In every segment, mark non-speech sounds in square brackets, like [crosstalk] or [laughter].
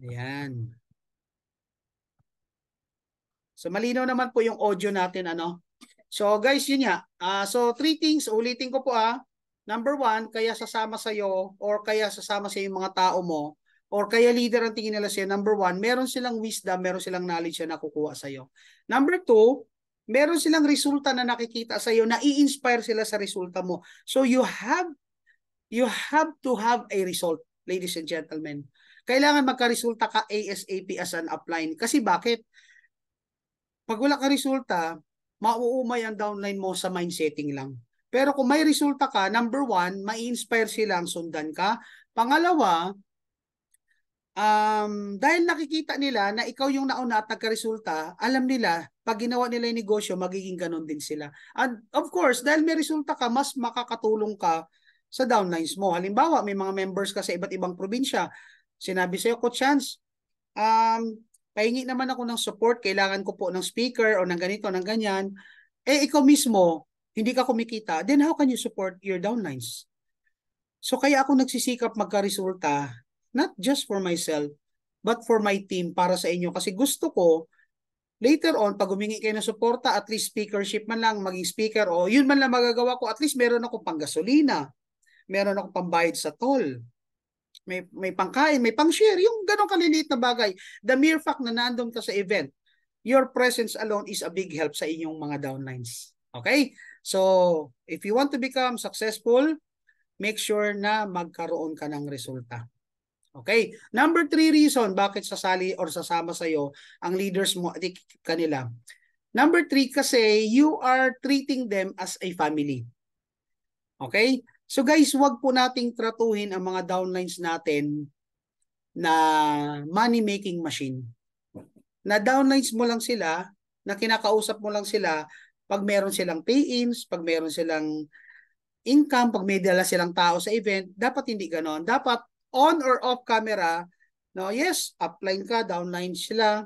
Ayan. So malinaw naman po yung audio natin ano. So guys, yun ya. Uh, ah, so three things, ulitin ko po ah. Number one, kaya sasama sa iyo or kaya sasama sa yung mga tao mo or kaya leader ang tingin nila sa iyo. Number one, meron silang wisdom, meron silang knowledge na nakukuha sa iyo. Number two, meron silang resulta na nakikita sa iyo, na i inspire sila sa resulta mo. So you have you have to have a result, ladies and gentlemen. Kailangan magka-resulta ka ASAP as an upline. Kasi bakit? Pag wala ka resulta, mauumay ang downline mo sa mind setting lang. Pero kung may resulta ka, number one, ma-inspire silang sundan ka. Pangalawa, um, dahil nakikita nila na ikaw yung nauna at nagka-resulta, alam nila, pag ginawa nila yung negosyo, magiging ganun din sila. And of course, dahil may resulta ka, mas makakatulong ka sa downlines mo. Halimbawa, may mga members ka sa iba't ibang probinsya. Sinabi sa'yo, ko Chance, um, pahingi naman ako ng support, kailangan ko po ng speaker o ng ganito, ng ganyan. Eh, ikaw mismo, hindi ka kumikita, then how can you support your downlines? So kaya ako nagsisikap magka-resulta, not just for myself, but for my team, para sa inyo. Kasi gusto ko, later on, pag humingi kayo ng suporta, at least speakership man lang, maging speaker, o yun man lang magagawa ko, at least meron ako pang gasolina, meron ako pang bayad sa toll, may may pangkain, may pang-share, yung ganong kaliliit na bagay. The mere fact na nandun ka sa event, your presence alone is a big help sa inyong mga downlines. Okay? So, if you want to become successful, make sure na magkaroon ka ng resulta. Okay? Number three reason bakit sasali or sasama sa'yo ang leaders mo at kanila. Number three, kasi you are treating them as a family. Okay? So guys, wag po nating tratuhin ang mga downlines natin na money making machine. Na downlines mo lang sila, na kinakausap mo lang sila pag meron silang pay-ins, pag meron silang income, pag may dala silang tao sa event, dapat hindi ganon. Dapat on or off camera, no, yes, upline ka, downline sila,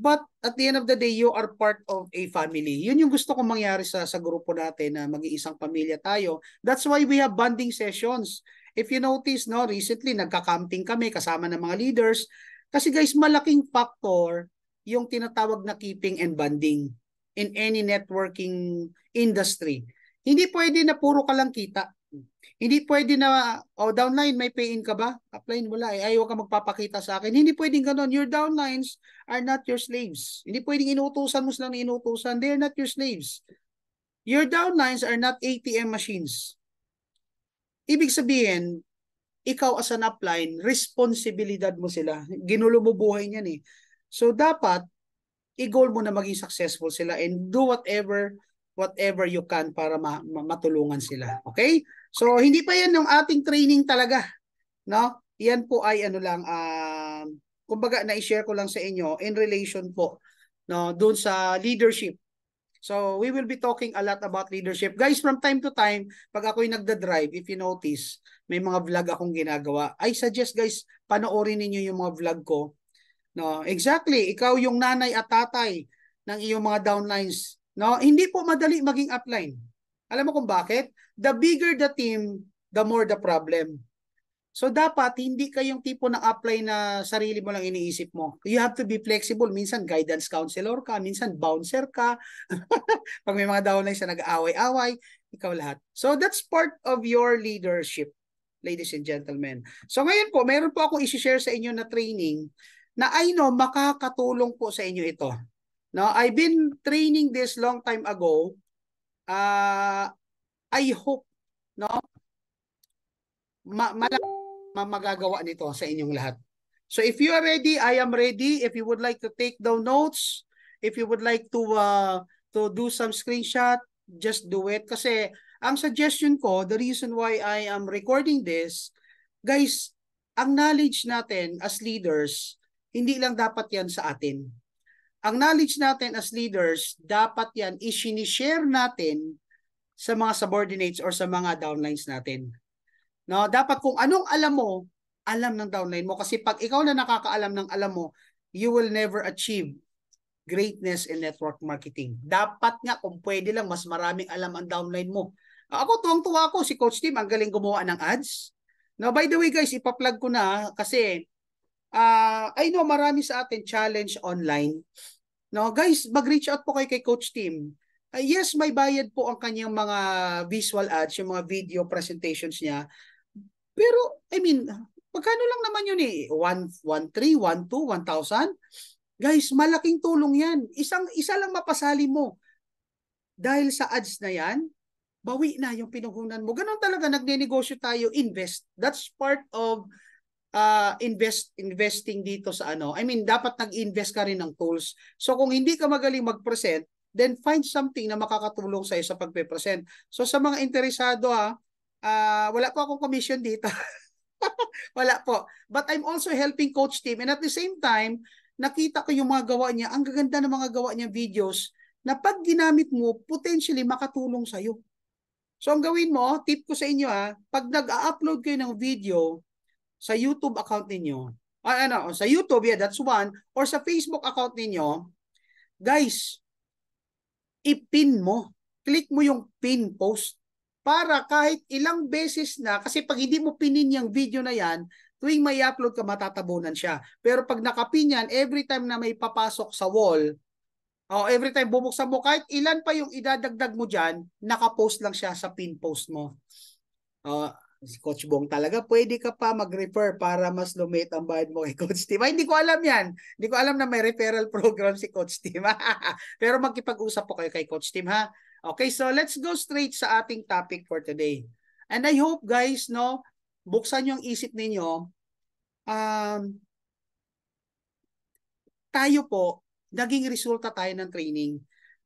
But at the end of the day, you are part of a family. Yun yung gusto kong mangyari sa, sa grupo natin na mag-iisang pamilya tayo. That's why we have bonding sessions. If you notice, no, recently nagka-camping kami kasama ng mga leaders. Kasi guys, malaking factor yung tinatawag na keeping and bonding in any networking industry. Hindi pwede na puro ka lang kita. Hindi pwede na, oh downline, may pay-in ka ba? Upline, wala eh. Ayaw ka magpapakita sa akin. Hindi pwedeng ganun. Your downlines are not your slaves. Hindi pwedeng inutusan mo silang inutusan. They are not your slaves. Your downlines are not ATM machines. Ibig sabihin, ikaw as an upline, responsibilidad mo sila. Ginulo mo buhay niyan eh. So dapat, i-goal mo na maging successful sila and do whatever whatever you can para ma- matulungan sila. Okay? So hindi pa 'yan yung ating training talaga, no? Yan po ay ano lang um uh, kumbaga na-share ko lang sa inyo in relation po no doon sa leadership. So we will be talking a lot about leadership. Guys, from time to time, pag ako'y nagda-drive, if you notice, may mga vlog akong ginagawa. I suggest guys, panoorin ninyo yung mga vlog ko. No, exactly, ikaw yung nanay at tatay ng iyong mga downlines, no? Hindi po madali maging upline. Alam mo kung bakit? The bigger the team, the more the problem. So dapat hindi kayong tipo na apply na sarili mo lang iniisip mo. You have to be flexible. Minsan guidance counselor ka, minsan bouncer ka. [laughs] Pag may mga downline siya nag-aaway-away, ikaw lahat. So that's part of your leadership, ladies and gentlemen. So ngayon po, mayroon po akong i-share sa inyo na training na I know makakatulong po sa inyo ito. No, I've been training this long time ago uh, I hope no ma magagawa nito sa inyong lahat. So if you are ready, I am ready. If you would like to take down notes, if you would like to uh, to do some screenshot, just do it. Kasi ang suggestion ko, the reason why I am recording this, guys, ang knowledge natin as leaders, hindi lang dapat yan sa atin ang knowledge natin as leaders, dapat yan isinishare natin sa mga subordinates or sa mga downlines natin. No, dapat kung anong alam mo, alam ng downline mo kasi pag ikaw na nakakaalam ng alam mo, you will never achieve greatness in network marketing. Dapat nga kung pwede lang mas maraming alam ang downline mo. Ako tuwang-tuwa ako si Coach Tim, ang galing gumawa ng ads. Now by the way guys, ipa-plug ko na kasi uh, I know marami sa atin challenge online. No, guys, mag-reach out po kay kay Coach Tim. Uh, yes, may bayad po ang kanyang mga visual ads, yung mga video presentations niya. Pero I mean, magkano lang naman yun eh? 1 1 3 1 2 1,000. Guys, malaking tulong 'yan. Isang isa lang mapasali mo. Dahil sa ads na 'yan, bawi na yung pinuhunan mo. Ganon talaga nagne-negosyo tayo, invest. That's part of uh, invest investing dito sa ano. I mean, dapat nag-invest ka rin ng tools. So kung hindi ka magaling mag-present, then find something na makakatulong sa iyo sa pagpe-present. So sa mga interesado ha, uh, wala po akong commission dito. [laughs] wala po. But I'm also helping coach team and at the same time, nakita ko yung mga gawa niya, ang gaganda ng mga gawa niya videos na pag ginamit mo, potentially makatulong sa iyo. So ang gawin mo, tip ko sa inyo ha, pag nag-upload kayo ng video, sa YouTube account ninyo, uh, ano, sa YouTube, yeah, that's one, or sa Facebook account ninyo, guys, ipin mo. Click mo yung pin post para kahit ilang beses na, kasi pag hindi mo pinin yung video na yan, tuwing may upload ka, matatabunan siya. Pero pag nakapin yan, every time na may papasok sa wall, oh, every time bubuksan mo, kahit ilan pa yung idadagdag mo dyan, nakapost lang siya sa pin post mo. Uh, si Coach Bong talaga, pwede ka pa mag-refer para mas lumate ang bayad mo kay Coach Tim. Ay, Hindi ko alam yan. Hindi ko alam na may referral program si Coach Tim. [laughs] Pero magkipag-usap po kayo kay Coach Tim ha. Okay, so let's go straight sa ating topic for today. And I hope guys, no, buksan yung isip ninyo. Um, tayo po, naging resulta tayo ng training.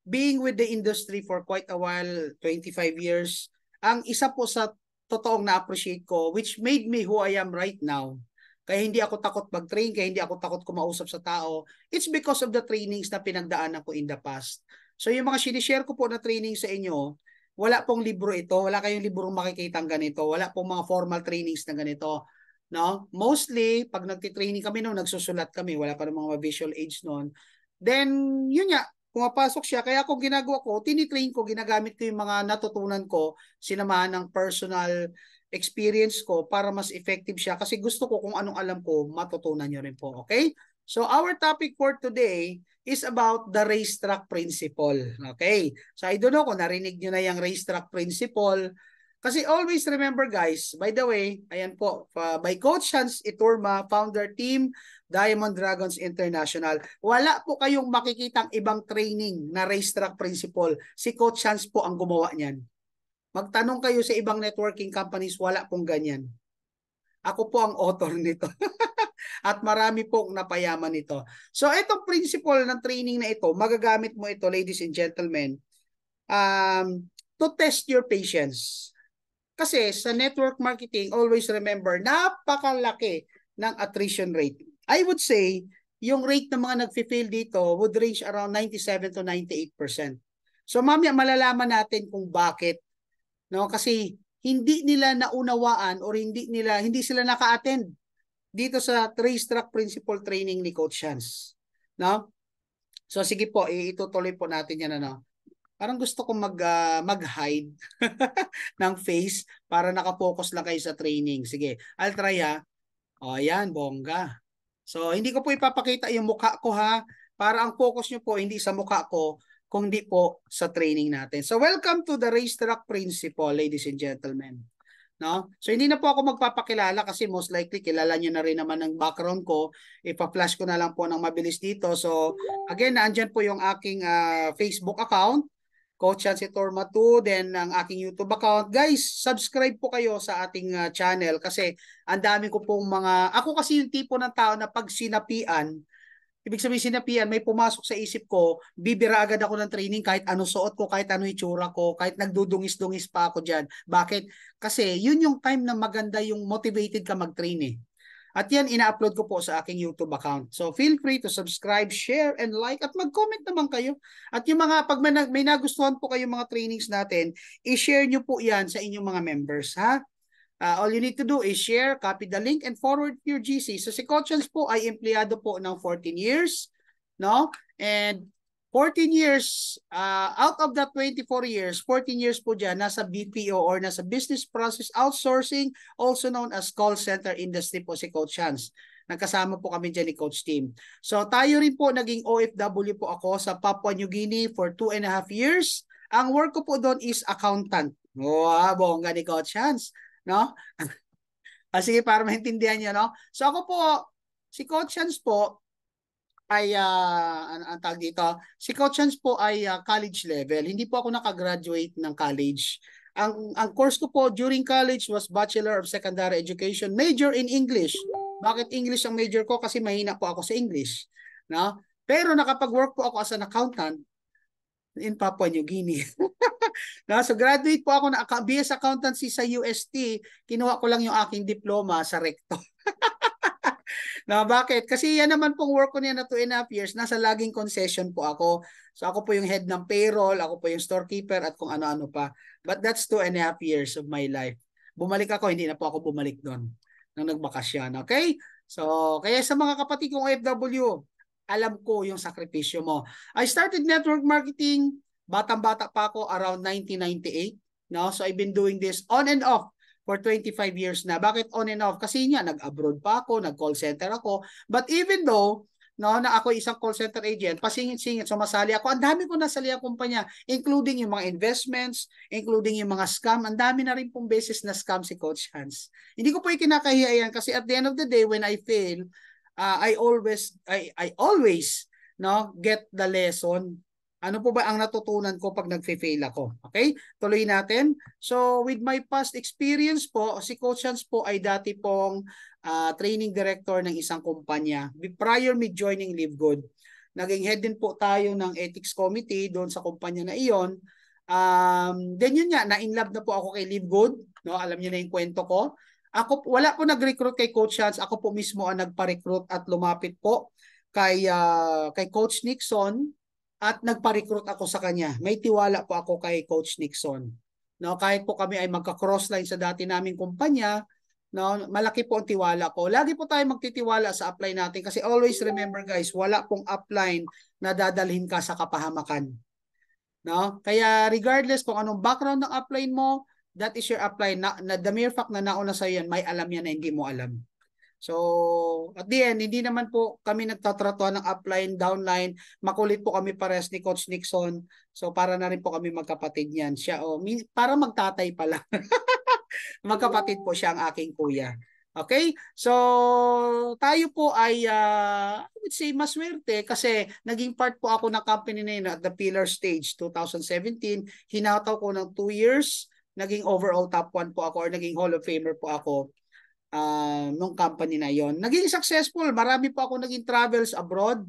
Being with the industry for quite a while, 25 years, ang isa po sa totoong na-appreciate ko which made me who I am right now. Kaya hindi ako takot mag-train, kaya hindi ako takot kumausap sa tao. It's because of the trainings na pinagdaanan ko in the past. So yung mga sinishare ko po na training sa inyo, wala pong libro ito, wala kayong librong ng ganito, wala pong mga formal trainings na ganito. No? Mostly, pag nagtitraining kami noon, nagsusulat kami, wala pa ng mga visual aids noon. Then, yun nga, pumapasok siya. Kaya kung ginagawa ko, tinitrain ko, ginagamit ko yung mga natutunan ko, sinamahan ng personal experience ko para mas effective siya. Kasi gusto ko kung anong alam ko, matutunan nyo rin po. Okay? So our topic for today is about the racetrack principle. Okay? So I don't know kung narinig nyo na yung racetrack principle. Kasi always remember guys, by the way, ayan po, uh, by Coach Hans Iturma, founder team Diamond Dragons International. Wala po kayong makikitang ibang training na racetrack principal. Si Coach Chance po ang gumawa niyan. Magtanong kayo sa ibang networking companies, wala pong ganyan. Ako po ang author [laughs] nito. At marami pong napayaman nito. So itong principle ng training na ito, magagamit mo ito ladies and gentlemen um, to test your patience. Kasi sa network marketing, always remember, napakalaki ng attrition rate. I would say, yung rate ng mga nagfi-fail dito would range around 97 to 98%. So mamaya malalaman natin kung bakit. No? Kasi hindi nila naunawaan or hindi nila hindi sila naka-attend dito sa racetrack principal training ni Coach Hans. No? So sige po, itutuloy po natin 'yan ano. Parang gusto kong mag uh, mag-hide [laughs] ng face para nakapokus lang kayo sa training. Sige, I'll try ha. O, ayan, bongga. So hindi ko po ipapakita yung mukha ko ha para ang focus nyo po hindi sa mukha ko kundi po sa training natin. So welcome to the racetrack principle ladies and gentlemen. No? So hindi na po ako magpapakilala kasi most likely kilala niyo na rin naman ang background ko. Ipa-flash ko na lang po ng mabilis dito. So again, nandiyan po yung aking uh, Facebook account. Coach Chance Torma 2, then ang aking YouTube account. Guys, subscribe po kayo sa ating uh, channel kasi ang dami ko pong mga... Ako kasi yung tipo ng tao na pag sinapian, ibig sabihin sinapian, may pumasok sa isip ko, bibira agad ako ng training kahit ano suot ko, kahit ano itsura ko, kahit nagdudungis-dungis pa ako dyan. Bakit? Kasi yun yung time na maganda yung motivated ka mag-train eh. At yan, ina-upload ko po sa aking YouTube account. So feel free to subscribe, share, and like. At mag-comment naman kayo. At yung mga, pag may, nagustuhan po kayong mga trainings natin, i-share nyo po yan sa inyong mga members. Ha? Uh, all you need to do is share, copy the link, and forward your GC. So si Coach Chance po ay empleyado po ng 14 years. No? And 14 years, uh, out of that 24 years, 14 years po dyan, nasa BPO or nasa Business Process Outsourcing, also known as call center industry po si Coach Hans. Nagkasama po kami dyan ni Coach Tim. So tayo rin po, naging OFW po ako sa Papua New Guinea for two and a half years. Ang work ko po doon is accountant. Wow, bongga ni Coach Hans. No? [laughs] ah, sige, para maintindihan nyo, no? So ako po, si Coach Hans po, ay uh, ang, ang tag dito, si Coach Hans po ay uh, college level. Hindi po ako nakagraduate ng college. Ang ang course ko po during college was Bachelor of Secondary Education, major in English. Bakit English ang major ko? Kasi mahina po ako sa English, no? Pero nakapag-work po ako as an accountant in Papua New Guinea. [laughs] no, so graduate po ako na BS Accountancy sa UST. Kinuha ko lang yung aking diploma sa rektor. [laughs] na bakit? Kasi yan naman pong work ko niya na 2 and a half years, nasa laging concession po ako. So ako po yung head ng payroll, ako po yung storekeeper at kung ano-ano pa. But that's 2 and a half years of my life. Bumalik ako, hindi na po ako bumalik doon nang nagbakasyon. Okay? So, kaya sa mga kapatid kong OFW, alam ko yung sakripisyo mo. I started network marketing, batang-bata pa ako, around 1998. No? So, I've been doing this on and off for 25 years na. Bakit on and off? Kasi niya, nag-abroad pa ako, nag-call center ako. But even though, no, na ako isang call center agent, pasingit-singit, sumasali ako. Ang dami ko nasali ang kumpanya, including yung mga investments, including yung mga scam. Ang dami na rin pong beses na scam si Coach Hans. Hindi ko po ikinakahiya yan kasi at the end of the day, when I fail, uh, I always, I, I always, no, get the lesson ano po ba ang natutunan ko pag nagfe-fail ako? Okay? Tuloy natin. So with my past experience po, si Coach Hans po ay dati pong uh, training director ng isang kumpanya prior me joining LiveGood. Naging head din po tayo ng ethics committee doon sa kumpanya na iyon. Um, then yun nga, na-inlove na po ako kay LiveGood. No? Alam niyo na yung kwento ko. Ako, wala po nag-recruit kay Coach Hans. Ako po mismo ang nagpa-recruit at lumapit po kay, uh, kay Coach Nixon at nagpa-recruit ako sa kanya. May tiwala po ako kay Coach Nixon. No, kahit po kami ay magka cross line sa dati naming kumpanya, no, malaki po ang tiwala ko. Lagi po tayo magtitiwala sa upline natin kasi always remember guys, wala pong upline na dadalhin ka sa kapahamakan. No? Kaya regardless kung anong background ng upline mo, that is your upline. Na, na the mere fact na nauna sa yan, may alam yan na hindi mo alam. So, at the end, hindi naman po kami nagtatrato ng upline, downline. Makulit po kami pares ni Coach Nixon. So, para na rin po kami magkapatid niyan. Siya, oh, para magtatay pala. [laughs] magkapatid po siya ang aking kuya. Okay? So, tayo po ay, uh, I would say, maswerte kasi naging part po ako ng company na yun at the Pillar Stage 2017. Hinataw ko ng 2 years. Naging overall top 1 po ako or naging Hall of Famer po ako uh, nung company na yon. Naging successful. Marami po ako naging travels abroad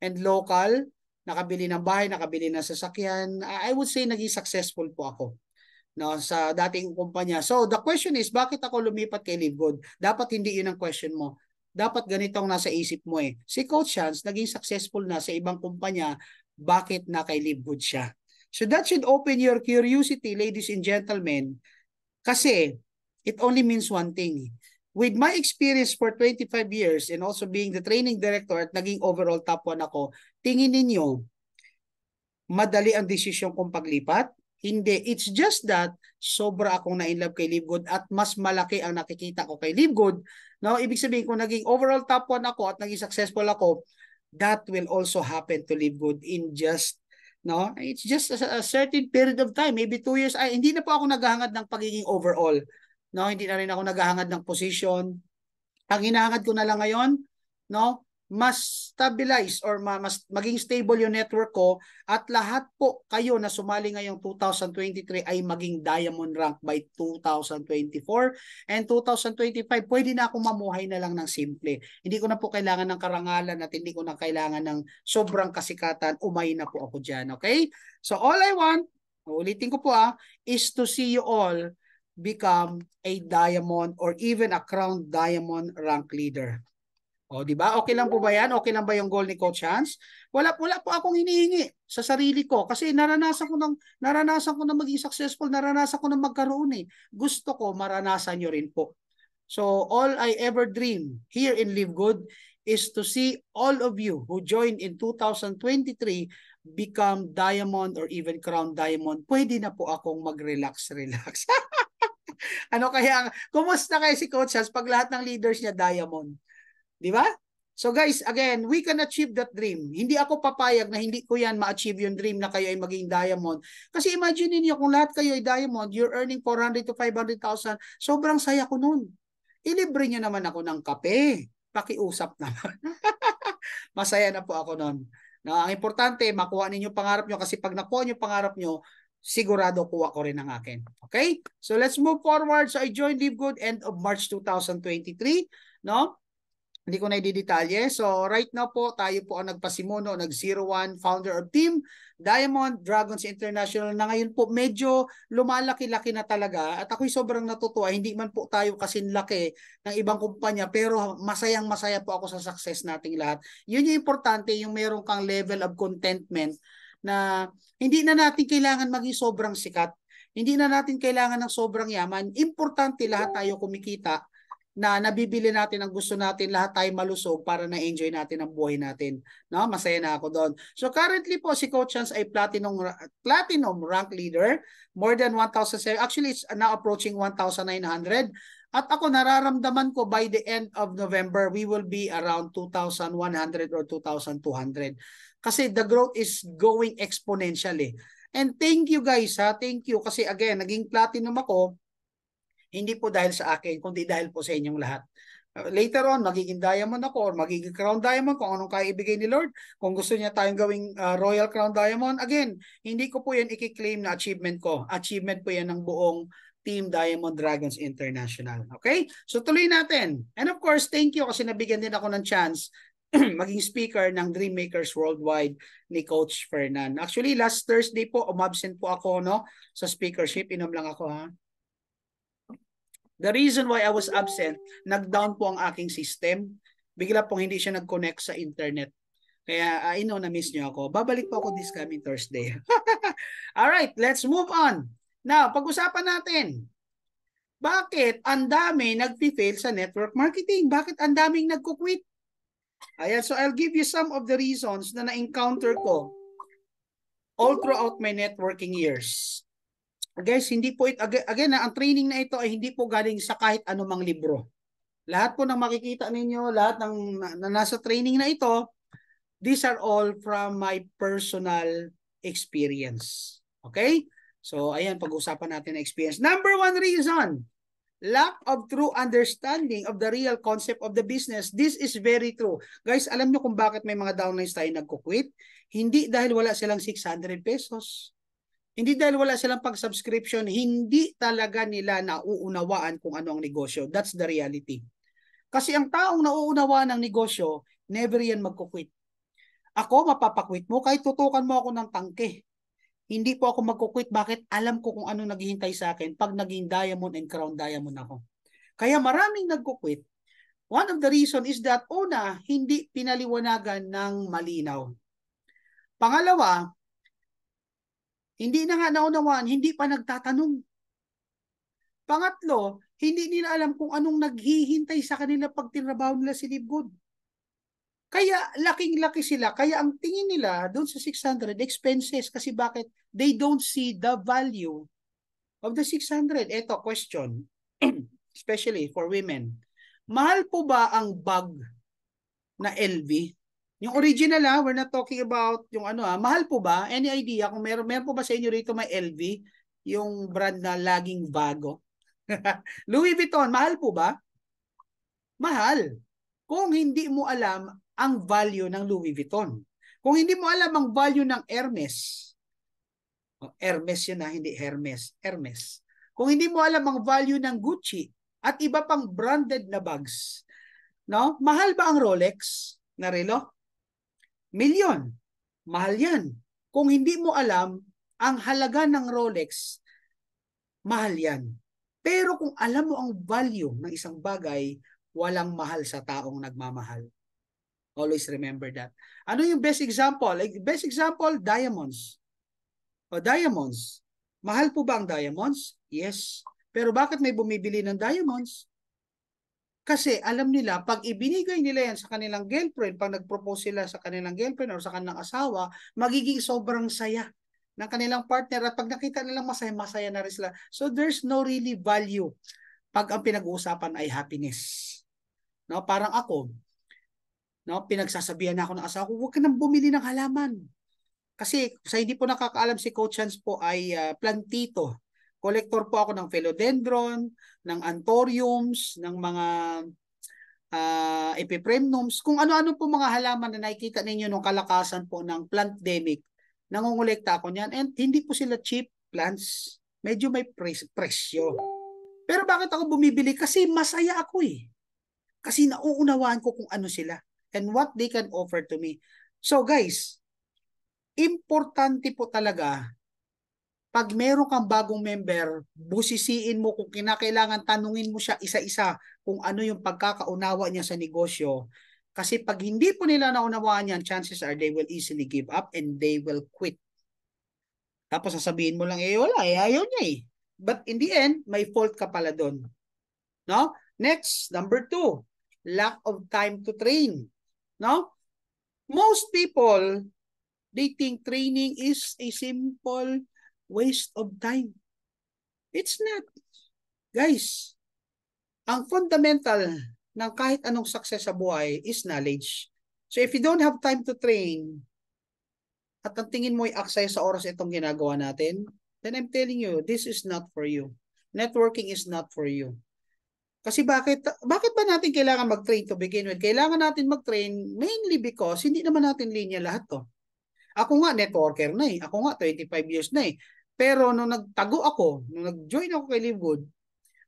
and local. Nakabili ng bahay, nakabili ng sasakyan. I would say naging successful po ako no sa dating kumpanya. So the question is bakit ako lumipat kay Livgood? Dapat hindi 'yun ang question mo. Dapat ganitong nasa isip mo eh. Si Coach Hans naging successful na sa ibang kumpanya, bakit na kay Livgood siya? So that should open your curiosity, ladies and gentlemen. Kasi it only means one thing with my experience for 25 years and also being the training director at naging overall top 1 ako, tingin ninyo, madali ang desisyon kong paglipat? Hindi. It's just that sobra akong na-inlove kay Livgood at mas malaki ang nakikita ko kay Livgood. No, ibig sabihin kung naging overall top 1 ako at naging successful ako, that will also happen to Livgood in just no it's just a, a certain period of time maybe two years ay hindi na po ako naghahangad ng pagiging overall no hindi na rin ako naghahangad ng position ang hinahangad ko na lang ngayon no mas stabilize or mas maging stable yung network ko at lahat po kayo na sumali ngayong 2023 ay maging diamond rank by 2024 and 2025 pwede na ako mamuhay na lang ng simple hindi ko na po kailangan ng karangalan at hindi ko na kailangan ng sobrang kasikatan umay na po ako diyan okay so all i want ulitin ko po ah is to see you all become a diamond or even a crown diamond rank leader. O, di ba? Okay lang po ba yan? Okay lang ba yung goal ni Coach Hans? Wala, wala po akong hinihingi sa sarili ko kasi naranasan ko nang naranasan ko nang maging successful, naranasan ko nang magkaroon eh. Gusto ko maranasan niyo rin po. So, all I ever dream here in Live Good is to see all of you who joined in 2023 become diamond or even crown diamond. Pwede na po akong mag-relax-relax. [laughs] [laughs] ano kaya, ang kumusta kay si Coach Hans pag lahat ng leaders niya diamond? Di ba? So guys, again, we can achieve that dream. Hindi ako papayag na hindi ko yan ma-achieve yung dream na kayo ay maging diamond. Kasi imagine niyo kung lahat kayo ay diamond, you're earning 400 to 500,000, sobrang saya ko noon. Ilibre niyo naman ako ng kape. Pakiusap naman. [laughs] Masaya na po ako noon. Na ang importante, makuha ninyo pangarap nyo kasi pag nakuha nyo pangarap nyo, sigurado kuha ko rin ang akin. Okay? So let's move forward. So I joined Live end of March 2023, no? Hindi ko na i-detalye. So right now po, tayo po ang nagpasimuno, nag-01 founder of team, Diamond Dragons International na ngayon po medyo lumalaki-laki na talaga at ako'y sobrang natutuwa. Hindi man po tayo kasing laki ng ibang kumpanya pero masayang-masaya po ako sa success nating lahat. Yun yung importante, yung meron kang level of contentment na hindi na natin kailangan maging sobrang sikat. Hindi na natin kailangan ng sobrang yaman. Importante lahat tayo kumikita na nabibili natin ang gusto natin, lahat tayo malusog para na-enjoy natin ang buhay natin. No? Masaya na ako doon. So currently po si Coach Hans ay platinum platinum rank leader, more than 1,000 actually it's now approaching 1,900. At ako nararamdaman ko by the end of November we will be around 2,100 or 2,200. Kasi the growth is going exponentially. Eh. And thank you guys ha, thank you. Kasi again, naging platinum ako, hindi po dahil sa akin, kundi dahil po sa inyong lahat. Uh, later on, magiging diamond ako or magiging crown diamond kung anong kaya ibigay ni Lord. Kung gusto niya tayong gawing uh, royal crown diamond, again, hindi ko po yan i-claim na achievement ko. Achievement po yan ng buong Team Diamond Dragons International. Okay? So tuloy natin. And of course, thank you kasi nabigyan din ako ng chance [clears throat] maging speaker ng Dream Makers Worldwide ni Coach Fernan. Actually, last Thursday po, umabsent po ako no, sa speakership. Inom lang ako ha. The reason why I was absent, nag-down po ang aking system. Bigla pong hindi siya nag-connect sa internet. Kaya ah, I know na-miss niyo ako. Babalik po ako this coming Thursday. [laughs] Alright, let's move on. Now, pag-usapan natin. Bakit ang dami nagpi-fail sa network marketing? Bakit ang daming nagko-quit? Ayan, so I'll give you some of the reasons na na-encounter ko all throughout my networking years. Guys, hindi po it, again, ah, ang training na ito ay hindi po galing sa kahit anumang libro. Lahat po ng makikita ninyo, lahat ng na, nasa training na ito, these are all from my personal experience. Okay? So, ayan, pag-usapan natin na experience. Number one reason lack of true understanding of the real concept of the business. This is very true. Guys, alam nyo kung bakit may mga downlines tayo nagkukwit? Hindi dahil wala silang 600 pesos. Hindi dahil wala silang pag-subscription, hindi talaga nila nauunawaan kung ano ang negosyo. That's the reality. Kasi ang taong nauunawaan ng negosyo, never yan magkukwit. Ako, mapapakwit mo kahit tutukan mo ako ng tangke. Hindi po ako magkukwit. Bakit? Alam ko kung ano naghihintay sa akin pag naging diamond and crown diamond ako. Kaya maraming nagkukwit. One of the reason is that una, hindi pinaliwanagan ng malinaw. Pangalawa, hindi na nga naunawaan, hindi pa nagtatanong. Pangatlo, hindi nila alam kung anong naghihintay sa kanila pag tinrabaho nila si Deep Good. Kaya laking-laki sila. Kaya ang tingin nila doon sa 600 expenses kasi bakit they don't see the value of the 600. Ito question, [clears throat] especially for women. Mahal po ba ang bag na LV? Yung original ha, ah, we're not talking about yung ano ha, ah, mahal po ba? Any idea kung meron, meron po ba sa inyo rito may LV? Yung brand na laging bago. [laughs] Louis Vuitton, mahal po ba? Mahal. Kung hindi mo alam ang value ng Louis Vuitton. Kung hindi mo alam ang value ng Hermes, oh, Hermes yun na, ah, hindi Hermes, Hermes. Kung hindi mo alam ang value ng Gucci at iba pang branded na bags, no? Mahal ba ang Rolex na relo? Million. Mahal yan. Kung hindi mo alam ang halaga ng Rolex, mahal yan. Pero kung alam mo ang value ng isang bagay, walang mahal sa taong nagmamahal. Always remember that. Ano yung best example? Like, best example, diamonds. O oh, diamonds. Mahal po ba ang diamonds? Yes. Pero bakit may bumibili ng diamonds? Kasi alam nila, pag ibinigay nila yan sa kanilang girlfriend, pag nag-propose sila sa kanilang girlfriend or sa kanilang asawa, magiging sobrang saya ng kanilang partner at pag nakita nilang masaya, masaya na rin sila. So there's no really value pag ang pinag-uusapan ay happiness. No, parang ako, No, pinagsasabihan na ako ng asawa ko, huwag ka nang bumili ng halaman. Kasi sa hindi po nakakaalam si Coach Hans po ay uh, plantito. Collector po ako ng philodendron, ng anthuriums, ng mga uh, ah, epipremnums, kung ano-ano po mga halaman na nakikita ninyo nung kalakasan po ng plant plantdemic. Nangongolekta ako niyan and hindi po sila cheap plants. Medyo may pres- presyo. Pero bakit ako bumibili? Kasi masaya ako eh. Kasi nauunawaan ko kung ano sila and what they can offer to me. So guys, importante po talaga pag meron kang bagong member, busisiin mo kung kinakailangan, tanungin mo siya isa-isa kung ano yung pagkakaunawa niya sa negosyo. Kasi pag hindi po nila naunawaan yan, chances are they will easily give up and they will quit. Tapos sasabihin mo lang, eh wala, eh ayaw niya eh. But in the end, may fault ka pala doon. No? Next, number two, lack of time to train. No? Most people, they think training is a simple waste of time. It's not. Guys, ang fundamental ng kahit anong success sa buhay is knowledge. So if you don't have time to train, at ang tingin mo ay aksaya sa oras itong ginagawa natin, then I'm telling you, this is not for you. Networking is not for you. Kasi bakit bakit ba natin kailangan mag-train to begin with? Kailangan natin mag-train mainly because hindi naman natin linya lahat to. Ako nga networker na eh. Ako nga 25 years na eh. Pero nung nagtago ako, nung nag-join ako kay Livegood,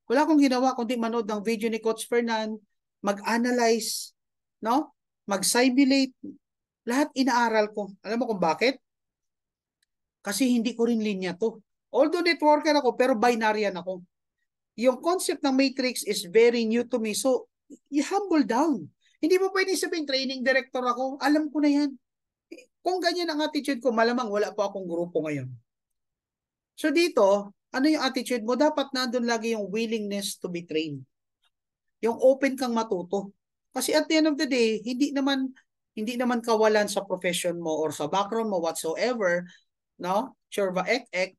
wala akong ginawa kundi manood ng video ni Coach Fernand, mag-analyze, no? Mag-simulate. Lahat inaaral ko. Alam mo kung bakit? Kasi hindi ko rin linya to. Although networker ako, pero binaryan ako yung concept ng matrix is very new to me. So, you humble down. Hindi mo pwedeng sabihin, training director ako, alam ko na yan. Kung ganyan ang attitude ko, malamang wala pa akong grupo ngayon. So dito, ano yung attitude mo? Dapat nandun lagi yung willingness to be trained. Yung open kang matuto. Kasi at the end of the day, hindi naman hindi naman kawalan sa profession mo or sa background mo whatsoever, no? Churva ek ek,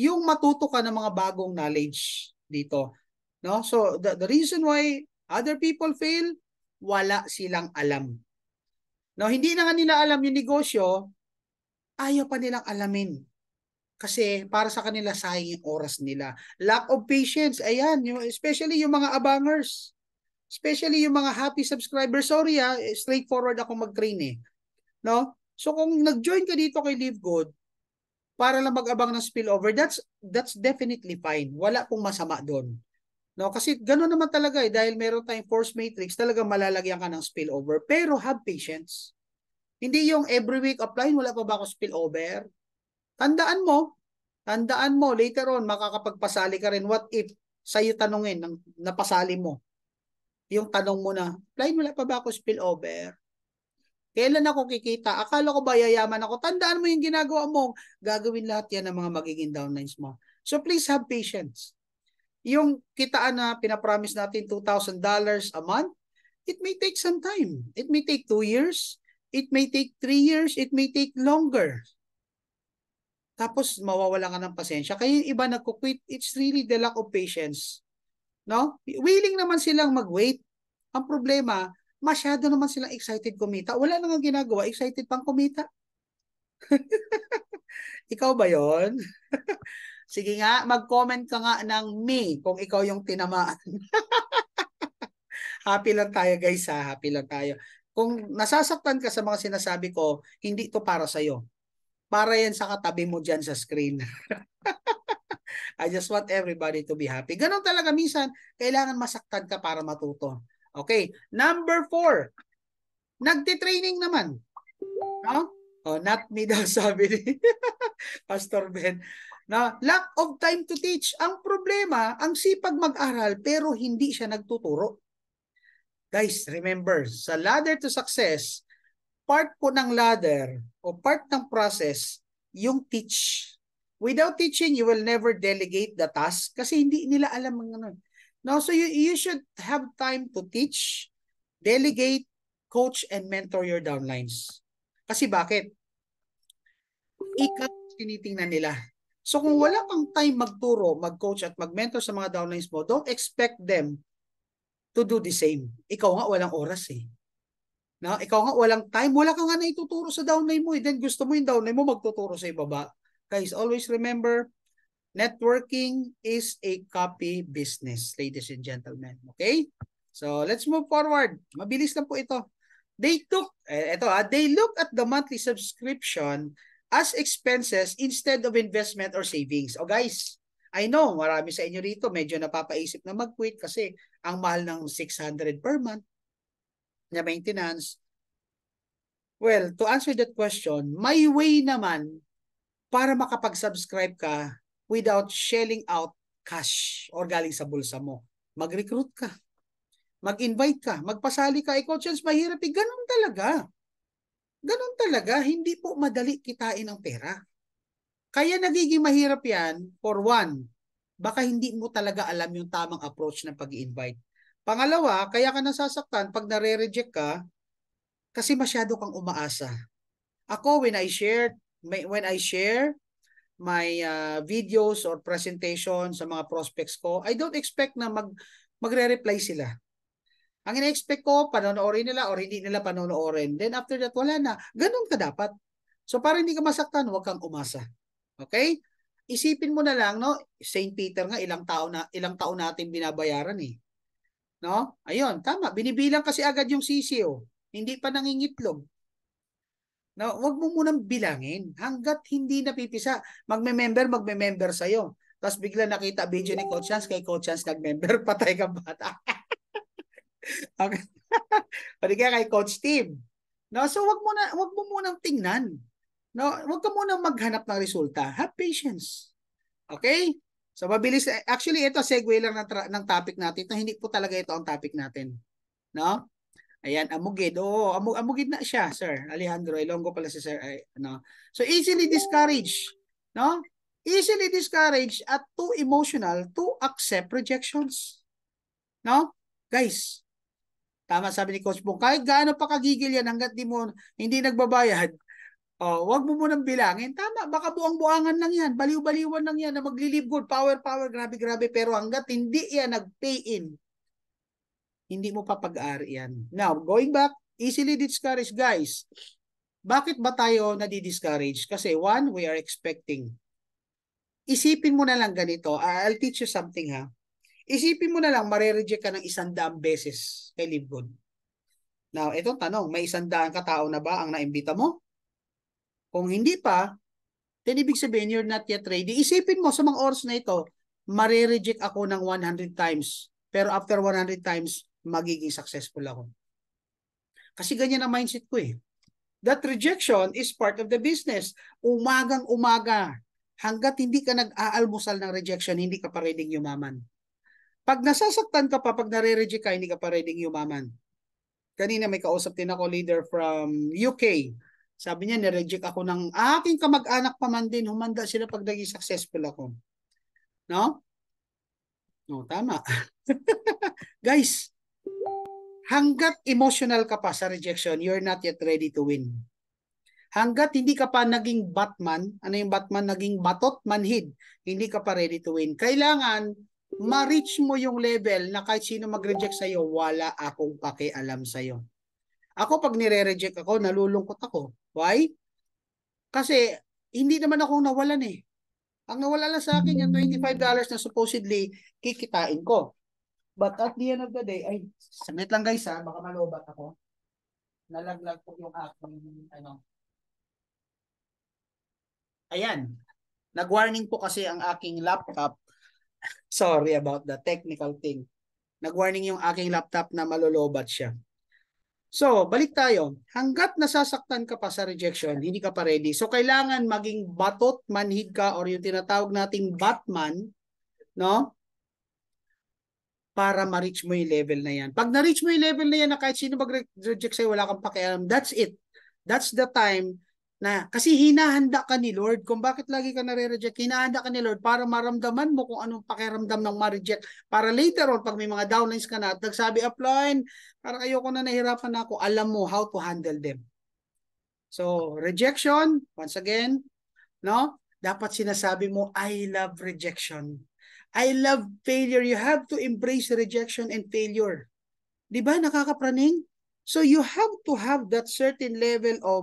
yung matuto ka ng mga bagong knowledge dito. No? So the, the reason why other people fail, wala silang alam. No, hindi na nga nila alam yung negosyo, ayaw pa nilang alamin. Kasi para sa kanila, sayang yung oras nila. Lack of patience, ayan, yung, especially yung mga abangers. Especially yung mga happy subscribers. Sorry ha, ah, straightforward ako mag-train eh. No? So kung nag-join ka dito kay Live Good, para lang mag-abang ng spillover, that's that's definitely fine. Wala pong masama doon. No, kasi gano'n naman talaga eh dahil meron tayong force matrix, talaga malalagyan ka ng spillover. Pero have patience. Hindi yung every week apply, wala pa ba ako spillover? Tandaan mo, tandaan mo later on makakapagpasali ka rin what if sa'yo tanungin ng napasali mo. Yung tanong mo na, apply wala pa ba ako spillover? Kailan ako kikita? Akala ko ba yayaman ako? Tandaan mo yung ginagawa mo. gagawin lahat yan ng mga magiging downlines mo. So please have patience. Yung kitaan na pinapromise natin $2,000 a month, it may take some time. It may take two years. It may take three years. It may take longer. Tapos mawawala ka ng pasensya. Kaya yung iba nagkukwit, it's really the lack of patience. No? Willing naman silang mag-wait. Ang problema, masyado naman sila excited kumita. Wala nang ginagawa, excited pang kumita. [laughs] ikaw ba yon? [laughs] Sige nga, mag-comment ka nga ng me kung ikaw yung tinamaan. [laughs] Happy lang tayo guys ha, happy lang tayo. Kung nasasaktan ka sa mga sinasabi ko, hindi to para sa'yo. Para yan sa katabi mo dyan sa screen. I just want everybody to be happy. Ganon talaga minsan, kailangan masaktan ka para matuto. Okay, number four. Nagtitraining naman. No? Oh, not me daw [laughs] sabi ni Pastor Ben. No, lack of time to teach. Ang problema, ang sipag mag-aral pero hindi siya nagtuturo. Guys, remember, sa ladder to success, part po ng ladder o part ng process, yung teach. Without teaching, you will never delegate the task kasi hindi nila alam ang ano. Eh. No, so you, you should have time to teach, delegate, coach, and mentor your downlines. Kasi bakit? Ikaw tinitingnan nila. So kung wala kang time magturo, mag-coach at mag-mentor sa mga downlines mo, don't expect them to do the same. Ikaw nga walang oras eh. No? Ikaw nga walang time. Wala ka nga na ituturo sa downline mo eh. Then gusto mo yung downline mo magtuturo sa ibaba. Guys, always remember, Networking is a copy business, ladies and gentlemen. Okay? So, let's move forward. Mabilis lang po ito. They took, eh, ito ha, ah, they look at the monthly subscription as expenses instead of investment or savings. oh, guys, I know marami sa inyo rito medyo napapaisip na mag-quit kasi ang mahal ng 600 per month na maintenance. Well, to answer that question, my way naman para makapag-subscribe ka without shelling out cash or galing sa bulsa mo. Mag-recruit ka. Mag-invite ka. Magpasali ka. Ikaw, chance, mahirap. Eh, ganun talaga. Ganun talaga. Hindi po madali kitain ang pera. Kaya nagiging mahirap yan for one, baka hindi mo talaga alam yung tamang approach ng pag invite Pangalawa, kaya ka nasasaktan pag nare-reject ka kasi masyado kang umaasa. Ako, when I share, when I share my uh, videos or presentation sa mga prospects ko, I don't expect na mag magre-reply sila. Ang ina-expect ko, panonoorin nila or hindi nila panonoorin. Then after that, wala na. Ganun ka dapat. So para hindi ka masaktan, huwag kang umasa. Okay? Isipin mo na lang, no? St. Peter nga, ilang taon na, ilang taon natin binabayaran eh. No? Ayun, tama. Binibilang kasi agad yung sisiyo. Hindi pa nangingitlog. No, wag mo munang bilangin hanggat hindi napipisa. Magme-member, magme-member sa sa'yo. Tapos bigla nakita video ni Coach Chance, kay Coach Chance nag-member, [laughs] patay ka bata. [laughs] okay. [laughs] Pwede kay Coach Team. No, so wag mo na wag mo munang tingnan. No, wag ka munang maghanap ng resulta. Have patience. Okay? So mabilis actually ito segue lang ng, ng topic natin. Ito hindi po talaga ito ang topic natin. No? Ayan, amugid. Oo, amug amugid na siya, Sir Alejandro Ilonggo pala si Sir ay, ano. So easily discouraged, no? Easily discouraged at too emotional to accept rejections. No? Guys, tama sabi ni Coach Bong, kahit gaano pa kagigil yan hanggat di mo hindi nagbabayad, [laughs] oh, wag mo munang bilangin. Tama, baka buang-buangan lang yan, baliw-baliwan lang yan na maglilibgod, power-power, grabe-grabe, pero hanggat hindi yan nag-pay in, hindi mo papag-ari yan. Now, going back, easily discouraged guys. Bakit ba tayo nadi-discourage? Kasi one, we are expecting. Isipin mo na lang ganito. I'll teach you something ha. Isipin mo na lang, marereject ka ng isang daang beses kay Good. Now, ito tanong, may isang daang katao na ba ang naimbita mo? Kung hindi pa, then ibig sabihin you're not yet ready. Isipin mo sa mga oras na ito, marereject ako ng 100 times. Pero after 100 times, magiging successful ako. Kasi ganyan ang mindset ko eh. That rejection is part of the business. Umagang-umaga, hanggat hindi ka nag-aalmusal ng rejection, hindi ka pa ready yumaman. Pag nasasaktan ka pa, pag nare-reject ka, hindi ka pa ready yumaman. Kanina may kausap din ako leader from UK. Sabi niya, nireject ako ng aking kamag-anak pa man din, humanda sila pag naging successful ako. No? No, tama. [laughs] Guys, hanggat emotional ka pa sa rejection, you're not yet ready to win. Hanggat hindi ka pa naging Batman, ano yung Batman? Naging batot, manhid. Hindi ka pa ready to win. Kailangan, ma-reach mo yung level na kahit sino mag-reject sa'yo, wala akong pakialam sa'yo. Ako, pag nire-reject ako, nalulungkot ako. Why? Kasi, hindi naman ako nawalan eh. Ang nawala lang sa akin yung $25 na supposedly kikitain ko. But at the end of the day, ay, saglit lang guys ha, baka malobat ako. Nalaglag po yung aking, ano. Ayan. Nag-warning po kasi ang aking laptop. [laughs] Sorry about the technical thing. Nag-warning yung aking laptop na malolobat siya. So, balik tayo. Hanggat nasasaktan ka pa sa rejection, hindi ka pa ready. So, kailangan maging batot, manhid ka, or yung tinatawag nating Batman, no? para ma-reach mo yung level na yan. Pag na-reach mo yung level na yan na kahit sino mag-reject sa'yo, wala kang pakialam, that's it. That's the time na kasi hinahanda ka ni Lord kung bakit lagi ka nare-reject hinahanda ka ni Lord para maramdaman mo kung anong pakiramdam ng ma-reject para later on pag may mga downlines ka na at nagsabi upline para kayo ko na nahirapan na ako alam mo how to handle them so rejection once again no dapat sinasabi mo I love rejection I love failure. You have to embrace rejection and failure. Di ba? Nakakapraning? So you have to have that certain level of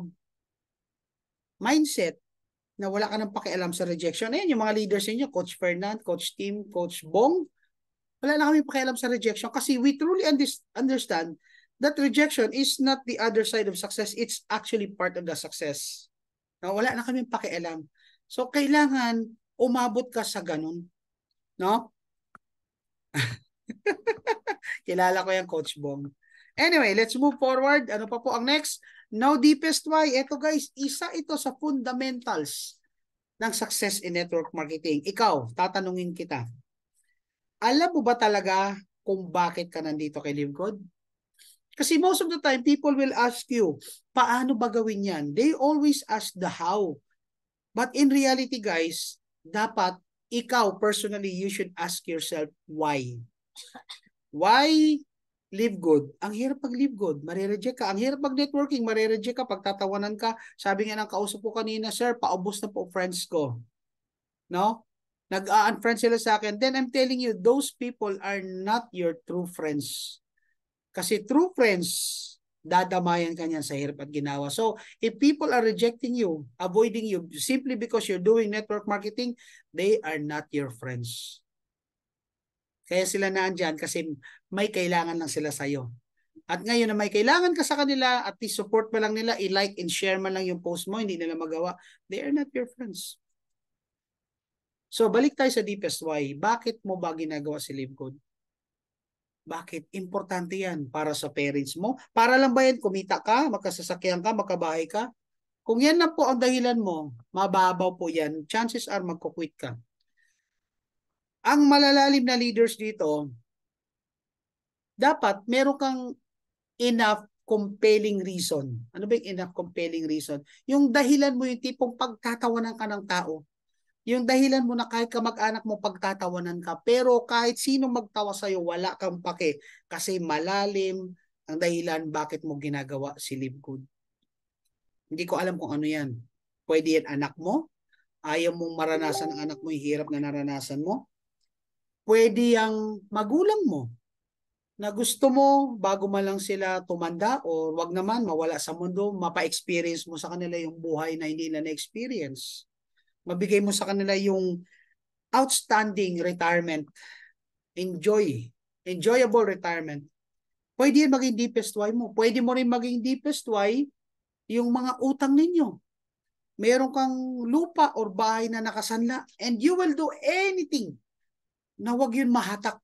mindset na wala ka ng pakialam sa rejection. Ayan, yung mga leaders ninyo, Coach Fernand, Coach Tim, Coach Bong, wala na kami pakialam sa rejection kasi we truly understand that rejection is not the other side of success. It's actually part of the success. Na wala na kami pakialam. So, kailangan umabot ka sa ganun. No? [laughs] Kilala ko yung Coach Bong. Anyway, let's move forward. Ano pa po ang next? No deepest why. Ito guys, isa ito sa fundamentals ng success in network marketing. Ikaw, tatanungin kita. Alam mo ba talaga kung bakit ka nandito kay Limgod? Kasi most of the time, people will ask you, paano ba gawin yan? They always ask the how. But in reality guys, dapat ikaw personally, you should ask yourself why. Why live good? Ang hirap pag live good, marireject ka. Ang hirap pag networking, marireject ka. Pagtatawanan ka, sabi nga ng kausap ko kanina, sir, paubos na po friends ko. No? Nag-unfriend sila sa akin. Then I'm telling you, those people are not your true friends. Kasi true friends, dadamayan ka sa hirap at ginawa. So, if people are rejecting you, avoiding you, simply because you're doing network marketing, they are not your friends. Kaya sila naandyan kasi may kailangan lang sila sa'yo. At ngayon na may kailangan ka sa kanila, at least support mo lang nila, i-like and share man lang yung post mo, hindi nila magawa. They are not your friends. So, balik tayo sa deepest why. Bakit mo ba ginagawa si Live Code? Bakit? Importante yan para sa parents mo. Para lang ba yan? Kumita ka, magkasasakyan ka, magkabahay ka? Kung yan na po ang dahilan mo, mababaw po yan. Chances are magkukwit ka. Ang malalalim na leaders dito, dapat meron kang enough compelling reason. Ano ba yung enough compelling reason? Yung dahilan mo yung tipong pagtatawanan ka ng tao. Yung dahilan mo na kahit ka mag-anak mo pagtatawanan ka, pero kahit sino magtawa sa iyo wala kang pake kasi malalim ang dahilan bakit mo ginagawa si Libkod. Hindi ko alam kung ano yan. Pwede yan anak mo, ayaw mong maranasan ang anak mo yung hirap na naranasan mo. Pwede yung magulang mo na gusto mo bago man lang sila tumanda o wag naman mawala sa mundo, mapa-experience mo sa kanila yung buhay na hindi na na-experience mabigay mo sa kanila yung outstanding retirement. Enjoy. Enjoyable retirement. Pwede yan maging deepest why mo. Pwede mo rin maging deepest why yung mga utang ninyo. Meron kang lupa or bahay na nakasanla and you will do anything na wag yun mahatak.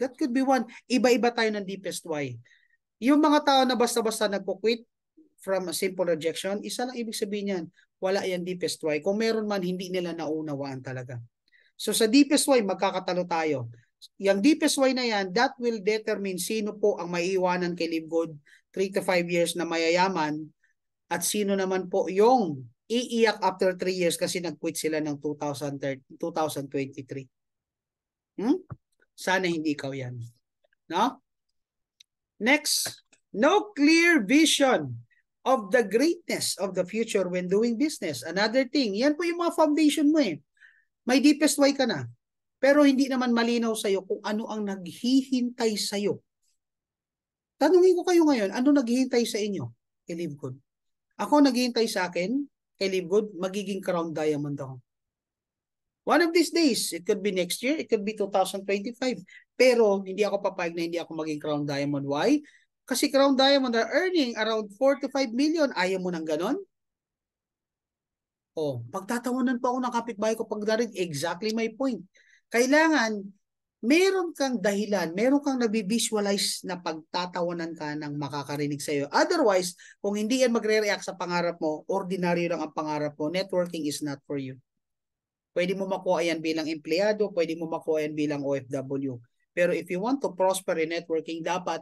That could be one. Iba-iba tayo ng deepest why. Yung mga tao na basta-basta nagkukwit, from a simple rejection, isa lang ibig sabihin niyan, wala yan deepest why. Kung meron man, hindi nila naunawaan talaga. So sa deepest why, magkakatalo tayo. Yung deepest why na yan, that will determine sino po ang maiiwanan kay Live Good 3 to 5 years na mayayaman at sino naman po yung iiyak after 3 years kasi nag-quit sila ng 2030, 2023. Hmm? Sana hindi ikaw yan. No? Next, no clear vision of the greatness of the future when doing business. Another thing, yan po yung mga foundation mo eh. May deepest why ka na. Pero hindi naman malinaw sa'yo kung ano ang naghihintay sa'yo. Tanungin ko kayo ngayon, ano naghihintay sa inyo kay Live Good? Ako naghihintay sa akin kay Live Good, magiging crown diamond ako. One of these days, it could be next year, it could be 2025. Pero hindi ako papayag na hindi ako maging crown diamond. Why? Kasi Crown Diamond are earning around 4 to 5 million. Ayaw mo nang ganon? O, oh, pagtatawanan pa ako ng kapitbahay ko pag darin, exactly my point. Kailangan, meron kang dahilan, meron kang nabivisualize na pagtatawanan ka ng makakarinig sa'yo. Otherwise, kung hindi yan magre-react sa pangarap mo, ordinaryo lang ang pangarap mo, networking is not for you. Pwede mo makuha yan bilang empleyado, pwede mo makuha yan bilang OFW. Pero if you want to prosper in networking, dapat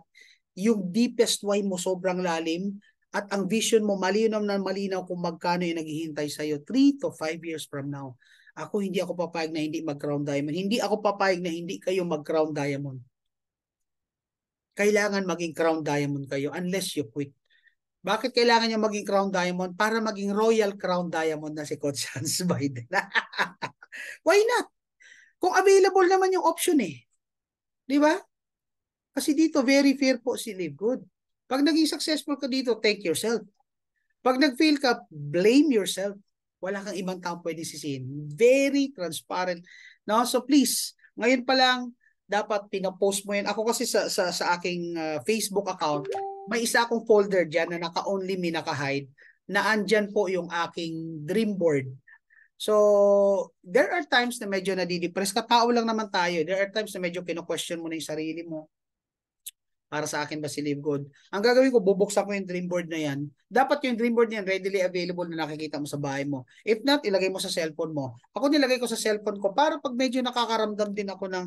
yung deepest why mo sobrang lalim at ang vision mo malinaw na malinaw kung magkano yung naghihintay sa'yo 3 to 5 years from now. Ako hindi ako papayag na hindi mag-crown diamond. Hindi ako papayag na hindi kayo mag-crown diamond. Kailangan maging crown diamond kayo unless you quit. Bakit kailangan niya maging crown diamond? Para maging royal crown diamond na si Coach Hans [laughs] Biden. Why not? Kung available naman yung option eh. Di ba? Kasi dito, very fair po si Live Good. Pag naging successful ka dito, thank yourself. Pag nag-fail ka, blame yourself. Wala kang ibang tao pwede sisihin. Very transparent. No? So please, ngayon pa lang, dapat pinapost mo yan. Ako kasi sa, sa, sa aking uh, Facebook account, may isa akong folder dyan na naka-only me, naka-hide, na andyan po yung aking dream board. So, there are times na medyo nadidepress. ka. Katao lang naman tayo. There are times na medyo kino-question mo na yung sarili mo para sa akin ba si Live Good. Ang gagawin ko, bubuksan ko yung dream board na yan. Dapat yung dream board na yan, readily available na nakikita mo sa bahay mo. If not, ilagay mo sa cellphone mo. Ako nilagay ko sa cellphone ko para pag medyo nakakaramdam din ako ng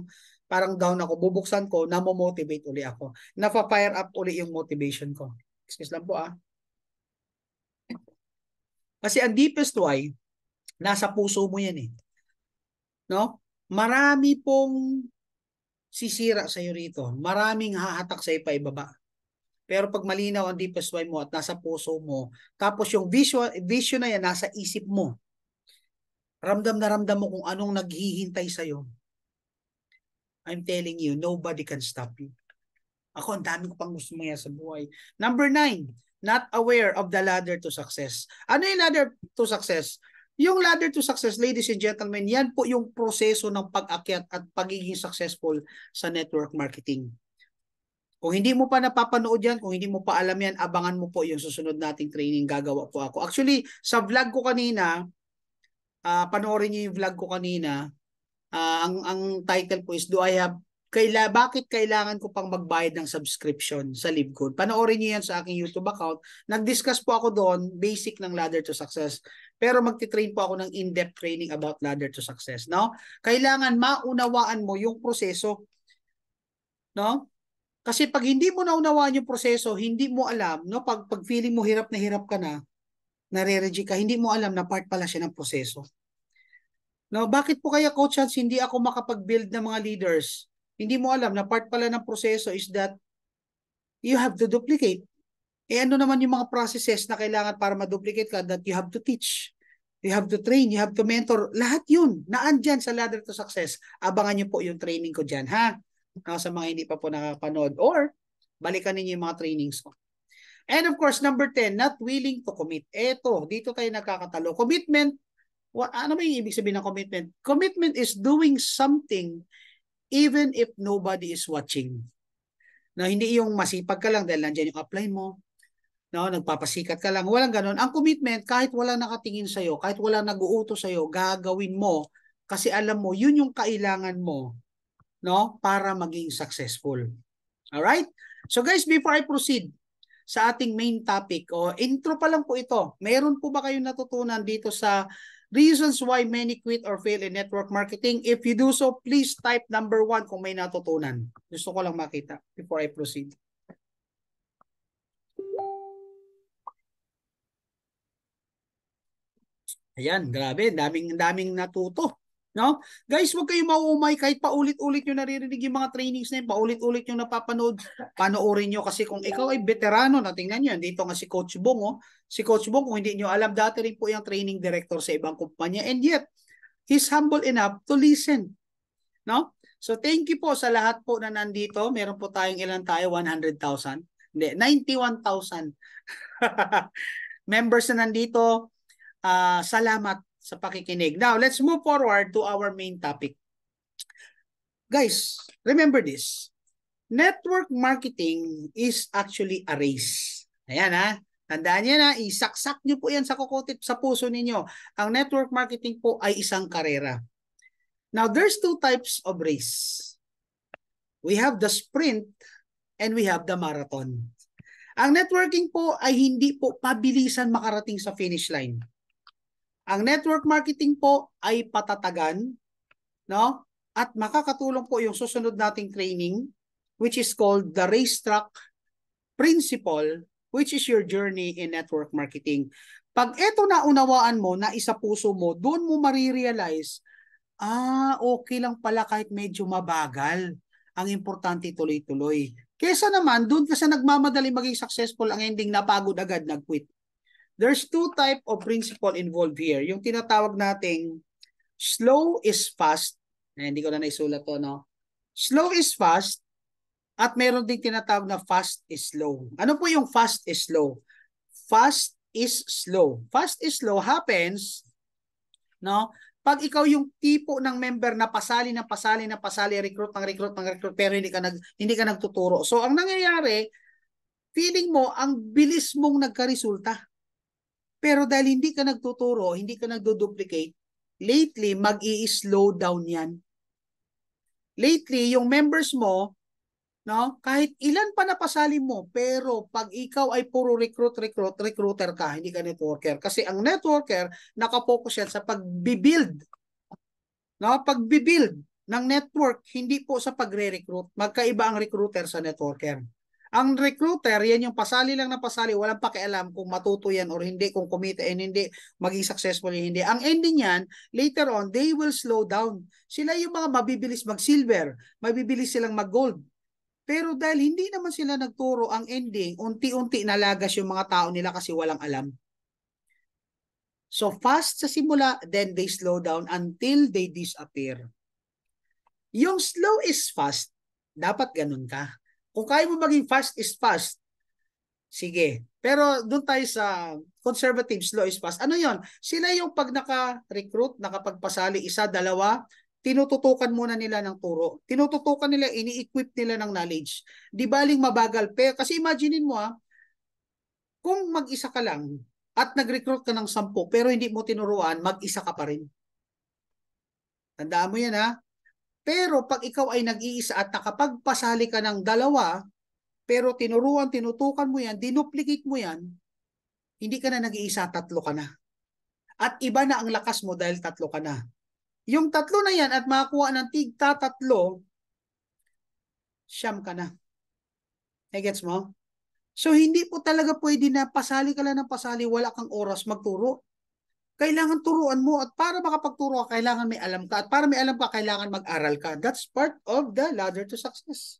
parang down ako, bubuksan ko, namomotivate uli ako. Napa-fire up uli yung motivation ko. Excuse lang po ah. Kasi ang deepest why, nasa puso mo yan eh. No? Marami pong sisira sa iyo rito. Maraming hahatak sa ipaibaba. Pero pag malinaw ang deepest why mo at nasa puso mo, tapos yung visual, vision na yan nasa isip mo, ramdam na ramdam mo kung anong naghihintay sa iyo. I'm telling you, nobody can stop you. Ako, ang dami ko pang gusto mangyari sa buhay. Number nine, not aware of the ladder to success. Ano yung ladder to success? Yung ladder to success, ladies and gentlemen, yan po yung proseso ng pag-akyat at pagiging successful sa network marketing. Kung hindi mo pa napapanood yan, kung hindi mo pa alam yan, abangan mo po yung susunod nating training gagawa po ako. Actually, sa vlog ko kanina, uh, panoorin niyo yung vlog ko kanina, uh, ang, ang title po is Do I Have kaila, bakit kailangan ko pang magbayad ng subscription sa Live Good? Panoorin niyo yan sa aking YouTube account. Nag-discuss po ako doon, basic ng Ladder to Success. Pero magti-train po ako ng in-depth training about Ladder to Success. No? Kailangan maunawaan mo yung proseso. No? Kasi pag hindi mo naunawaan yung proseso, hindi mo alam, no? pag, pag feeling mo hirap na hirap ka na, nare-reject ka, hindi mo alam na part pala siya ng proseso. No, bakit po kaya Coach Hans hindi ako makapag-build ng mga leaders? Hindi mo alam na part pala ng proseso is that you have to duplicate. Eh ano naman yung mga processes na kailangan para ma-duplicate ka that you have to teach, you have to train, you have to mentor. Lahat yun, naandyan sa Ladder to Success. Abangan nyo po yung training ko dyan, ha? Now, sa mga hindi pa po nakapanood or balikan ninyo yung mga trainings ko. And of course, number 10, not willing to commit. Eto, dito tayo nakakatalo. Commitment, ano ba yung ibig sabihin ng commitment? Commitment is doing something even if nobody is watching. No, hindi yung masipag ka lang dahil nandiyan yung apply mo. No, nagpapasikat ka lang. Walang ganun. Ang commitment, kahit walang nakatingin sa'yo, kahit walang nag-uutos sa'yo, gagawin mo kasi alam mo, yun yung kailangan mo no, para maging successful. Alright? So guys, before I proceed sa ating main topic, o oh, intro pa lang po ito, meron po ba kayong natutunan dito sa Reasons why many quit or fail in network marketing. If you do so, please type number one kung may natutunan. Gusto ko lang makita before I proceed. Ayan, grabe. Daming, daming natuto. No? Guys, wag kayong mauumay kahit paulit-ulit yung naririnig yung mga trainings na yun, paulit-ulit yung napapanood, panoorin nyo kasi kung ikaw ay veterano, natingnan nyo, dito nga si Coach Bong, oh. si Coach Bong, kung hindi nyo alam, dati rin po yung training director sa ibang kumpanya and yet, he's humble enough to listen. No? So thank you po sa lahat po na nandito. Meron po tayong ilan tayo, 100,000. Hindi, 91,000 [laughs] members na nandito. Uh, salamat sa pakikinig. Now, let's move forward to our main topic. Guys, remember this. Network marketing is actually a race. Ayan ha. Tandaan niyo na, isaksak niyo po yan sa kukutit, sa puso ninyo. Ang network marketing po ay isang karera. Now, there's two types of race. We have the sprint and we have the marathon. Ang networking po ay hindi po pabilisan makarating sa finish line. Ang network marketing po ay patatagan, no? At makakatulong po yung susunod nating training which is called the racetrack principle which is your journey in network marketing. Pag ito na unawaan mo, na isa puso mo, doon mo marirealize, ah, okay lang pala kahit medyo mabagal. Ang importante tuloy-tuloy. Kesa naman, doon kasi nagmamadali maging successful ang ending, napagod agad, nag-quit. There's two type of principle involved here. Yung tinatawag nating slow is fast. Eh, hindi ko na naisulat to, no? Slow is fast at meron ding tinatawag na fast is slow. Ano po yung fast is slow? Fast is slow. Fast is slow happens no? Pag ikaw yung tipo ng member na pasali na pasali na pasali, recruit ng recruit ng recruit pero hindi ka nag hindi ka nagtuturo. So ang nangyayari, feeling mo ang bilis mong nagkaresulta. Pero dahil hindi ka nagtuturo, hindi ka nagduduplicate, lately mag-i-slow down yan. Lately, yung members mo, no, kahit ilan pa napasali mo, pero pag ikaw ay puro recruit, recruit, recruiter ka, hindi ka networker. Kasi ang networker, nakapokus yan sa pag-build. No, pag-build ng network, hindi po sa pagre-recruit. Magkaiba ang recruiter sa networker. Ang recruiter, yan yung pasali lang na pasali, walang pakialam kung matuto yan or hindi, kung kumita and hindi, maging successful yan, hindi. Ang ending yan, later on, they will slow down. Sila yung mga mabibilis mag-silver, mabibilis silang mag-gold. Pero dahil hindi naman sila nagturo ang ending, unti-unti nalagas yung mga tao nila kasi walang alam. So fast sa simula, then they slow down until they disappear. Yung slow is fast, dapat ganun ka kung kaya mo maging fast is fast, sige. Pero doon tayo sa conservative slow is fast. Ano yon? Sila yung pag naka-recruit, nakapagpasali, isa, dalawa, tinututukan muna nila ng turo. Tinututukan nila, ini-equip nila ng knowledge. Di baling mabagal. Pero kasi imaginein mo ha, ah, kung mag-isa ka lang at nag-recruit ka ng sampo pero hindi mo tinuruan, mag-isa ka pa rin. Tandaan mo yan ha. Ah. Pero pag ikaw ay nag-iisa at nakapagpasali ka ng dalawa, pero tinuruan, tinutukan mo yan, dinuplicate mo yan, hindi ka na nag-iisa, tatlo ka na. At iba na ang lakas mo dahil tatlo ka na. Yung tatlo na yan at makakuha ng tigta tatlo, siyam ka na. gets mo? So hindi po talaga pwede na pasali ka lang ng pasali, wala kang oras magturo kailangan turuan mo at para makapagturo ka, kailangan may alam ka. At para may alam ka, kailangan mag-aral ka. That's part of the ladder to success.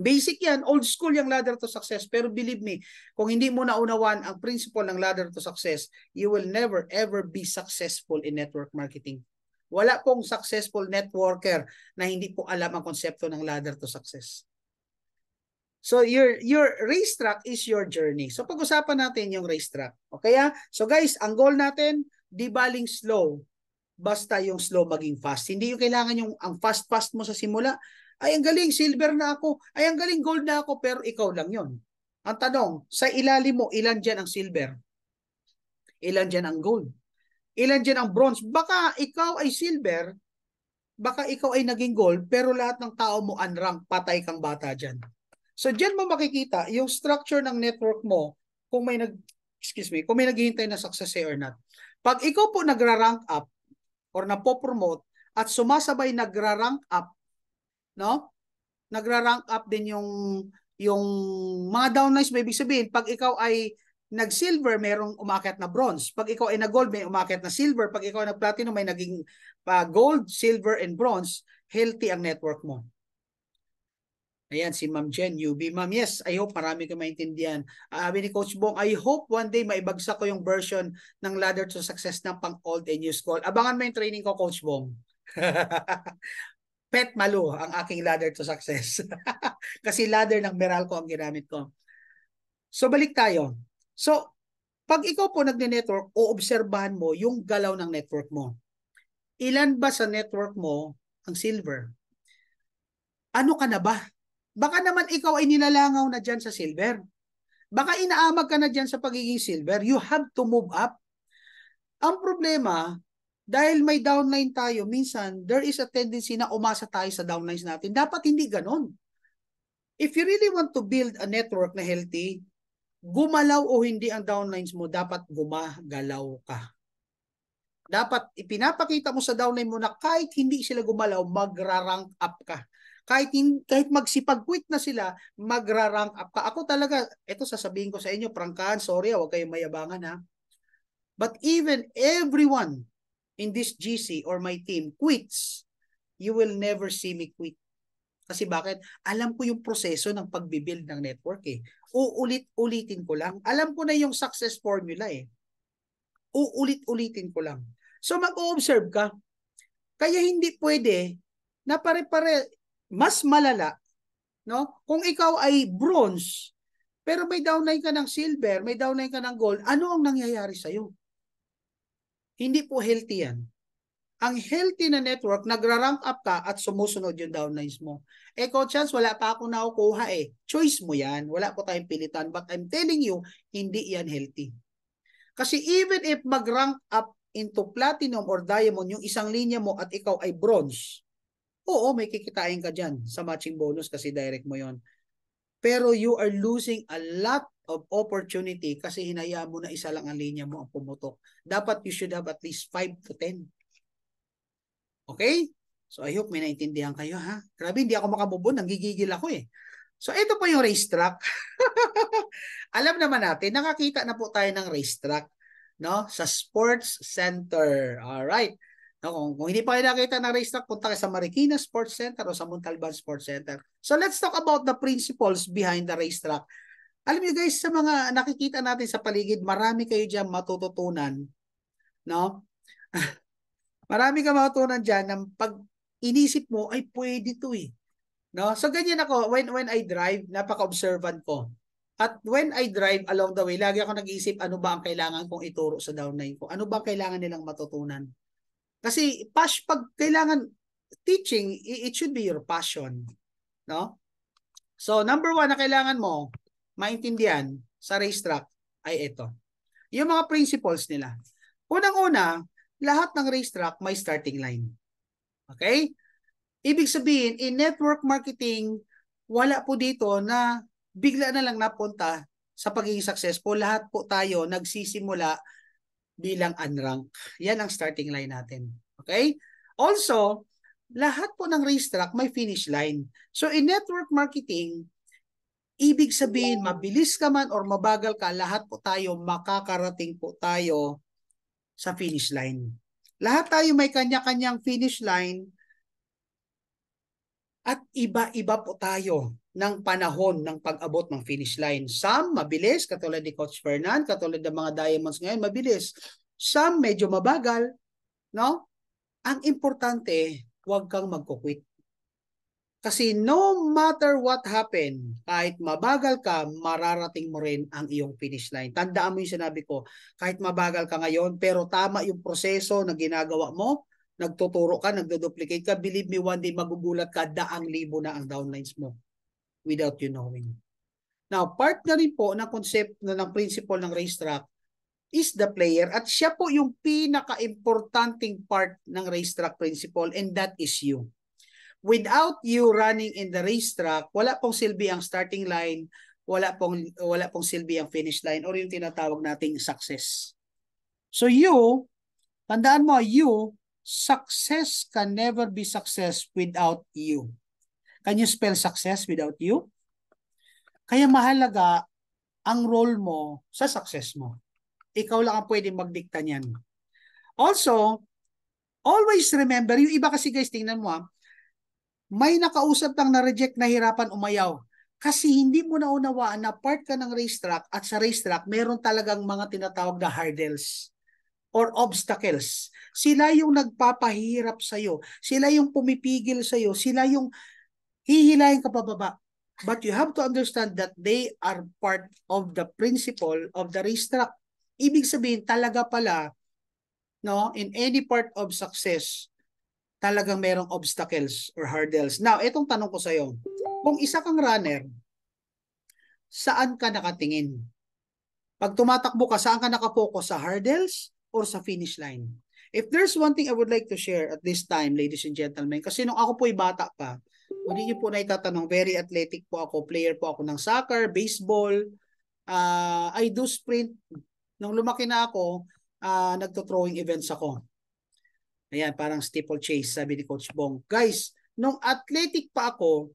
Basic yan, old school yung ladder to success. Pero believe me, kung hindi mo naunawan ang principle ng ladder to success, you will never ever be successful in network marketing. Wala pong successful networker na hindi po alam ang konsepto ng ladder to success. So your your racetrack is your journey. So pag-usapan natin yung racetrack. Okay So guys, ang goal natin, di baling slow. Basta yung slow maging fast. Hindi yung kailangan yung ang fast-fast mo sa simula. Ay, ang galing, silver na ako. Ay, ang galing, gold na ako. Pero ikaw lang yon. Ang tanong, sa ilalim mo, ilan dyan ang silver? Ilan dyan ang gold? Ilan dyan ang bronze? Baka ikaw ay silver, baka ikaw ay naging gold, pero lahat ng tao mo unrank, patay kang bata dyan. So diyan mo makikita yung structure ng network mo kung may nag excuse me, kung may naghihintay na success eh or not. Pag ikaw po nagra-rank up or napopromote at sumasabay nagra-rank up, no? Nagra-rank up din yung yung mga downlines may ibig sabihin pag ikaw ay nag-silver, merong umakyat na bronze. Pag ikaw ay nag-gold, may umakyat na silver. Pag ikaw ay nag-platinum, may naging uh, gold, silver, and bronze. Healthy ang network mo. Ayan, si Ma'am Jen UB. Ma'am, yes, I hope marami kayo maintindihan. Sabi uh, ni Coach Bong, I hope one day maibagsak ko yung version ng Ladder to Success ng pang old and new school. Abangan mo yung training ko, Coach Bong. [laughs] Pet malu ang aking ladder to success. [laughs] Kasi ladder ng Meralco ang ginamit ko. So balik tayo. So pag ikaw po nagne-network, oobserbahan mo yung galaw ng network mo. Ilan ba sa network mo ang silver? Ano ka na ba? Baka naman ikaw ay nilalangaw na dyan sa silver. Baka inaamag ka na dyan sa pagiging silver. You have to move up. Ang problema, dahil may downline tayo, minsan there is a tendency na umasa tayo sa downlines natin. Dapat hindi ganon. If you really want to build a network na healthy, gumalaw o hindi ang downlines mo, dapat gumagalaw ka dapat ipinapakita mo sa downline mo na kahit hindi sila gumalaw, magra-rank up ka. Kahit, in, kahit magsipag-quit na sila, magra-rank up ka. Ako talaga, ito sasabihin ko sa inyo, prangkahan, sorry, ah, huwag kayong mayabangan ha. But even everyone in this GC or my team quits, you will never see me quit. Kasi bakit? Alam ko yung proseso ng pagbibuild ng network eh. Uulit-ulitin ko lang. Alam ko na yung success formula eh. Uulit-ulitin ko lang. So mag-observe ka. Kaya hindi pwede na pare-pare mas malala, no? Kung ikaw ay bronze, pero may downline ka ng silver, may downline ka ng gold, ano ang nangyayari sa iyo? Hindi po healthy yan. Ang healthy na network, nagra-rank up ka at sumusunod yung downlines mo. Eh, Coach Chance, wala pa ako nakukuha eh. Choice mo yan. Wala po tayong pilitan. But I'm telling you, hindi yan healthy. Kasi even if mag-rank up into platinum or diamond yung isang linya mo at ikaw ay bronze, oo, may kikitain ka dyan sa matching bonus kasi direct mo yon. Pero you are losing a lot of opportunity kasi hinayaan mo na isa lang ang linya mo ang pumutok. Dapat you should have at least 5 to 10. Okay? So I hope may naintindihan kayo ha. Grabe, hindi ako makamubon. Nanggigigil ako eh. So ito po yung racetrack. [laughs] Alam naman natin, nakakita na po tayo ng racetrack no? sa Sports Center. All right. No, kung, kung hindi pa kayo nakita ng racetrack, punta kayo sa Marikina Sports Center o sa Montalban Sports Center. So let's talk about the principles behind the racetrack. Alam niyo guys, sa mga nakikita natin sa paligid, marami kayo diyan matututunan. No? [laughs] marami ka matutunan diyan ng pag inisip mo ay pwede to eh. No? So ganyan ako, when when I drive, napaka-observant ko. At when I drive along the way, lagi ako nag-iisip ano ba ang kailangan kong ituro sa downline ko? Ano ba kailangan nilang matutunan? Kasi pas pag kailangan teaching, it should be your passion, no? So number one na kailangan mo maintindihan sa racetrack ay ito. Yung mga principles nila. Unang-una, lahat ng racetrack may starting line. Okay? Ibig sabihin, in network marketing, wala po dito na bigla na lang napunta sa pagiging successful. Lahat po tayo nagsisimula bilang unrank. Yan ang starting line natin. Okay? Also, lahat po ng racetrack may finish line. So in network marketing, ibig sabihin mabilis ka man or mabagal ka, lahat po tayo makakarating po tayo sa finish line. Lahat tayo may kanya-kanyang finish line at iba-iba po tayo ng panahon ng pag-abot ng finish line. Some mabilis, katulad ni Coach Fernand, katulad ng mga diamonds ngayon, mabilis. Some medyo mabagal, no? Ang importante, huwag kang magkukwit. Kasi no matter what happen, kahit mabagal ka, mararating mo rin ang iyong finish line. Tandaan mo yung sinabi ko, kahit mabagal ka ngayon, pero tama yung proseso na ginagawa mo, nagtuturo ka, nagdoduplicate ka, believe me, one day magugulat ka, daang libo na ang downlines mo without you knowing. Now, part na rin po ng concept na ng principle ng racetrack is the player at siya po yung pinaka-importanting part ng racetrack principle and that is you. Without you running in the racetrack, wala pong silbi ang starting line, wala pong wala pong silbi ang finish line or yung tinatawag nating success. So you, tandaan mo, you Success can never be success without you. Can you spell success without you? Kaya mahalaga ang role mo sa success mo. Ikaw lang ang pwede magdikta niyan. Also, always remember, yung iba kasi guys, tingnan mo ha, ah, may nakausap lang na reject na hirapan umayaw. Kasi hindi mo naunawaan na part ka ng racetrack at sa racetrack, meron talagang mga tinatawag na hurdles or obstacles. Sila yung nagpapahirap sa iyo. Sila yung pumipigil sa iyo. Sila yung hihilahin ka pababa. But you have to understand that they are part of the principle of the racetrack. Ibig sabihin talaga pala, no, in any part of success, talagang merong obstacles or hurdles. Now, itong tanong ko sa iyo. kung isa kang runner, saan ka nakatingin? Pag tumatakbo ka, saan ka nakapokus? Sa hurdles or sa finish line. If there's one thing I would like to share at this time, ladies and gentlemen, kasi nung ako po ay bata pa, hindi niyo po na itatanong, very athletic po ako, player po ako ng soccer, baseball, uh, I do sprint. Nung lumaki na ako, uh, nagto-throwing events ako. Ayan, parang steeplechase, sabi ni Coach Bong. Guys, nung athletic pa ako,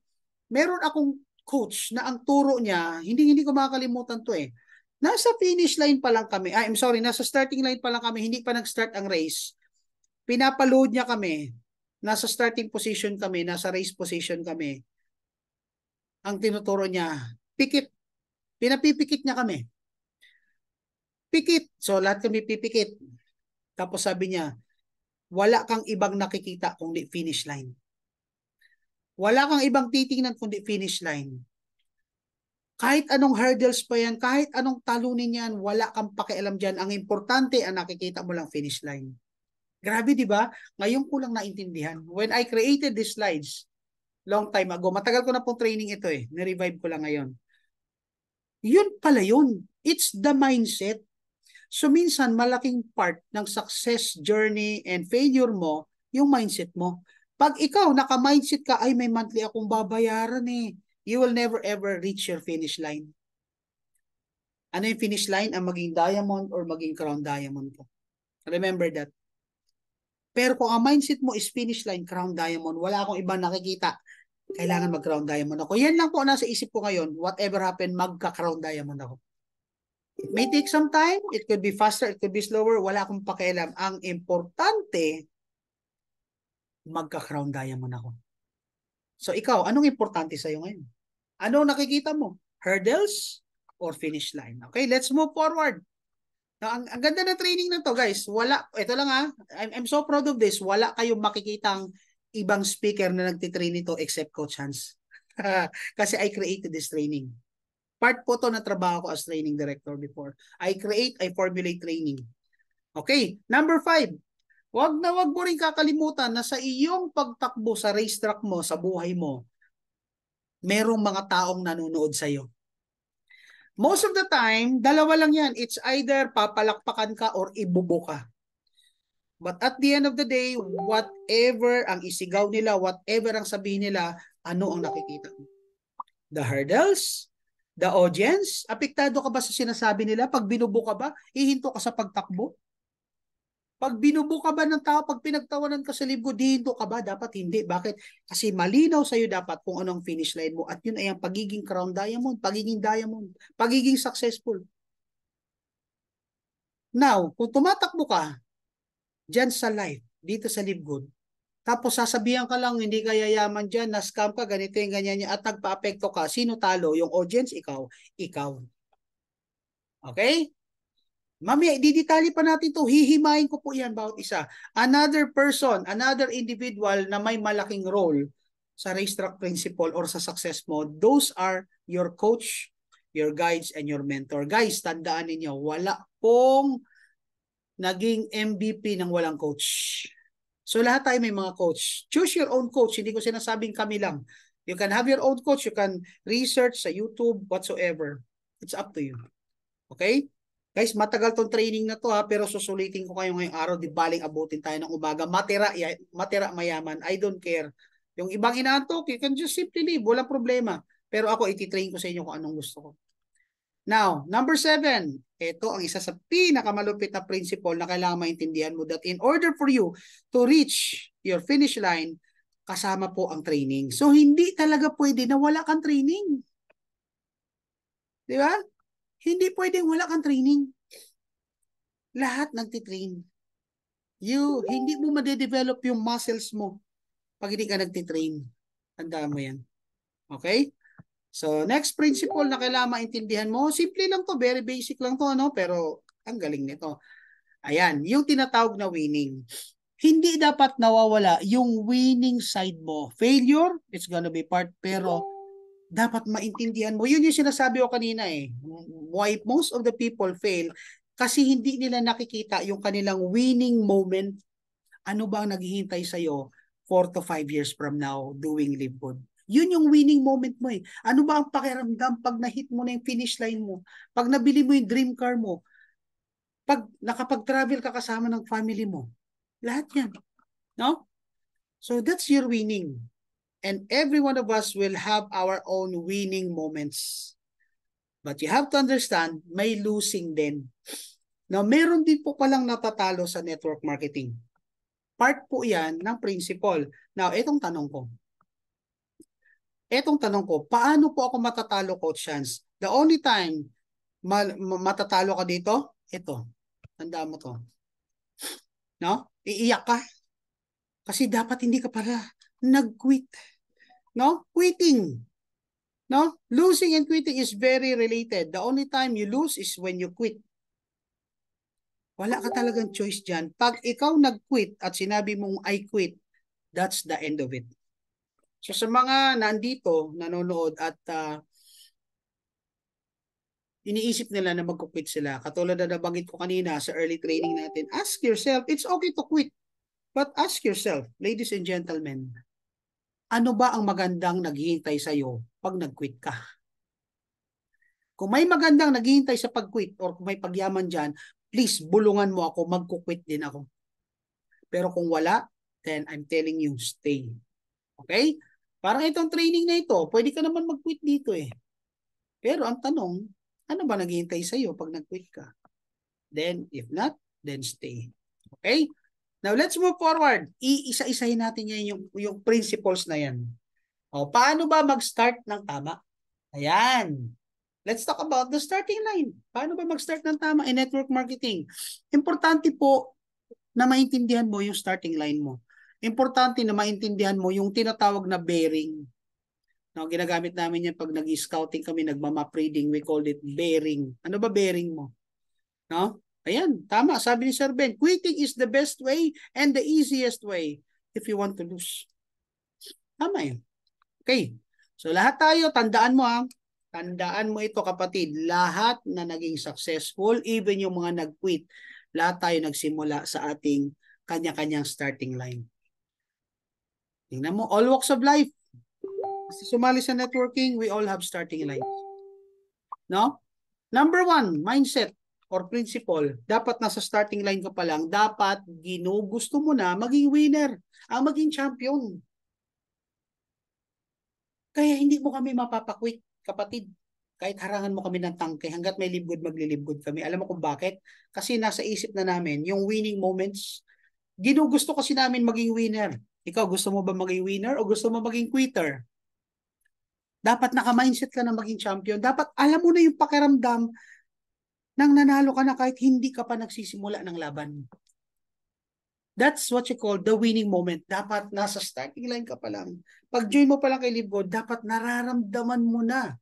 meron akong coach na ang turo niya, hindi hindi ko makakalimutan to eh. Nasa finish line pa lang kami. Ah, I'm sorry, nasa starting line pa lang kami. Hindi pa nag-start ang race. Pinapaload niya kami. Nasa starting position kami. Nasa race position kami. Ang tinuturo niya, pikit. Pinapipikit niya kami. Pikit. So lahat kami pipikit. Tapos sabi niya, wala kang ibang nakikita kundi finish line. Wala kang ibang titingnan kundi finish line. Kahit anong hurdles pa yan, kahit anong talunin yan, wala kang pakialam dyan. Ang importante, ang nakikita mo lang finish line. Grabe, di ba? Ngayon ko lang naintindihan. When I created these slides, long time ago, matagal ko na pong training ito eh, nirevive ko lang ngayon. Yun pala yun. It's the mindset. So minsan, malaking part ng success journey and failure mo, yung mindset mo. Pag ikaw, naka-mindset ka, ay may monthly akong babayaran eh you will never ever reach your finish line. Ano yung finish line? Ang maging diamond or maging crown diamond po. Remember that. Pero kung ang mindset mo is finish line, crown diamond, wala akong ibang nakikita, kailangan mag-crown diamond ako. Yan lang po nasa isip ko ngayon. Whatever happen, magka-crown diamond ako. It may take some time. It could be faster. It could be slower. Wala akong pakialam. Ang importante, magka-crown diamond ako. So ikaw, anong importante sa'yo ngayon? Ano nakikita mo? Hurdles or finish line? Okay, let's move forward. Now, ang, ang ganda na training na to, guys. Wala, ito lang ha. Ah. I'm, I'm so proud of this. Wala kayong makikitang ibang speaker na nagtitrain nito except Coach Hans. [laughs] Kasi I created this training. Part po to na trabaho ko as training director before. I create, I formulate training. Okay, number five. Huwag na huwag mo rin kakalimutan na sa iyong pagtakbo sa racetrack mo, sa buhay mo, merong mga taong nanonood sa iyo. Most of the time, dalawa lang yan. It's either papalakpakan ka or ibubo ka. But at the end of the day, whatever ang isigaw nila, whatever ang sabihin nila, ano ang nakikita mo? The hurdles? The audience? Apektado ka ba sa sinasabi nila? Pag binubo ka ba? Ihinto ka sa pagtakbo? Pag binubo ka ba ng tao, pag pinagtawanan ka sa libro, dito ka ba? Dapat hindi. Bakit? Kasi malinaw sa'yo dapat kung anong finish line mo. At yun ay ang pagiging crown diamond, pagiging diamond, pagiging successful. Now, kung tumatakbo ka, dyan sa life, dito sa libro, tapos sasabihan ka lang, hindi ka yayaman dyan, na-scam ka, ganito yung ganyan niya, at nagpa-apekto ka, sino talo? Yung audience? Ikaw. Ikaw. Okay? Mamaya, didetali pa natin to. Hihimayin ko po yan bawat isa. Another person, another individual na may malaking role sa racetrack principle or sa success mo, those are your coach, your guides, and your mentor. Guys, tandaan ninyo, wala pong naging MVP ng walang coach. So lahat tayo may mga coach. Choose your own coach. Hindi ko sinasabing kami lang. You can have your own coach. You can research sa YouTube, whatsoever. It's up to you. Okay? Guys, matagal tong training na to ha, pero susulitin ko kayo ngayong araw, di baling abutin tayo ng umaga. Matira, matira mayaman, I don't care. Yung ibang inaantok, you can just simply leave, walang problema. Pero ako, ititrain ko sa inyo kung anong gusto ko. Now, number seven, ito ang isa sa pinakamalupit na principle na kailangan maintindihan mo that in order for you to reach your finish line, kasama po ang training. So, hindi talaga pwede na wala kang training. Di ba? Hindi pwedeng wala kang training. Lahat nagtitrain. You, hindi mo madedevelop yung muscles mo pag hindi ka nagtitrain. Tandaan mo yan. Okay? So, next principle na kailangan maintindihan mo, simple lang to, very basic lang to, no? pero ang galing nito. Ayan, yung tinatawag na winning. Hindi dapat nawawala yung winning side mo. Failure, it's gonna be part, pero dapat maintindihan mo. Yun yung sinasabi ko kanina eh. Why most of the people fail kasi hindi nila nakikita yung kanilang winning moment. Ano ba ang naghihintay sa'yo 4 to 5 years from now doing live Yun yung winning moment mo eh. Ano ba ang pakiramdam pag na-hit mo na yung finish line mo? Pag nabili mo yung dream car mo? Pag nakapag-travel ka kasama ng family mo? Lahat yan. No? So that's your winning and every one of us will have our own winning moments. But you have to understand, may losing din. Now, meron din po palang natatalo sa network marketing. Part po yan ng principle. Now, itong tanong ko. Itong tanong ko, paano po ako matatalo, Coach Chance? The only time ma- matatalo ka dito, ito. Tanda mo to. No? Iiyak ka. Kasi dapat hindi ka para nag-quit. No? Quitting. No? Losing and quitting is very related. The only time you lose is when you quit. Wala ka talagang choice dyan. Pag ikaw nag-quit at sinabi mong I quit, that's the end of it. So sa mga nandito, nanonood at uh, iniisip nila na mag-quit sila. Katulad na nabanggit ko kanina sa early training natin, ask yourself, it's okay to quit. But ask yourself, ladies and gentlemen, ano ba ang magandang naghihintay sa iyo pag nag-quit ka? Kung may magandang naghihintay sa pag-quit or kung may pagyaman diyan, please bulungan mo ako, magko-quit din ako. Pero kung wala, then I'm telling you, stay. Okay? Parang itong training na ito, pwede ka naman mag-quit dito eh. Pero ang tanong, ano ba naghihintay sa iyo pag nag-quit ka? Then, if not, then stay. Okay? Now, let's move forward. Iisa-isahin natin yan yung, yung principles na yan. O, oh, paano ba mag-start ng tama? Ayan. Let's talk about the starting line. Paano ba mag-start ng tama in network marketing? Importante po na maintindihan mo yung starting line mo. Importante na maintindihan mo yung tinatawag na bearing. No, ginagamit namin yan pag nag-scouting kami, nagmamap reading, we call it bearing. Ano ba bearing mo? No? Ayan, tama, sabi ni Sir Ben, quitting is the best way and the easiest way if you want to lose. Tama yun. Okay, so lahat tayo, tandaan mo ha, tandaan mo ito kapatid, lahat na naging successful, even yung mga nag-quit, lahat tayo nagsimula sa ating kanya-kanyang starting line. Tingnan mo, all walks of life. Kasi sumali sa networking, we all have starting line. No? Number one, mindset or principle, dapat nasa starting line ka pa lang, dapat ginugusto mo na maging winner, ang ah, maging champion. Kaya hindi mo kami mapapakwit, kapatid. Kahit harangan mo kami ng tangke, hanggat may libgod, maglilibgod kami. Alam mo kung bakit? Kasi nasa isip na namin, yung winning moments, ginugusto kasi namin maging winner. Ikaw, gusto mo ba maging winner o gusto mo maging quitter? dapat naka-mindset ka na maging champion. Dapat alam mo na yung pakiramdam nang nanalo ka na kahit hindi ka pa nagsisimula ng laban. That's what you call the winning moment. Dapat nasa starting line ka pa lang. Pag join mo pa lang kay Live God, dapat nararamdaman mo na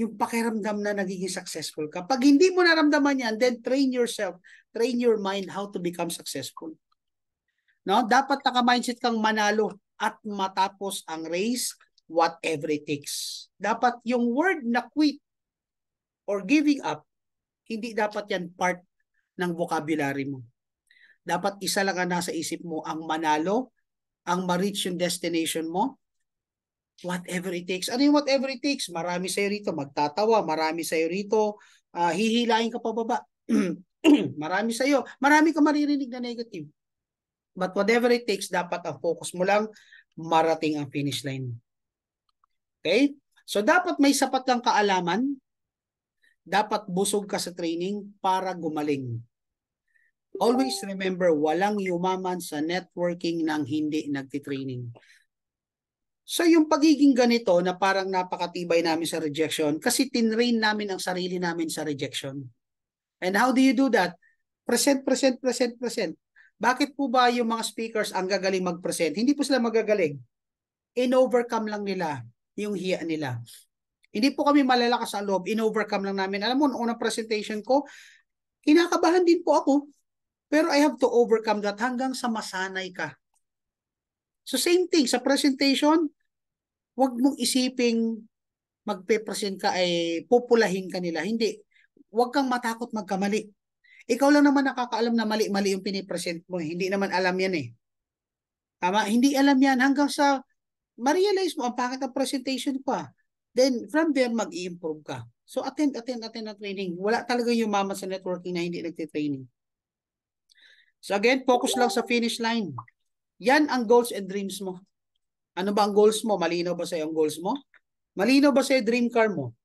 yung pakiramdam na nagiging successful ka. Pag hindi mo naramdaman yan, then train yourself, train your mind how to become successful. No? Dapat naka-mindset kang manalo at matapos ang race whatever it takes. Dapat yung word na quit or giving up hindi dapat yan part ng vocabulary mo. Dapat isa lang ang nasa isip mo, ang manalo, ang ma-reach yung destination mo, whatever it takes. Ano yung whatever it takes? Marami sa'yo rito, magtatawa, marami sa'yo rito, uh, hihilain ka pababa. [clears throat] marami sa'yo, marami ka maririnig na negative. But whatever it takes, dapat ang focus mo lang marating ang finish line. Okay? So dapat may sapat lang kaalaman dapat busog ka sa training para gumaling. Always remember, walang yumaman sa networking ng hindi nagtitraining. So yung pagiging ganito na parang napakatibay namin sa rejection kasi tinrain namin ang sarili namin sa rejection. And how do you do that? Present, present, present, present. Bakit po ba yung mga speakers ang gagaling mag-present? Hindi po sila magagaling. In-overcome lang nila yung hiya nila. Hindi po kami malalakas ang loob, in-overcome lang namin. Alam mo, noong unang presentation ko, kinakabahan din po ako. Pero I have to overcome that hanggang sa masanay ka. So same thing, sa presentation, wag mong isiping magpe-present ka ay eh, populahin ka nila. Hindi. Huwag kang matakot magkamali. Ikaw lang naman nakakaalam na mali-mali yung pinipresent mo. Eh. Hindi naman alam yan eh. Tama? Hindi alam yan hanggang sa ma-realize mo ang pangit ang presentation pa. Then from there, mag-improve ka. So attend, attend, attend na training. Wala talaga yung mama sa networking na hindi nagtitraining. So again, focus lang sa finish line. Yan ang goals and dreams mo. Ano ba ang goals mo? Malinaw ba sa'yo ang goals mo? Malinaw ba sa'yo dream car mo?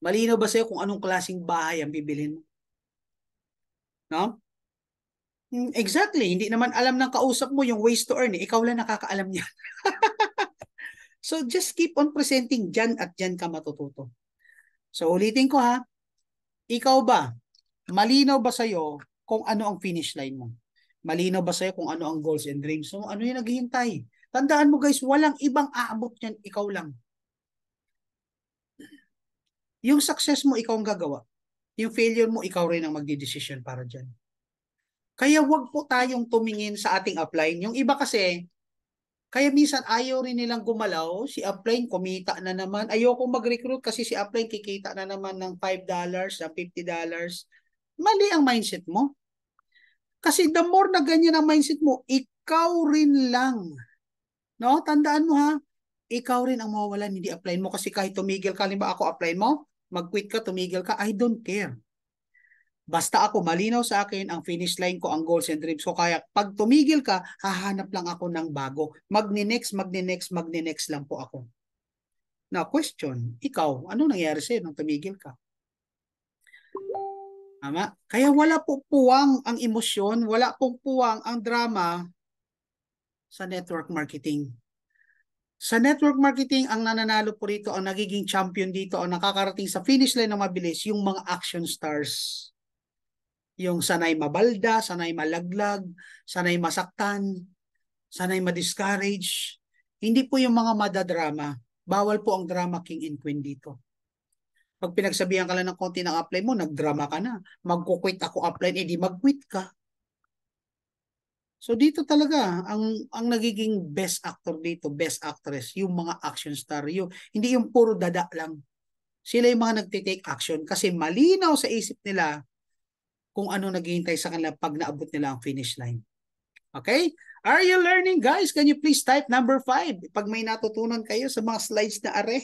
Malinaw ba sa'yo kung anong klaseng bahay ang bibilhin mo? No? Hmm, exactly. Hindi naman alam ng kausap mo yung ways to earn. Ikaw lang nakakaalam niya. [laughs] So just keep on presenting dyan at dyan ka matututo. So ulitin ko ha, ikaw ba, malinaw ba sa'yo kung ano ang finish line mo? Malinaw ba sa'yo kung ano ang goals and dreams mo? So, ano yung naghihintay? Tandaan mo guys, walang ibang aabot yan, ikaw lang. Yung success mo, ikaw ang gagawa. Yung failure mo, ikaw rin ang magdi-decision para dyan. Kaya wag po tayong tumingin sa ating upline. Yung iba kasi, kaya minsan ayaw rin nilang gumalaw, si Upline kumita na naman. Ayoko mag-recruit kasi si Upline kikita na naman ng $5, ng $50. Mali ang mindset mo. Kasi the more na ganyan ang mindset mo, ikaw rin lang. No? Tandaan mo ha, ikaw rin ang mawawalan, hindi applyin mo. Kasi kahit tumigil ka, limba ako applyin mo, mag-quit ka, tumigil ka, I don't care. Basta ako, malinaw sa akin, ang finish line ko, ang goals and dreams ko. Kaya pag tumigil ka, hahanap lang ako ng bago. Magni-next, magni-next, magni-next lang po ako. Now, question, ikaw, ano nangyari sa'yo nung tumigil ka? Tama? Kaya wala po puwang ang emosyon, wala pong puwang ang drama sa network marketing. Sa network marketing, ang nananalo po rito, ang nagiging champion dito, ang nakakarating sa finish line ng mabilis, yung mga action stars. Yung sanay mabalda, sanay malaglag, sanay masaktan, sanay ma-discourage. Hindi po yung mga madadrama. Bawal po ang drama king and queen dito. Pag pinagsabihan ka lang ng konti ng apply mo, nagdrama ka na. Magkukwit ako apply, edi magquit ka. So dito talaga ang ang nagiging best actor dito, best actress, yung mga action star, yung hindi yung puro dada lang. Sila yung mga nagte-take action kasi malinaw sa isip nila kung ano naghihintay sa kanila pag naabot nila ang finish line. Okay? Are you learning guys? Can you please type number 5 pag may natutunan kayo sa mga slides na are?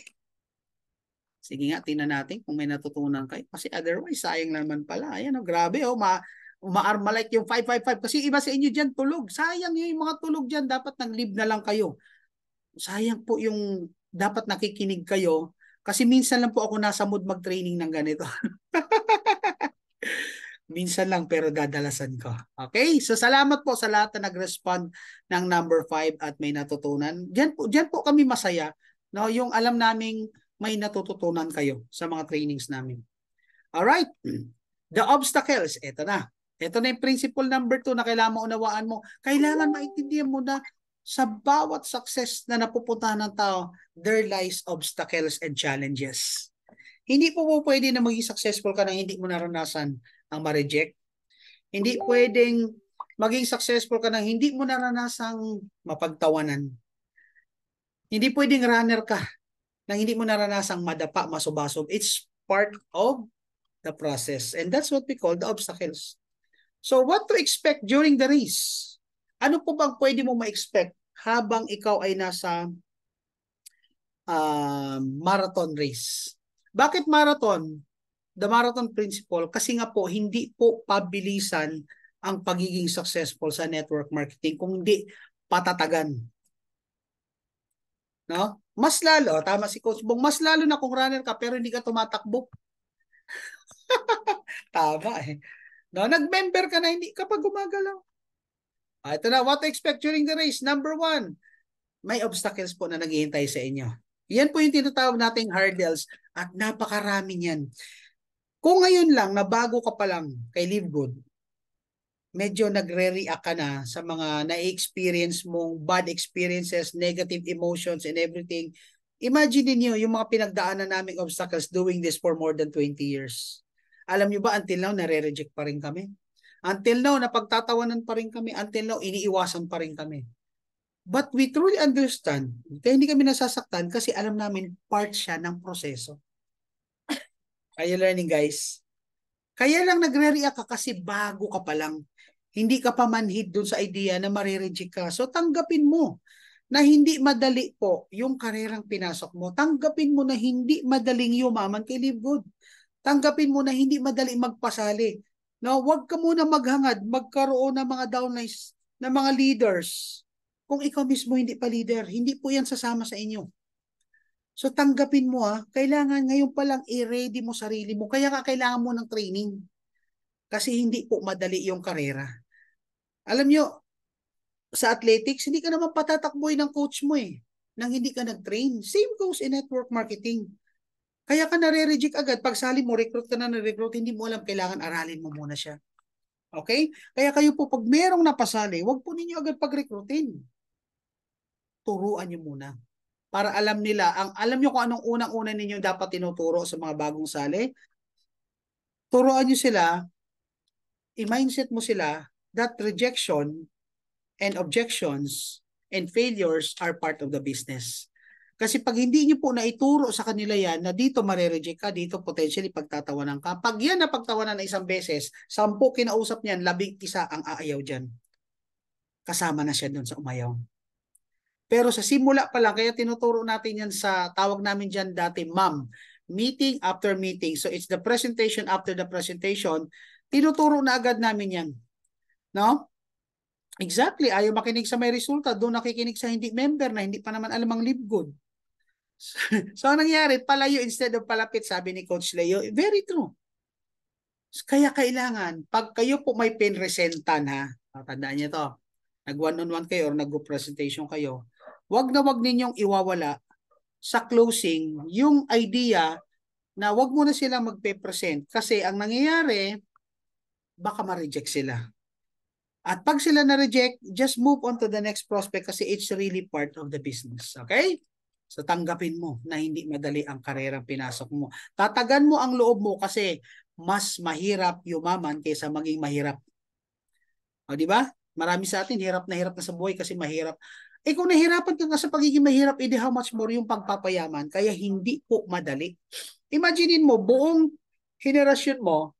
Sige nga, tingnan natin kung may natutunan kayo. Kasi otherwise, sayang naman pala. Ayan, oh, grabe oh, ma umaarmalite yung 555. Kasi iba sa inyo dyan tulog. Sayang yung mga tulog dyan. Dapat nag live na lang kayo. Sayang po yung dapat nakikinig kayo. Kasi minsan lang po ako nasa mood mag-training ng ganito. [laughs] Minsan lang pero dadalasan ko. Okay? So salamat po sa lahat na nag-respond ng number 5 at may natutunan. Diyan po, diyan po kami masaya. No? Yung alam naming may natututunan kayo sa mga trainings namin. Alright. The obstacles. Ito na. Ito na yung principle number 2 na kailangan mo maunawaan mo. Kailangan maintindihan mo na sa bawat success na napupunta ng tao, there lies obstacles and challenges. Hindi po po pwede na maging successful ka nang hindi mo naranasan ang ma-reject. Hindi pwedeng maging successful ka nang hindi mo naranasang mapagtawanan. Hindi pwedeng runner ka nang hindi mo naranasang madapa, masubasog. It's part of the process. And that's what we call the obstacles. So what to expect during the race? Ano po bang pwede mo ma-expect habang ikaw ay nasa uh, marathon race? Bakit marathon? the marathon principle kasi nga po hindi po pabilisan ang pagiging successful sa network marketing kung hindi patatagan. No? Mas lalo, tama si Coach Bong, mas lalo na kung runner ka pero hindi ka tumatakbo. [laughs] tama eh. No, nag-member ka na hindi ka pa gumagalaw. Ah, ito na, what to expect during the race. Number one, may obstacles po na naghihintay sa inyo. Yan po yung tinatawag nating hurdles at napakarami niyan. Kung ngayon lang na bago ka pa lang kay Live Good, medyo nagre-react ka na sa mga na-experience mong bad experiences, negative emotions and everything. Imagine niyo yung mga pinagdaanan naming obstacles doing this for more than 20 years. Alam niyo ba until now nare-reject pa rin kami? Until now napagtatawanan pa rin kami, until now iniiwasan pa rin kami. But we truly understand, kaya hindi kami nasasaktan kasi alam namin part siya ng proseso. Are learning guys? Kaya lang nagre-react ka kasi bago ka pa lang. Hindi ka pa manhid doon sa idea na marireject ka. So tanggapin mo na hindi madali po yung karerang pinasok mo. Tanggapin mo na hindi madaling yumaman kay Live Good. Tanggapin mo na hindi madali magpasali. No, wag ka muna maghangad magkaroon ng mga downlines ng mga leaders kung ikaw mismo hindi pa leader. Hindi po yan sasama sa inyo. So tanggapin mo ah, kailangan ngayon pa lang i-ready mo sarili mo. Kaya nga kailangan mo ng training. Kasi hindi po madali yung karera. Alam nyo, sa athletics, hindi ka naman patatakboy ng coach mo eh. Nang hindi ka nag-train. Same goes in network marketing. Kaya ka nare-reject agad. Pag sali mo, recruit ka na ng recruit, hindi mo alam, kailangan aralin mo muna siya. Okay? Kaya kayo po, pag merong napasali, wag po ninyo agad pag-recruitin. Turuan nyo muna para alam nila, ang alam nyo kung anong unang-una ninyo dapat tinuturo sa mga bagong sali, turuan niyo sila, i-mindset mo sila that rejection and objections and failures are part of the business. Kasi pag hindi niyo po naituro sa kanila yan na dito marereject ka, dito potentially pagtatawanan ka. Pag yan na pagtawanan na isang beses, sampu kinausap niyan, labing isa ang aayaw diyan. Kasama na siya doon sa umayaw. Pero sa simula pa lang, kaya tinuturo natin yan sa tawag namin dyan dati, ma'am, meeting after meeting. So it's the presentation after the presentation. Tinuturo na agad namin yan. No? Exactly. Ayaw makinig sa may resulta. Doon nakikinig sa hindi member na hindi pa naman alam ang live good. [laughs] so ang nangyari, palayo instead of palapit, sabi ni Coach Leo. Very true. Kaya kailangan, pag kayo po may pinresentan ha, tandaan niyo to, nag one-on-one kayo or nag presentation kayo, wag na wag ninyong iwawala sa closing yung idea na wag muna sila magpe-present kasi ang nangyayari baka ma-reject sila. At pag sila na-reject, just move on to the next prospect kasi it's really part of the business. Okay? So tanggapin mo na hindi madali ang karerang pinasok mo. Tatagan mo ang loob mo kasi mas mahirap yumaman kaysa maging mahirap. O di ba? Marami sa atin hirap na hirap na sa buhay kasi mahirap eh kung nahirapan ka nga sa pagiging mahirap, edi how much more yung pagpapayaman, kaya hindi po madali. Imaginin mo, buong henerasyon mo,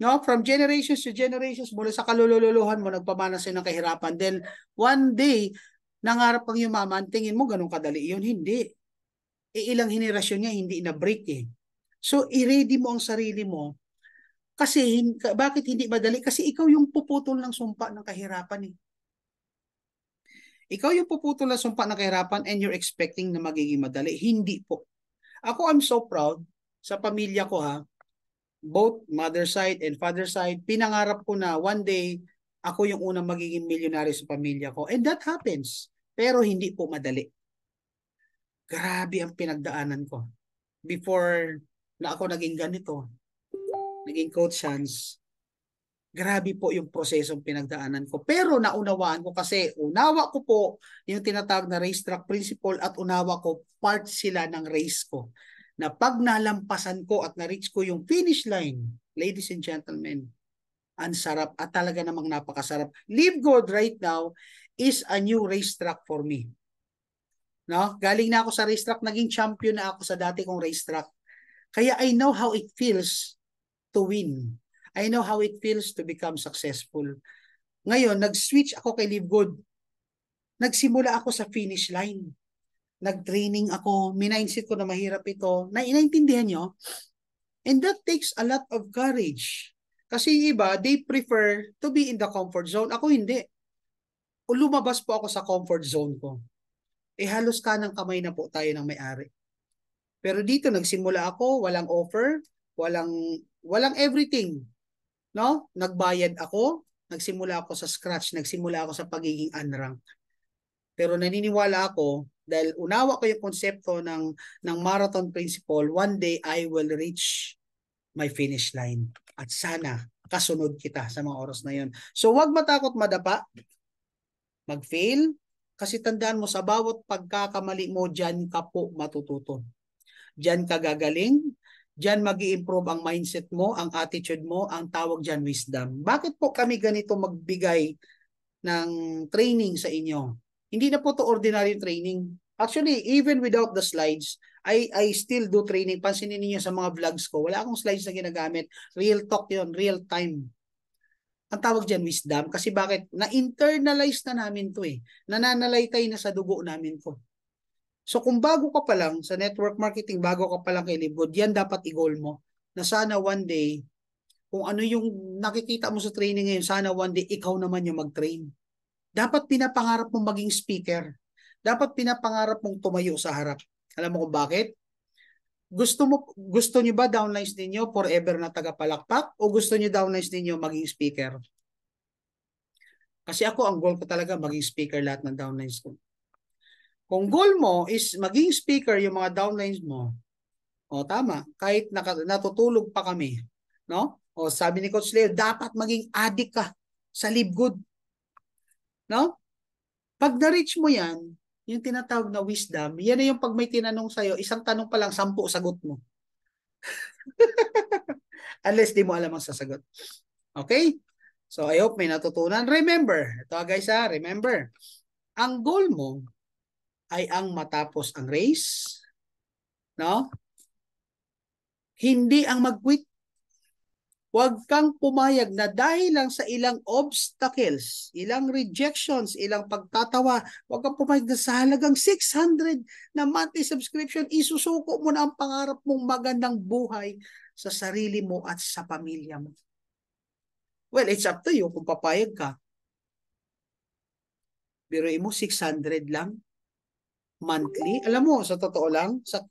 no, from generations to generations, mula sa kalululuhan mo, nagpamanas ng kahirapan. Then, one day, nangarap kang yumaman, tingin mo ganun kadali. Yun, hindi. E, ilang henerasyon niya, hindi na-break eh. So, i-ready mo ang sarili mo. Kasi, bakit hindi madali? Kasi ikaw yung puputol ng sumpa ng kahirapan eh. Ikaw yung puputol na sumpa ng kahirapan and you're expecting na magiging madali. Hindi po. Ako, I'm so proud sa pamilya ko ha. Both mother side and father side, pinangarap ko na one day ako yung unang magiging millionaire sa pamilya ko. And that happens. Pero hindi po madali. Grabe ang pinagdaanan ko. Before na ako naging ganito, naging coach chance, grabe po yung prosesong pinagdaanan ko. Pero naunawaan ko kasi unawa ko po yung tinatawag na racetrack principle at unawa ko part sila ng race ko. Na pag nalampasan ko at na-reach ko yung finish line, ladies and gentlemen, ang sarap at talaga namang napakasarap. Live God right now is a new racetrack for me. No? Galing na ako sa racetrack, naging champion na ako sa dati kong racetrack. Kaya I know how it feels to win I know how it feels to become successful. Ngayon, nag-switch ako kay Live Good. Nagsimula ako sa finish line. Nag-training ako. Minainsit ko na mahirap ito. Na inaintindihan nyo? And that takes a lot of courage. Kasi iba, they prefer to be in the comfort zone. Ako hindi. O Lumabas po ako sa comfort zone ko. Eh halos kanang kamay na po tayo ng may-ari. Pero dito nagsimula ako, walang offer, walang walang everything. No? Nagbayad ako, nagsimula ako sa scratch, nagsimula ako sa pagiging unranked. Pero naniniwala ako dahil unawa ko yung konsepto ng ng marathon principle, one day I will reach my finish line. At sana kasunod kita sa mga oras na yon. So huwag matakot madapa, magfail kasi tandaan mo sa bawat pagkakamali mo, diyan ka po matututo. Diyan ka gagaling, Diyan mag improve ang mindset mo, ang attitude mo, ang tawag diyan wisdom. Bakit po kami ganito magbigay ng training sa inyo? Hindi na po to ordinary training. Actually, even without the slides, I I still do training. Pansinin niyo sa mga vlogs ko, wala akong slides na ginagamit. Real talk 'yon, real time. Ang tawag diyan wisdom kasi bakit na-internalize na namin 'to eh. Nananalaytay na sa dugo namin 'to. So kung bago ka pa lang sa network marketing, bago ka pa lang kay Libod, yan dapat i-goal mo. Na sana one day, kung ano yung nakikita mo sa training ngayon, sana one day ikaw naman yung mag-train. Dapat pinapangarap mong maging speaker. Dapat pinapangarap mong tumayo sa harap. Alam mo kung bakit? Gusto mo gusto niyo ba downlines ninyo forever na tagapalakpak o gusto niyo downlines ninyo maging speaker? Kasi ako ang goal ko talaga maging speaker lahat ng downlines ko. Kung goal mo is maging speaker yung mga downlines mo, o tama, kahit naka, natutulog pa kami, no? O sabi ni Coach Leo, dapat maging addict ka sa live good. No? Pag na-reach mo yan, yung tinatawag na wisdom, yan na yung pag may tinanong sa'yo, isang tanong pa lang, sampu sagot mo. [laughs] Unless di mo alam ang sasagot. Okay? So I hope may natutunan. Remember, ito ah, guys ha, ah, remember, ang goal mo ay ang matapos ang race, no? Hindi ang mag-quit. Huwag kang pumayag na dahil lang sa ilang obstacles, ilang rejections, ilang pagtatawa, huwag kang pumayag na sa halagang 600 na monthly subscription, isusuko mo na ang pangarap mong magandang buhay sa sarili mo at sa pamilya mo. Well, it's up to you kung papayag ka. Biruin mo 600 lang monthly. Alam mo, sa totoo lang, sa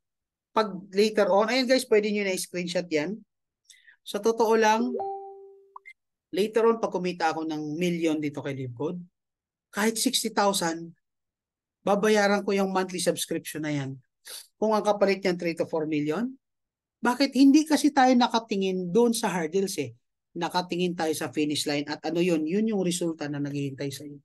pag later on, ayun guys, pwede niyo na-screenshot yan. Sa totoo lang, later on, pag kumita ako ng million dito kay Libcode, kahit 60,000, babayaran ko yung monthly subscription na yan. Kung ang kapalit niyan 3 to 4 million, bakit hindi kasi tayo nakatingin doon sa hurdles eh? Nakatingin tayo sa finish line at ano yun? Yun yung resulta na naghihintay sa iyo.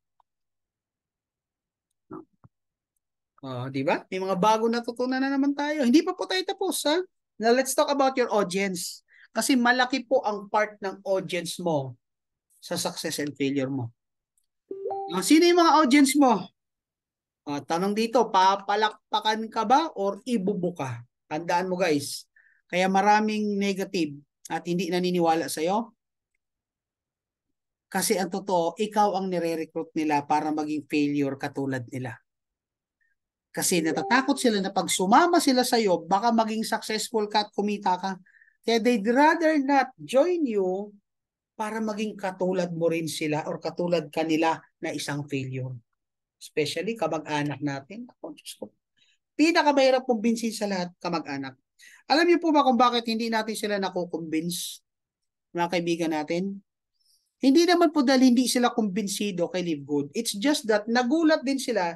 Oh, di ba? May mga bago natutunan na naman tayo. Hindi pa po tayo tapos, ha? Now, let's talk about your audience. Kasi malaki po ang part ng audience mo sa success and failure mo. Sino yung mga audience mo? Uh, tanong dito, papalakpakan ka ba or ibubo ka? Tandaan mo guys. Kaya maraming negative at hindi naniniwala sa'yo. Kasi ang totoo, ikaw ang nire-recruit nila para maging failure katulad nila. Kasi natatakot sila na pag sumama sila sa iyo, baka maging successful ka at kumita ka. Kaya they'd rather not join you para maging katulad mo rin sila or katulad kanila na isang failure. Especially kamag-anak natin. Ako, Diyos ko. Pinakamahirap kumbinsin sa lahat kamag-anak. Alam niyo po ba kung bakit hindi natin sila nakukumbins, mga kaibigan natin? Hindi naman po dahil hindi sila kumbinsido kay Live Good. It's just that nagulat din sila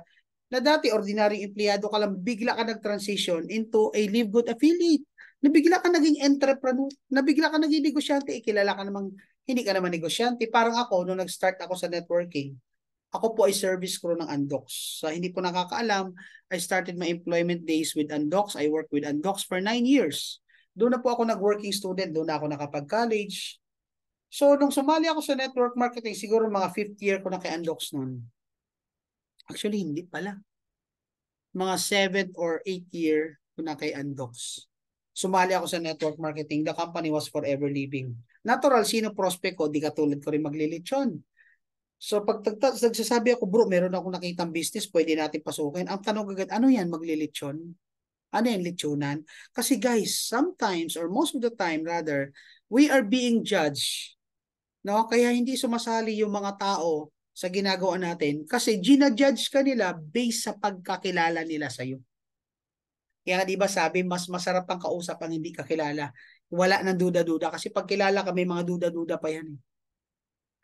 na dati ordinaryong empleyado ka lang, bigla ka nag-transition into a Live Good affiliate. Nabigla ka naging entrepreneur, nabigla ka naging negosyante, ikilala eh, ka namang hindi ka naman negosyante. Parang ako, nung nag-start ako sa networking, ako po ay service crew ng Andox. Sa hindi po nakakaalam, I started my employment days with Andox. I worked with Andox for nine years. Doon na po ako nag-working student. Doon na ako nakapag-college. So, nung sumali ako sa network marketing, siguro mga fifth year ko na kay Andox noon. Actually, hindi pala. Mga 7 or 8 year ko na kay Andox. Sumali ako sa network marketing. The company was forever living. Natural, sino prospect ko? Di katulad ko rin maglilitsyon. So pag nagsasabi ako, bro, meron akong nakitang business, pwede natin pasukin. Ang tanong agad, ano yan, maglilitsyon? Ano yan, litsunan? Kasi guys, sometimes or most of the time rather, we are being judged. No? Kaya hindi sumasali yung mga tao sa ginagawa natin kasi ginajudge ka nila based sa pagkakilala nila sa iyo. Kaya di ba sabi, mas masarap ang kausap ang hindi kakilala. Wala nang duda-duda kasi pag kilala ka, may mga duda-duda pa yan. Eh.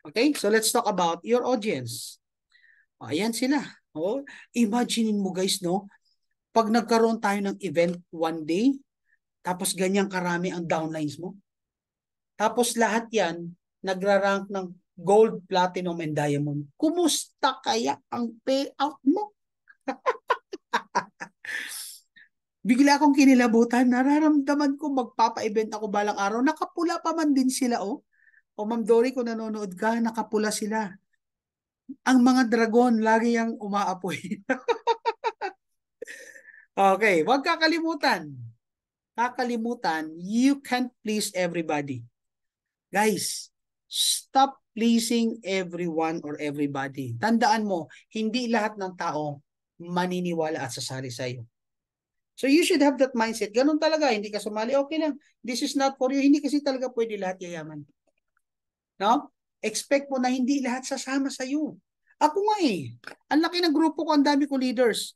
Okay? So let's talk about your audience. O, ayan sila. Oh, imaginein mo guys, no? Pag nagkaroon tayo ng event one day, tapos ganyang karami ang downlines mo. Tapos lahat yan, nagra-rank ng gold, platinum, and diamond. Kumusta kaya ang payout mo? [laughs] Bigla akong kinilabutan, nararamdaman ko magpapa-event ako balang araw. Nakapula pa man din sila, oh. O oh, Ma'am Dory, kung nanonood ka, nakapula sila. Ang mga dragon, lagi ang umaapoy. [laughs] okay, huwag kakalimutan. Kakalimutan, you can't please everybody. Guys, stop pleasing everyone or everybody. Tandaan mo, hindi lahat ng tao maniniwala at sasali sa iyo. So you should have that mindset. Ganun talaga, hindi ka sumali, okay lang. This is not for you. Hindi kasi talaga pwede lahat yayaman. No? Expect mo na hindi lahat sasama sa iyo. Ako nga eh, ang laki ng grupo ko, ang dami ko leaders.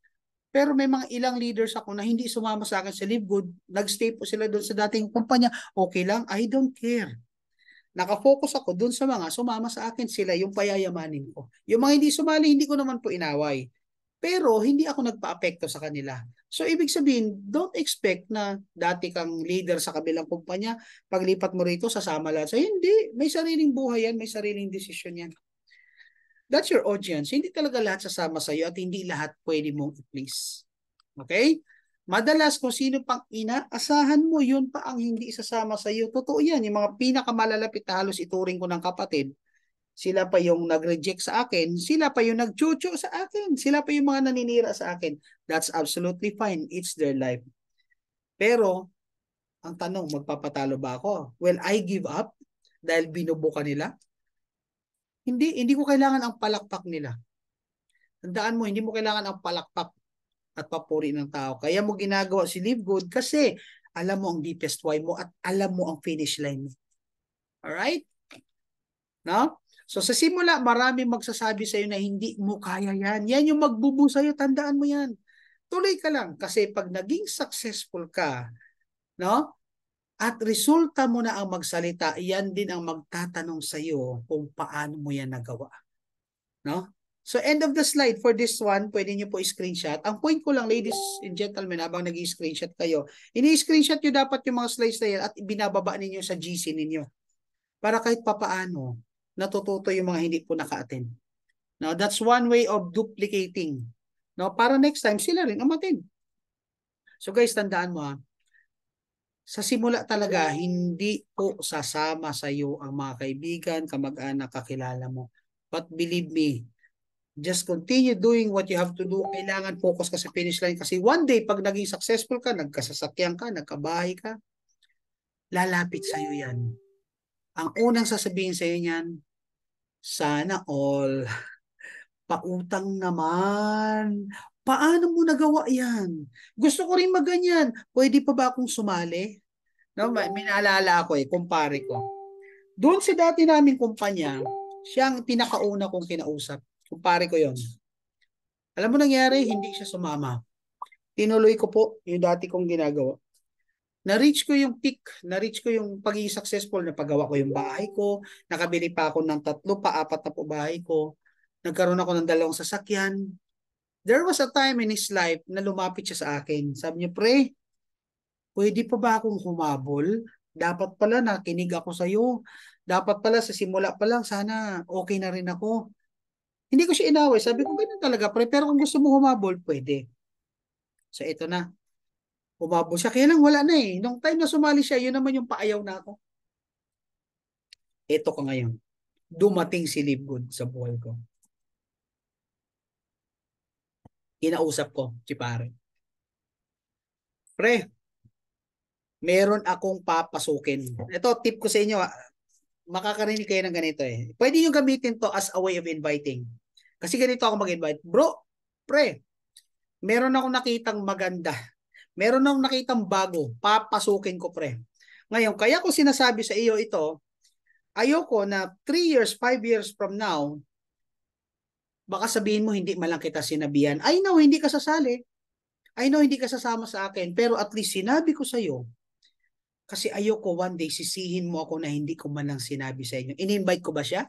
Pero may mga ilang leaders ako na hindi sumama sa akin sa Live Good, nagstay po sila doon sa dating kumpanya, okay lang, I don't care. Nakafocus ako dun sa mga sumama sa akin sila yung payayamanin ko. Yung mga hindi sumali, hindi ko naman po inaway. Pero hindi ako nagpa-apekto sa kanila. So ibig sabihin, don't expect na dati kang leader sa kabilang kumpanya, paglipat mo rito, sasama lahat. So hindi, may sariling buhay yan, may sariling desisyon yan. That's your audience. Hindi talaga lahat sasama sa iyo at hindi lahat pwede mong i-please. Okay? Madalas kung sino pang inaasahan mo, yun pa ang hindi isasama sa iyo. Totoo yan, yung mga pinakamalalapit na halos ituring ko ng kapatid, sila pa yung nag-reject sa akin, sila pa yung nagchucho sa akin, sila pa yung mga naninira sa akin. That's absolutely fine. It's their life. Pero, ang tanong, magpapatalo ba ako? Well, I give up dahil binubuka nila. Hindi, hindi ko kailangan ang palakpak nila. Tandaan mo, hindi mo kailangan ang palakpak at papuri ng tao. Kaya mo ginagawa si Live Good kasi alam mo ang deepest why mo at alam mo ang finish line mo. Alright? No? So sa simula, marami magsasabi sa iyo na hindi mo kaya yan. Yan yung magbubu sa tandaan mo yan. Tuloy ka lang kasi pag naging successful ka, no? At resulta mo na ang magsalita, yan din ang magtatanong sa iyo kung paano mo yan nagawa. No? So end of the slide for this one, pwede niyo po i screenshot. Ang point ko lang ladies and gentlemen, habang nag-screenshot kayo, ini-screenshot niyo dapat yung mga slides na yan at binababa ninyo sa GC ninyo. Para kahit papaano, natututo yung mga hindi po naka-attend. Now, that's one way of duplicating. Now, para next time, sila rin umatin. So guys, tandaan mo ha, sa simula talaga, hindi po sasama sa iyo ang mga kaibigan, kamag-anak, kakilala mo. But believe me, Just continue doing what you have to do. Kailangan focus ka sa finish line kasi one day pag naging successful ka, nagkasasakyan ka, nagkabahay ka, lalapit sa iyo 'yan. Ang unang sasabihin sa iyo niyan, sana all [laughs] pautang naman. Paano mo nagawa yan? Gusto ko rin maganyan. Pwede pa ba akong sumali? No, may, may naalala ako eh, kumpare ko. Doon si dati naming kumpanya, siyang ang pinakauna kong kinausap. Kumpare ko yon. Alam mo nangyari, hindi siya sumama. Tinuloy ko po yung dati kong ginagawa. Na-reach ko yung peak, na-reach ko yung pagiging successful, na napagawa ko yung bahay ko, nakabili pa ako ng tatlo pa, apat na po bahay ko, nagkaroon ako ng dalawang sasakyan. There was a time in his life na lumapit siya sa akin. Sabi niya, pre, pwede pa ba akong humabol? Dapat pala nakinig ako sa iyo. Dapat pala sa simula pa lang, sana okay na rin ako. Hindi ko siya inaway. Sabi ko, ganyan talaga, pre. Pero kung gusto mo humabol, pwede. So, ito na. Humabol siya. Kaya lang, wala na eh. Nung time na sumali siya, yun naman yung paayaw na ako. Ito ko ngayon. Dumating si Libgood sa buhay ko. Inausap ko si pare. Pre, meron akong papasukin. Ito, tip ko sa inyo. Ah makakarinig kayo ng ganito eh. Pwede yung gamitin to as a way of inviting. Kasi ganito ako mag-invite. Bro, pre, meron akong nakitang maganda. Meron akong nakitang bago. Papasukin ko, pre. Ngayon, kaya ko sinasabi sa iyo ito, ayoko na 3 years, 5 years from now, baka sabihin mo hindi malang kita sinabihan. I know, hindi ka sasali. I know, hindi ka sasama sa akin. Pero at least sinabi ko sa iyo kasi ayoko one day sisihin mo ako na hindi ko man lang sinabi sa inyo. In-invite ko ba siya?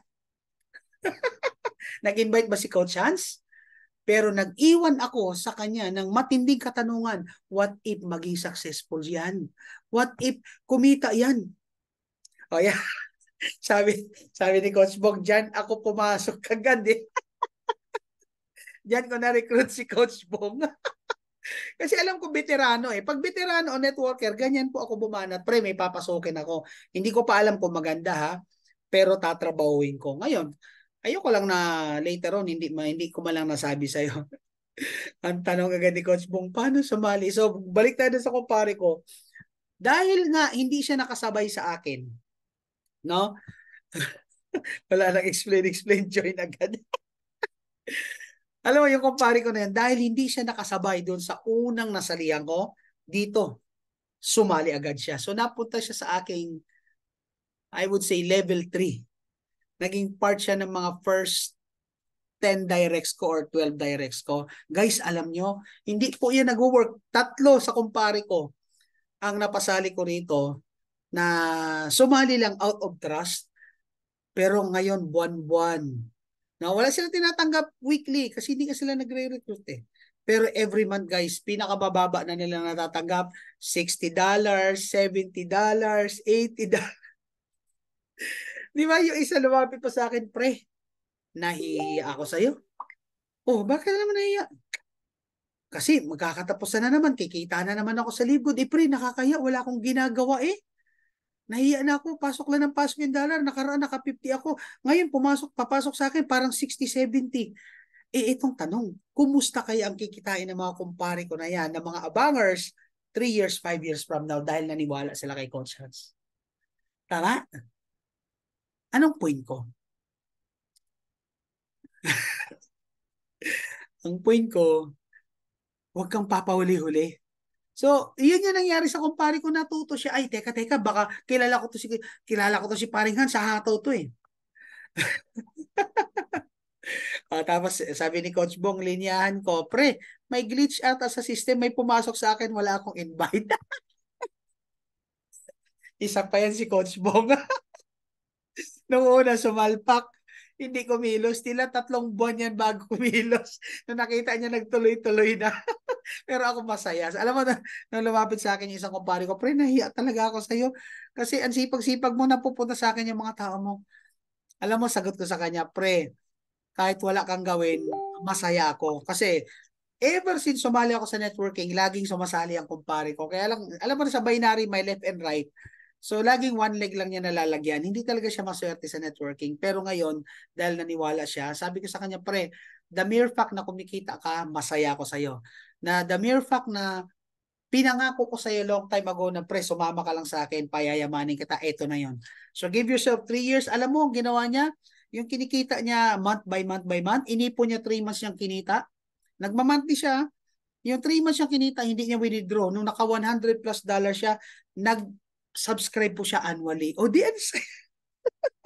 [laughs] Nag-invite ba si Coach Hans? Pero nag-iwan ako sa kanya ng matinding katanungan, what if maging successful yan? What if kumita yan? O oh, [laughs] yeah. sabi, sabi ni Coach Bog, dyan ako pumasok kagad eh. [laughs] dyan ko na-recruit si Coach Bong. Kasi alam ko veterano eh. Pag veterano o networker, ganyan po ako bumanat. Pre, may papasokin ako. Hindi ko pa alam kung maganda ha, pero tatrabahuin ko. Ngayon, ayoko lang na later on, hindi, ma, hindi ko malang nasabi sa'yo. [laughs] Ang tanong agad ni Coach Bong, paano sa Mali? So, balik tayo sa kumpare ko. Dahil nga, hindi siya nakasabay sa akin. No? [laughs] Wala nang explain, explain, join agad. [laughs] Alam mo, yung kumpare ko na yan, dahil hindi siya nakasabay doon sa unang nasalihan ko, dito, sumali agad siya. So napunta siya sa aking, I would say, level 3. Naging part siya ng mga first 10 directs ko or 12 directs ko. Guys, alam nyo, hindi po yan nag-work. Tatlo sa kumpare ko ang napasali ko rito na sumali lang out of trust. Pero ngayon, buwan-buwan, Now, wala sila tinatanggap weekly kasi hindi ka sila nagre-recruit eh. Pero every month guys, pinakabababa na nila natatanggap, $60, $70, $80. Di ba yung isa lumapit pa sa akin, pre, nahihiya ako sa'yo. Oh, bakit naman nahihiya? Kasi magkakatapusan na naman, kikita na naman ako sa libod. Eh pre, nakakaya, wala akong ginagawa eh. Nahiya na ako, pasok lang ng pasok yung dollar, nakaraan naka 50 ako. Ngayon pumasok, papasok sa akin parang 60, 70. Eh itong tanong, kumusta kaya ang kikitain ng mga kumpare ko na yan, ng mga abangers, 3 years, 5 years from now dahil naniwala sila kay Coach Hans. Tama? Anong point ko? [laughs] ang point ko, huwag kang papahuli-huli. So, yun yung nangyari sa kumpare ko natuto siya. Ay, teka, teka, baka kilala ko to si kilala ko to si Paring Han sa hataw to eh. uh, [laughs] tapos eh, sabi ni Coach Bong, linyahan ko, pre, may glitch ata sa system, may pumasok sa akin, wala akong invite. [laughs] Isa pa yan si Coach Bong. [laughs] Nung una sumalpak, hindi kumilos. Tila tatlong buwan yan bago kumilos. Nung nakita niya nagtuloy-tuloy na. Pero ako masaya. Alam mo nung lumapit sa akin yung isang kumpare ko, pre, nahiya talaga ako sa'yo. Kasi ang sipag-sipag mo, napupunta sa akin yung mga tao mo. Alam mo, sagot ko sa kanya, pre, kahit wala kang gawin, masaya ako. Kasi ever since sumali ako sa networking, laging sumasali ang kumpare ko. Kaya lang, alam mo sa binary, my left and right, So laging one leg lang niya nalalagyan. Hindi talaga siya maswerte sa networking. Pero ngayon, dahil naniwala siya, sabi ko sa kanya, pre, the mere fact na kumikita ka, masaya ako sa'yo na the mere fact na pinangako ko sa iyo long time ago na pre, sumama ka lang sa akin, payayamanin kita, eto na yon. So give yourself 3 years. Alam mo, ginawa niya, yung kinikita niya month by month by month, inipon niya 3 months niyang kinita. Nagmamonthly siya, yung 3 months niyang kinita, hindi niya withdraw. Nung naka 100 plus dollar siya, nag-subscribe po siya annually. O di, ano [laughs]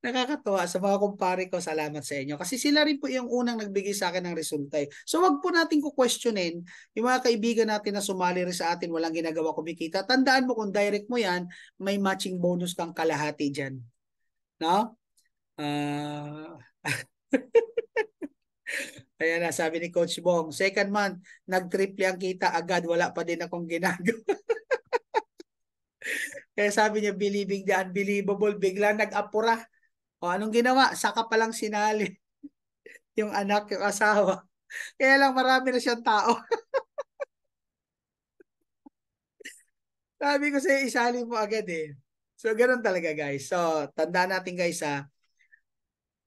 nakakatuwa sa mga kumpare ko, salamat sa inyo. Kasi sila rin po yung unang nagbigay sa akin ng resulta. Eh. So wag po natin kukwestiyonin yung mga kaibigan natin na sumali rin sa atin, walang ginagawa kumikita. Tandaan mo kung direct mo yan, may matching bonus kang kalahati dyan. No? Uh... [laughs] Ayan na, sabi ni Coach Bong, second month, nag-triple ang kita agad, wala pa din akong ginagawa. [laughs] Kaya sabi niya, believing the unbelievable, bigla nag-apura o anong ginawa? Saka lang sinali [laughs] yung anak, yung asawa. Kaya lang marami na siyang tao. [laughs] Sabi ko sa'yo, isali mo agad eh. So, ganoon talaga guys. So, tanda natin guys ha,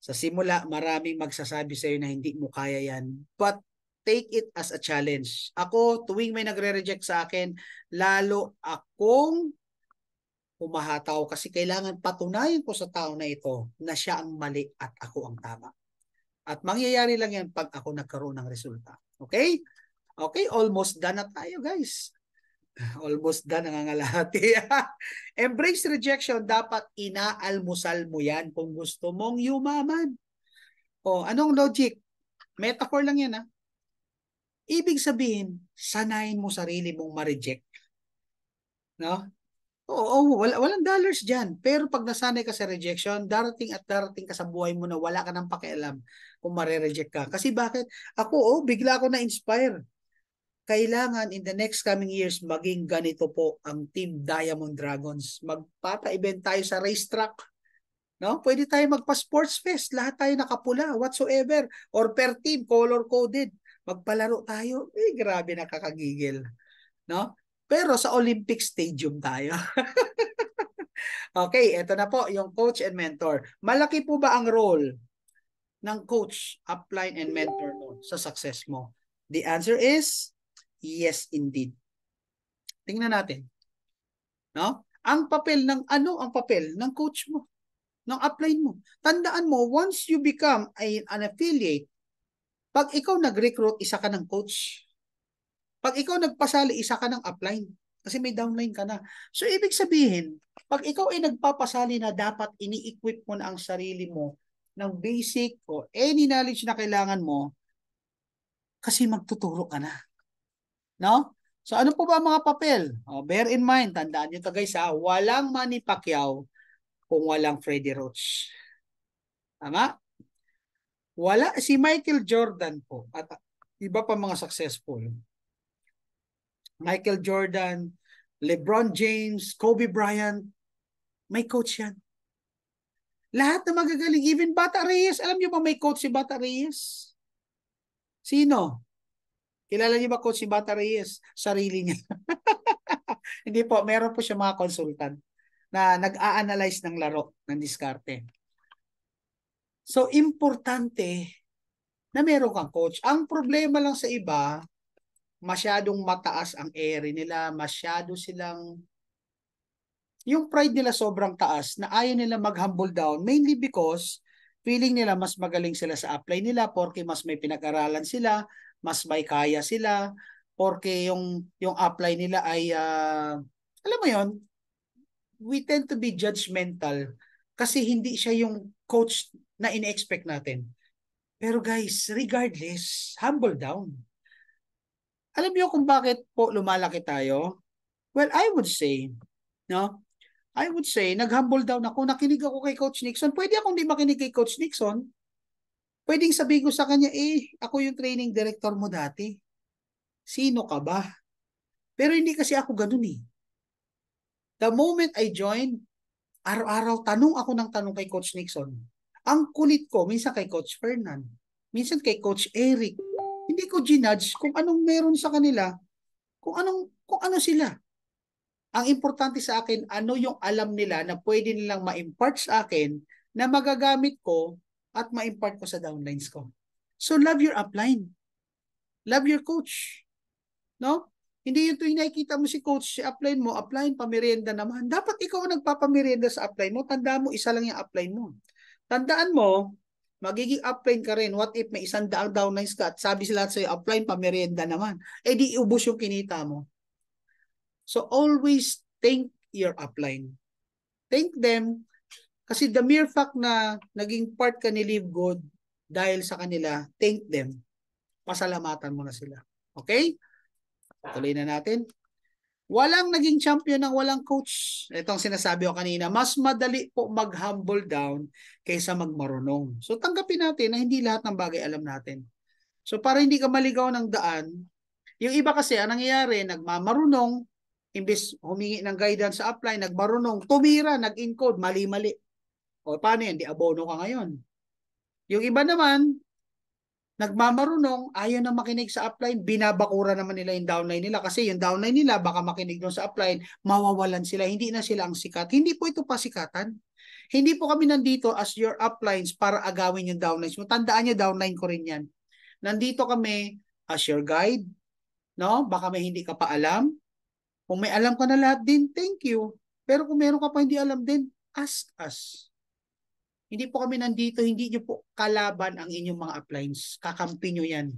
sa simula, maraming magsasabi sa'yo na hindi mo kaya yan. But take it as a challenge. Ako, tuwing may nagre-reject sa akin, lalo akong humahataw kasi kailangan patunayan ko sa tao na ito na siya ang mali at ako ang tama. At mangyayari lang yan pag ako nagkaroon ng resulta. Okay? Okay, almost done na tayo guys. [laughs] Almost done nangangalahati. [laughs] Embrace rejection, dapat inaalmusal mo yan kung gusto mong yumaman. O, oh, anong logic? Metaphor lang yan ha. Ah. Ibig sabihin, sanayin mo sarili mong ma-reject. No? Oo, wala, walang dollars dyan. Pero pag nasanay ka sa rejection, darating at darating ka sa buhay mo na wala ka nang pakialam kung mare-reject ka. Kasi bakit? Ako, oh, bigla ako na-inspire. Kailangan in the next coming years, maging ganito po ang Team Diamond Dragons. Magpapa-event tayo sa racetrack. No? Pwede tayo magpa-sports fest. Lahat tayo nakapula, whatsoever. Or per team, color-coded. Magpalaro tayo. Eh, grabe nakakagigil. No? Pero sa Olympic Stadium tayo. [laughs] okay, eto na po yung coach and mentor. Malaki po ba ang role ng coach, upline, and mentor mo sa success mo? The answer is yes indeed. Tingnan natin. No? Ang papel ng ano ang papel ng coach mo? Ng upline mo. Tandaan mo, once you become a, an affiliate, pag ikaw nag-recruit, isa ka ng coach. Pag ikaw nagpasali, isa ka ng upline. Kasi may downline ka na. So, ibig sabihin, pag ikaw ay nagpapasali na dapat ini-equip mo na ang sarili mo ng basic o any knowledge na kailangan mo, kasi magtuturo ka na. No? So, ano po ba mga papel? Oh, bear in mind, tandaan nyo ito guys ha, walang Manny Pacquiao kung walang Freddie Roach. Tama? Wala, si Michael Jordan po at iba pa mga successful Michael Jordan, LeBron James, Kobe Bryant, may coach yan. Lahat na magagaling, even Bata Reyes, alam niyo ba may coach si Bata Reyes? Sino? Kilala niyo ba coach si Bata Reyes? Sarili niya. [laughs] Hindi po, meron po siya mga consultant na nag-a-analyze ng laro, ng diskarte. So, importante na meron kang coach. Ang problema lang sa iba, masyadong mataas ang ere nila, masyado silang yung pride nila sobrang taas na ayaw nila mag-humble down mainly because feeling nila mas magaling sila sa apply nila porque mas may pinag-aralan sila, mas may kaya sila, porque yung yung apply nila ay uh, alam mo yon we tend to be judgmental kasi hindi siya yung coach na inexpect natin. Pero guys, regardless, humble down alam niyo kung bakit po lumalaki tayo? Well, I would say, no? I would say, nag-humble down ako, nakinig ako kay Coach Nixon. Pwede akong di makinig kay Coach Nixon. Pwedeng sabihin ko sa kanya, eh, ako yung training director mo dati. Sino ka ba? Pero hindi kasi ako ganun eh. The moment I joined, araw-araw tanong ako ng tanong kay Coach Nixon. Ang kulit ko, minsan kay Coach Fernand, minsan kay Coach Eric, hindi ko ginudge kung anong meron sa kanila, kung anong kung ano sila. Ang importante sa akin, ano yung alam nila na pwede nilang ma-impart sa akin na magagamit ko at ma-impart ko sa downlines ko. So love your upline. Love your coach. No? Hindi yung tuwing nakikita mo si coach, si upline mo, upline, pamerienda naman. Dapat ikaw ang nagpapamerienda sa upline mo. Tanda mo, isa lang yung upline mo. Tandaan mo, magiging upline ka rin. What if may isang daang downlines ka at sabi sila sa'yo, upline, pamerienda naman. Eh di ubus yung kinita mo. So always thank your upline. Thank them kasi the mere fact na naging part ka ni Live Good dahil sa kanila, thank them. Pasalamatan mo na sila. Okay? Tuloy na natin. Walang naging champion ng walang coach. Itong sinasabi ko kanina, mas madali po mag-humble down kaysa magmarunong. So tanggapin natin na hindi lahat ng bagay alam natin. So para hindi ka maligaw ng daan, yung iba kasi ang nangyayari, nagmamarunong, imbes humingi ng guidance sa apply, nagmarunong, tumira, nag-encode, mali-mali. O paano yan? Di abono ka ngayon. Yung iba naman, nagmamarunong, ayaw na makinig sa upline, binabakura naman nila yung downline nila kasi yung downline nila baka makinig doon sa upline, mawawalan sila, hindi na sila ang sikat. Hindi po ito pasikatan. Hindi po kami nandito as your uplines para agawin yung downlines mo. Tandaan niyo, downline ko rin yan. Nandito kami as your guide. No? Baka may hindi ka pa alam. Kung may alam ka na lahat din, thank you. Pero kung meron ka pa hindi alam din, ask us. Hindi po kami nandito, hindi nyo po kalaban ang inyong mga appliance. Kakampi nyo yan.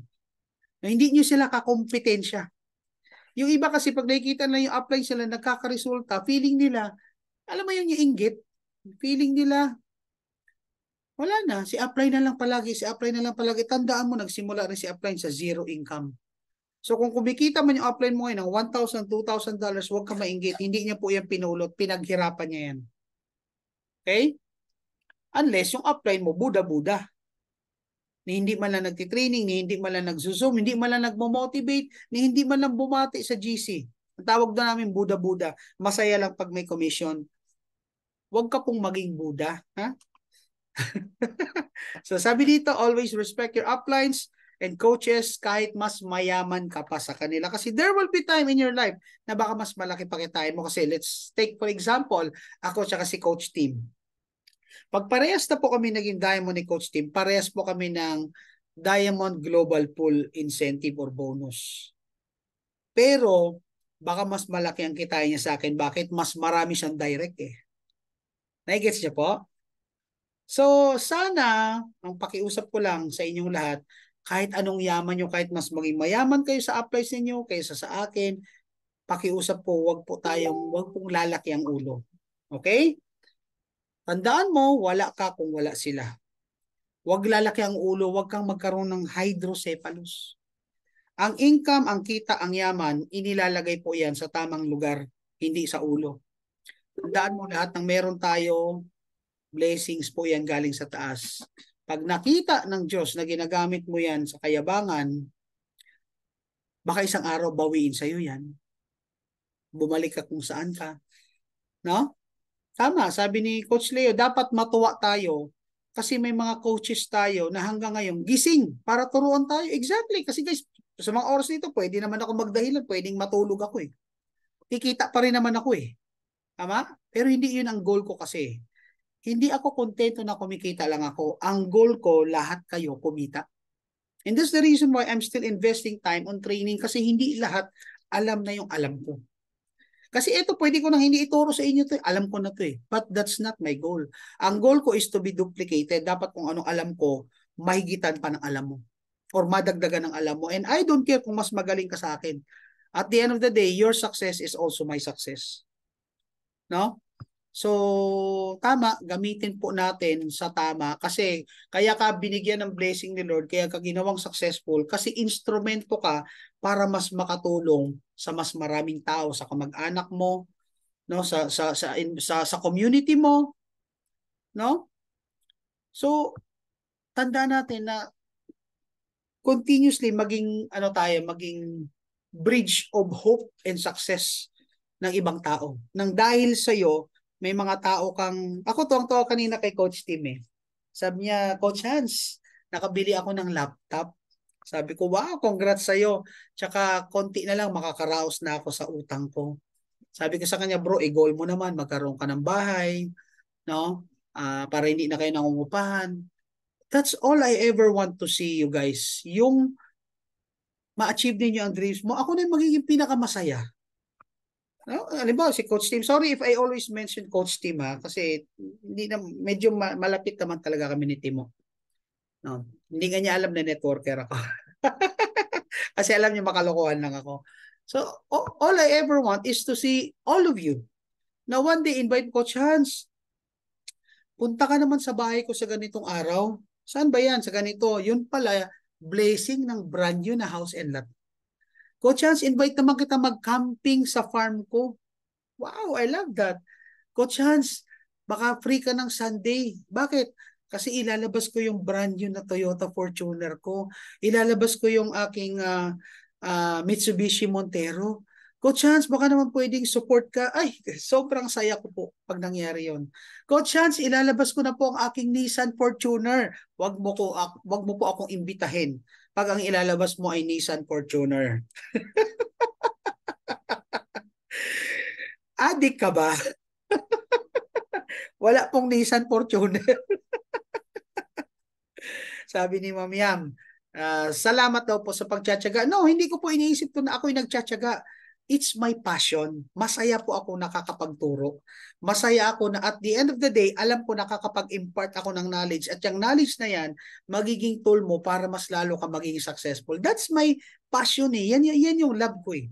Na hindi nyo sila kakompetensya. Yung iba kasi pag nakikita na yung appliance sila, nagkakaresulta, feeling nila, alam mo yung inggit, feeling nila, wala na, si apply na lang palagi, si apply na lang palagi. Tandaan mo, nagsimula rin si apply sa zero income. So kung kumikita man yung apply mo ngayon ng $1,000, $2,000, huwag ka mainggit. Hindi niya po yan pinulot, pinaghirapan niya yan. Okay? Unless yung upline mo, Buda-Buda. Ni hindi man lang nagte-training, ni hindi man lang nagsusum, hindi man lang nagmo-motivate, ni hindi man lang bumati sa GC. Ang tawag na namin Buda-Buda. Masaya lang pag may commission. Huwag ka pong maging Buda. Ha? [laughs] so sabi dito, always respect your uplines and coaches kahit mas mayaman ka pa sa kanila. Kasi there will be time in your life na baka mas malaki pakitain mo. Kasi let's take for example, ako tsaka si Coach team. Pag parehas na po kami naging Diamond ni Coach Team, parehas po kami ng Diamond Global Pool Incentive or Bonus. Pero, baka mas malaki ang kitain niya sa akin. Bakit? Mas marami siyang direct eh. Naigets niya po? So, sana, ang pakiusap ko lang sa inyong lahat, kahit anong yaman nyo, kahit mas maging mayaman kayo sa applies ninyo kaysa sa akin, pakiusap po, wag po tayong, wag pong lalaki ang ulo. Okay? Tandaan mo, wala ka kung wala sila. Huwag lalaki ang ulo, huwag kang magkaroon ng hydrocephalus. Ang income, ang kita, ang yaman, inilalagay po yan sa tamang lugar, hindi sa ulo. Tandaan mo lahat ng meron tayo, blessings po yan galing sa taas. Pag nakita ng Diyos na ginagamit mo yan sa kayabangan, baka isang araw bawiin sa'yo yan. Bumalik ka kung saan ka. No? Tama, sabi ni Coach Leo, dapat matuwa tayo kasi may mga coaches tayo na hanggang ngayon gising para turuan tayo. Exactly, kasi guys, sa mga oras nito, pwede naman ako magdahilan, pwedeng matulog ako eh. Kikita pa rin naman ako eh. Tama? Pero hindi yun ang goal ko kasi. Hindi ako kontento na kumikita lang ako. Ang goal ko, lahat kayo kumita. And that's the reason why I'm still investing time on training kasi hindi lahat alam na yung alam ko. Kasi ito, pwede ko nang hindi ituro sa inyo to. Eh. Alam ko na to eh. But that's not my goal. Ang goal ko is to be duplicated. Dapat kung anong alam ko, mahigitan pa ng alam mo. Or madagdagan ng alam mo. And I don't care kung mas magaling ka sa akin. At the end of the day, your success is also my success. No? So, tama, gamitin po natin sa tama kasi kaya ka binigyan ng blessing ni Lord, kaya ka ginawang successful kasi instrumento ka para mas makatulong sa mas maraming tao, sa kamag-anak mo, no, sa sa sa in, sa, sa community mo, no? So, tanda natin na continuously maging ano tayo, maging bridge of hope and success ng ibang tao. Nang dahil sa iyo, may mga tao kang, ako tuwang tuwa kanina kay Coach Tim eh. Sabi niya, Coach Hans, nakabili ako ng laptop. Sabi ko, wow, congrats sa'yo. Tsaka konti na lang makakaraos na ako sa utang ko. Sabi ko sa kanya, bro, i-goal mo naman, magkaroon ka ng bahay, no? Uh, para hindi na kayo nangungupahan. That's all I ever want to see you guys. Yung ma-achieve ninyo ang dreams mo, ako na yung magiging pinakamasaya. No, ah, halimbawa si Coach Tim. Sorry if I always mention Coach Tim ha kasi hindi na medyo malapit naman talaga kami ni Timo. No, hindi nga niya alam na networker ako. [laughs] kasi alam niya makalokohan lang ako. So all I ever want is to see all of you. Now one day invite Coach Hans. Punta ka naman sa bahay ko sa ganitong araw. Saan ba yan? Sa ganito. Yun pala, blazing ng brand new na house and lot ko Chance, invite naman kita mag-camping sa farm ko. Wow, I love that. Ko Chance, baka free ka ng Sunday. Bakit? Kasi ilalabas ko yung brand new na Toyota Fortuner ko. Ilalabas ko yung aking uh, uh, Mitsubishi Montero. Ko Chance, baka naman pwedeng support ka. Ay, [laughs] sobrang saya ko po pag nangyari yon. Ko Chance, ilalabas ko na po ang aking Nissan Fortuner. Wag mo, ko, wag mo po akong imbitahin pag ang ilalabas mo ay Nissan Fortuner. [laughs] Adik ka ba? [laughs] Wala pong Nissan Fortuner. [laughs] Sabi ni Mamiyam, Yam, uh, salamat daw po sa pagtsatsaga. No, hindi ko po iniisip to na ako'y nagtsatsaga it's my passion. Masaya po ako nakakapagturo. Masaya ako na at the end of the day, alam ko nakakapag-impart ako ng knowledge at yung knowledge na yan, magiging tool mo para mas lalo ka maging successful. That's my passion eh. Yan, yan, yung love ko eh.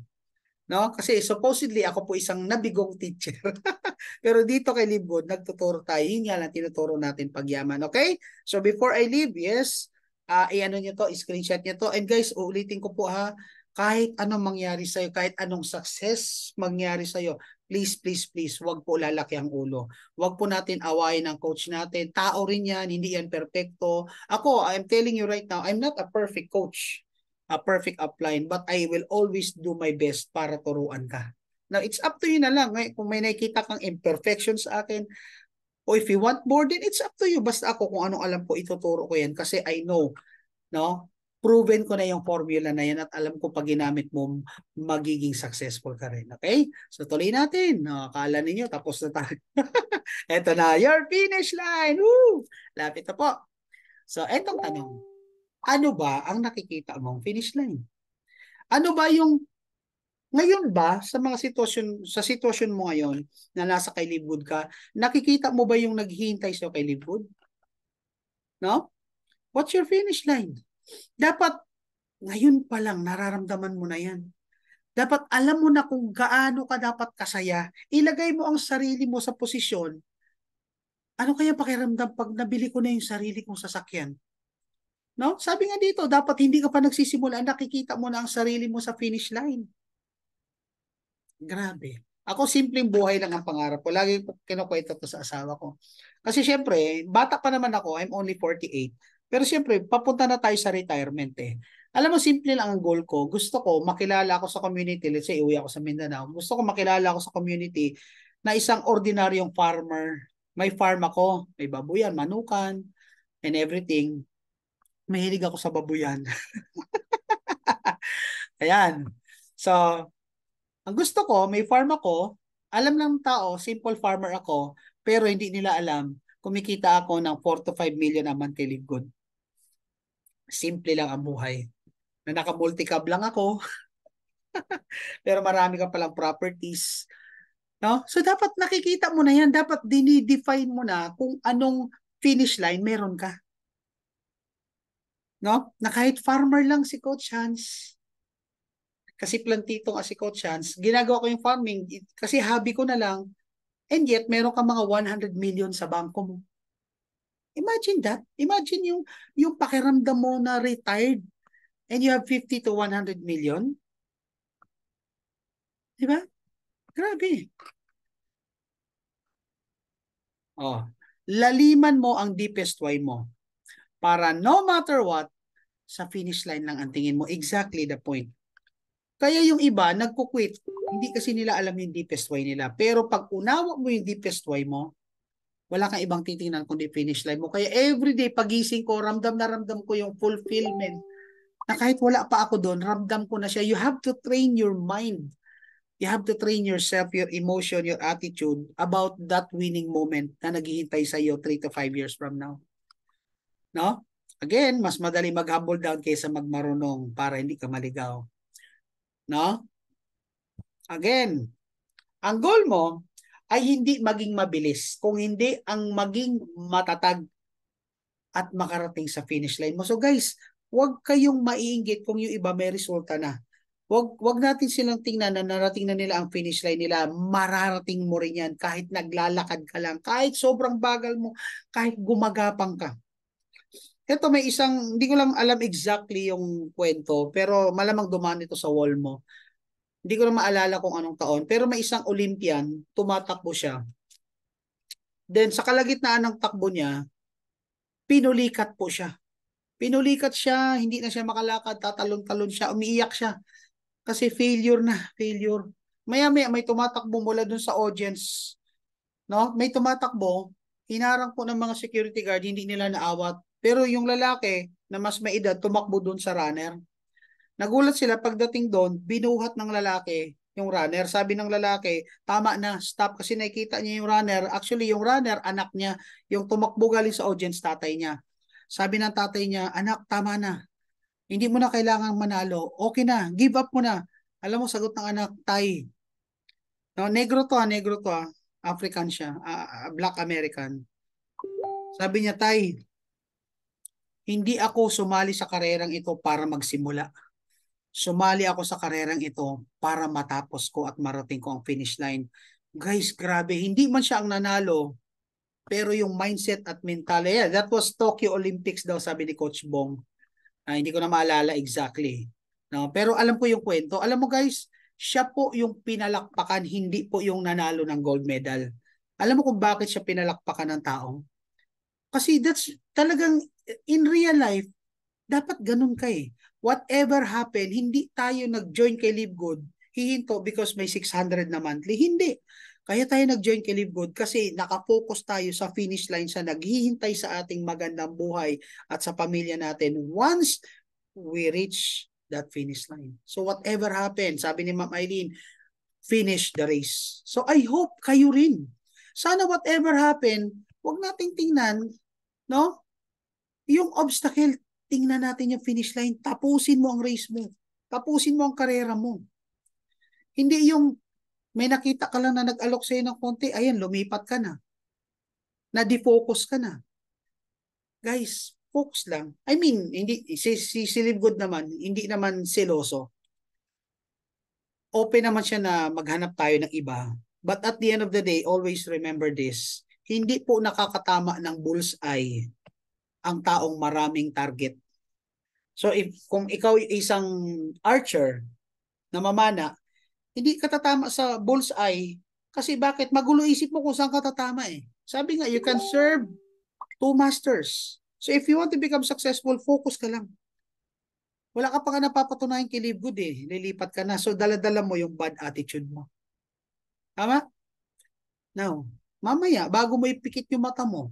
No? Kasi supposedly ako po isang nabigong teacher. [laughs] Pero dito kay Libod, nagtuturo tayo. Yun nga lang tinuturo natin pagyaman. Okay? So before I leave, yes, uh, i-ano nyo to, screenshot nyo to. And guys, uulitin ko po ha, kahit anong mangyari sa'yo, kahit anong success mangyari sa'yo, please, please, please, wag po lalaki ang ulo. Wag po natin awayin ang coach natin. Tao rin yan, hindi yan perfecto. Ako, I'm telling you right now, I'm not a perfect coach, a perfect upline, but I will always do my best para turuan ka. Now, it's up to you na lang. Eh. Kung may nakikita kang imperfections sa akin, o if you want more, then it's up to you. Basta ako kung anong alam ko, ituturo ko yan kasi I know no? proven ko na yung formula na yan at alam ko pag ginamit mo, magiging successful ka rin. Okay? So tuloy natin. Nakakala ninyo, tapos na tayo. [laughs] eto na, your finish line. Woo! Lapit na po. So etong tanong, ano ba ang nakikita mong finish line? Ano ba yung ngayon ba sa mga sitwasyon sa sitwasyon mo ngayon na nasa kailibod ka, nakikita mo ba yung naghihintay sa kailibod? No? What's your finish line? Dapat ngayon pa lang nararamdaman mo na yan. Dapat alam mo na kung gaano ka dapat kasaya. Ilagay mo ang sarili mo sa posisyon. Ano kaya pakiramdam pag nabili ko na yung sarili kong sasakyan? No? Sabi nga dito, dapat hindi ka pa nagsisimula, nakikita mo na ang sarili mo sa finish line. Grabe. Ako simpleng buhay lang ang pangarap ko. Lagi ko kinukwento to sa asawa ko. Kasi syempre, bata pa naman ako, I'm only 48. Pero siyempre, papunta na tayo sa retirement eh. Alam mo, simple lang ang goal ko. Gusto ko, makilala ako sa community. Let's say, iuwi ako sa Mindanao. Gusto ko makilala ako sa community na isang ordinaryong farmer. May farm ako. May babuyan, manukan, and everything. Mahilig ako sa babuyan. [laughs] Ayan. So, ang gusto ko, may farm ako, alam ng tao, simple farmer ako, pero hindi nila alam, kumikita ako ng 4 to 5 million a monthly good simple lang ang buhay. Na naka-multicab lang ako. [laughs] Pero marami ka palang properties. No? So dapat nakikita mo na yan. Dapat dinidefine mo na kung anong finish line meron ka. No? Na kahit farmer lang si Coach Hans. Kasi plantitong si Coach Hans. Ginagawa ko yung farming kasi hobby ko na lang. And yet, meron ka mga 100 million sa bangko mo. Imagine that. Imagine yung, yung pakiramdam mo na retired and you have 50 to 100 million. Di ba? Grabe. Oh, laliman mo ang deepest way mo para no matter what, sa finish line lang ang tingin mo. Exactly the point. Kaya yung iba, nagkukwit, hindi kasi nila alam yung deepest way nila. Pero pag unawa mo yung deepest way mo, wala kang ibang titingnan kundi finish line mo. Kaya everyday pagising ko, ramdam na ramdam ko yung fulfillment na kahit wala pa ako doon, ramdam ko na siya. You have to train your mind. You have to train yourself, your emotion, your attitude about that winning moment na naghihintay sa iyo 3 to 5 years from now. No? Again, mas madali mag-humble down kaysa magmarunong para hindi ka maligaw. No? Again, ang goal mo, ay hindi maging mabilis, kung hindi ang maging matatag at makarating sa finish line mo. So guys, huwag kayong maiinggit kung yung iba may resulta na. Huwag, huwag natin silang tingnan na narating na nila ang finish line nila. Mararating mo rin yan kahit naglalakad ka lang, kahit sobrang bagal mo, kahit gumagapang ka. Ito may isang, hindi ko lang alam exactly yung kwento, pero malamang dumaan ito sa wall mo. Hindi ko na maalala kung anong taon. Pero may isang Olympian, tumatakbo siya. Then sa kalagitnaan ng takbo niya, pinulikat po siya. Pinulikat siya, hindi na siya makalakad, tatalon-talon siya, umiiyak siya. Kasi failure na, failure. Maya-maya may tumatakbo mula dun sa audience. No? May tumatakbo, hinarang po ng mga security guard, hindi nila naawat. Pero yung lalaki na mas may edad, tumakbo dun sa runner. Nagulat sila pagdating doon, binuhat ng lalaki yung runner. Sabi ng lalaki, tama na, stop kasi nakikita niya yung runner. Actually, yung runner, anak niya, yung tumakbo galing sa audience, tatay niya. Sabi ng tatay niya, anak, tama na. Hindi mo na kailangang manalo. Okay na, give up mo na. Alam mo, sagot ng anak, tay. No, negro to ha, ah, negro to ha. Ah. African siya, uh, black American. Sabi niya, tay, hindi ako sumali sa karerang ito para magsimula sumali ako sa karerang ito para matapos ko at marating ko ang finish line. Guys, grabe, hindi man siya ang nanalo, pero yung mindset at mental, yeah, that was Tokyo Olympics daw sabi ni Coach Bong. Uh, hindi ko na maalala exactly. No, pero alam po yung kwento. Alam mo guys, siya po yung pinalakpakan, hindi po yung nanalo ng gold medal. Alam mo kung bakit siya pinalakpakan ng tao? Kasi that's talagang in real life, dapat ganun ka eh whatever happen, hindi tayo nag-join kay Live Good, hihinto because may 600 na monthly. Hindi. Kaya tayo nag-join kay Live Good kasi nakafocus tayo sa finish line sa naghihintay sa ating magandang buhay at sa pamilya natin once we reach that finish line. So whatever happen, sabi ni Ma'am Eileen, finish the race. So I hope kayo rin. Sana whatever happen, wag nating tingnan, no? Yung obstacle, tingnan natin yung finish line, tapusin mo ang race mo, tapusin mo ang karera mo. Hindi yung may nakita ka lang na nag-alok sa'yo ng konti, ayan, lumipat ka na. Na-defocus ka na. Guys, focus lang. I mean, hindi, si, si, si Livgood naman, hindi naman seloso. Open naman siya na maghanap tayo ng iba. But at the end of the day, always remember this. Hindi po nakakatama ng bullseye ang taong maraming target. So if kung ikaw isang archer na mamana, hindi ka tatama sa eye kasi bakit magulo isip mo kung saan ka tatama eh. Sabi nga you can serve two masters. So if you want to become successful, focus ka lang. Wala ka pa nga napapatunayan kay Live Good eh. Lilipat ka na. So daladala mo yung bad attitude mo. Tama? Now, mamaya, bago mo ipikit yung mata mo,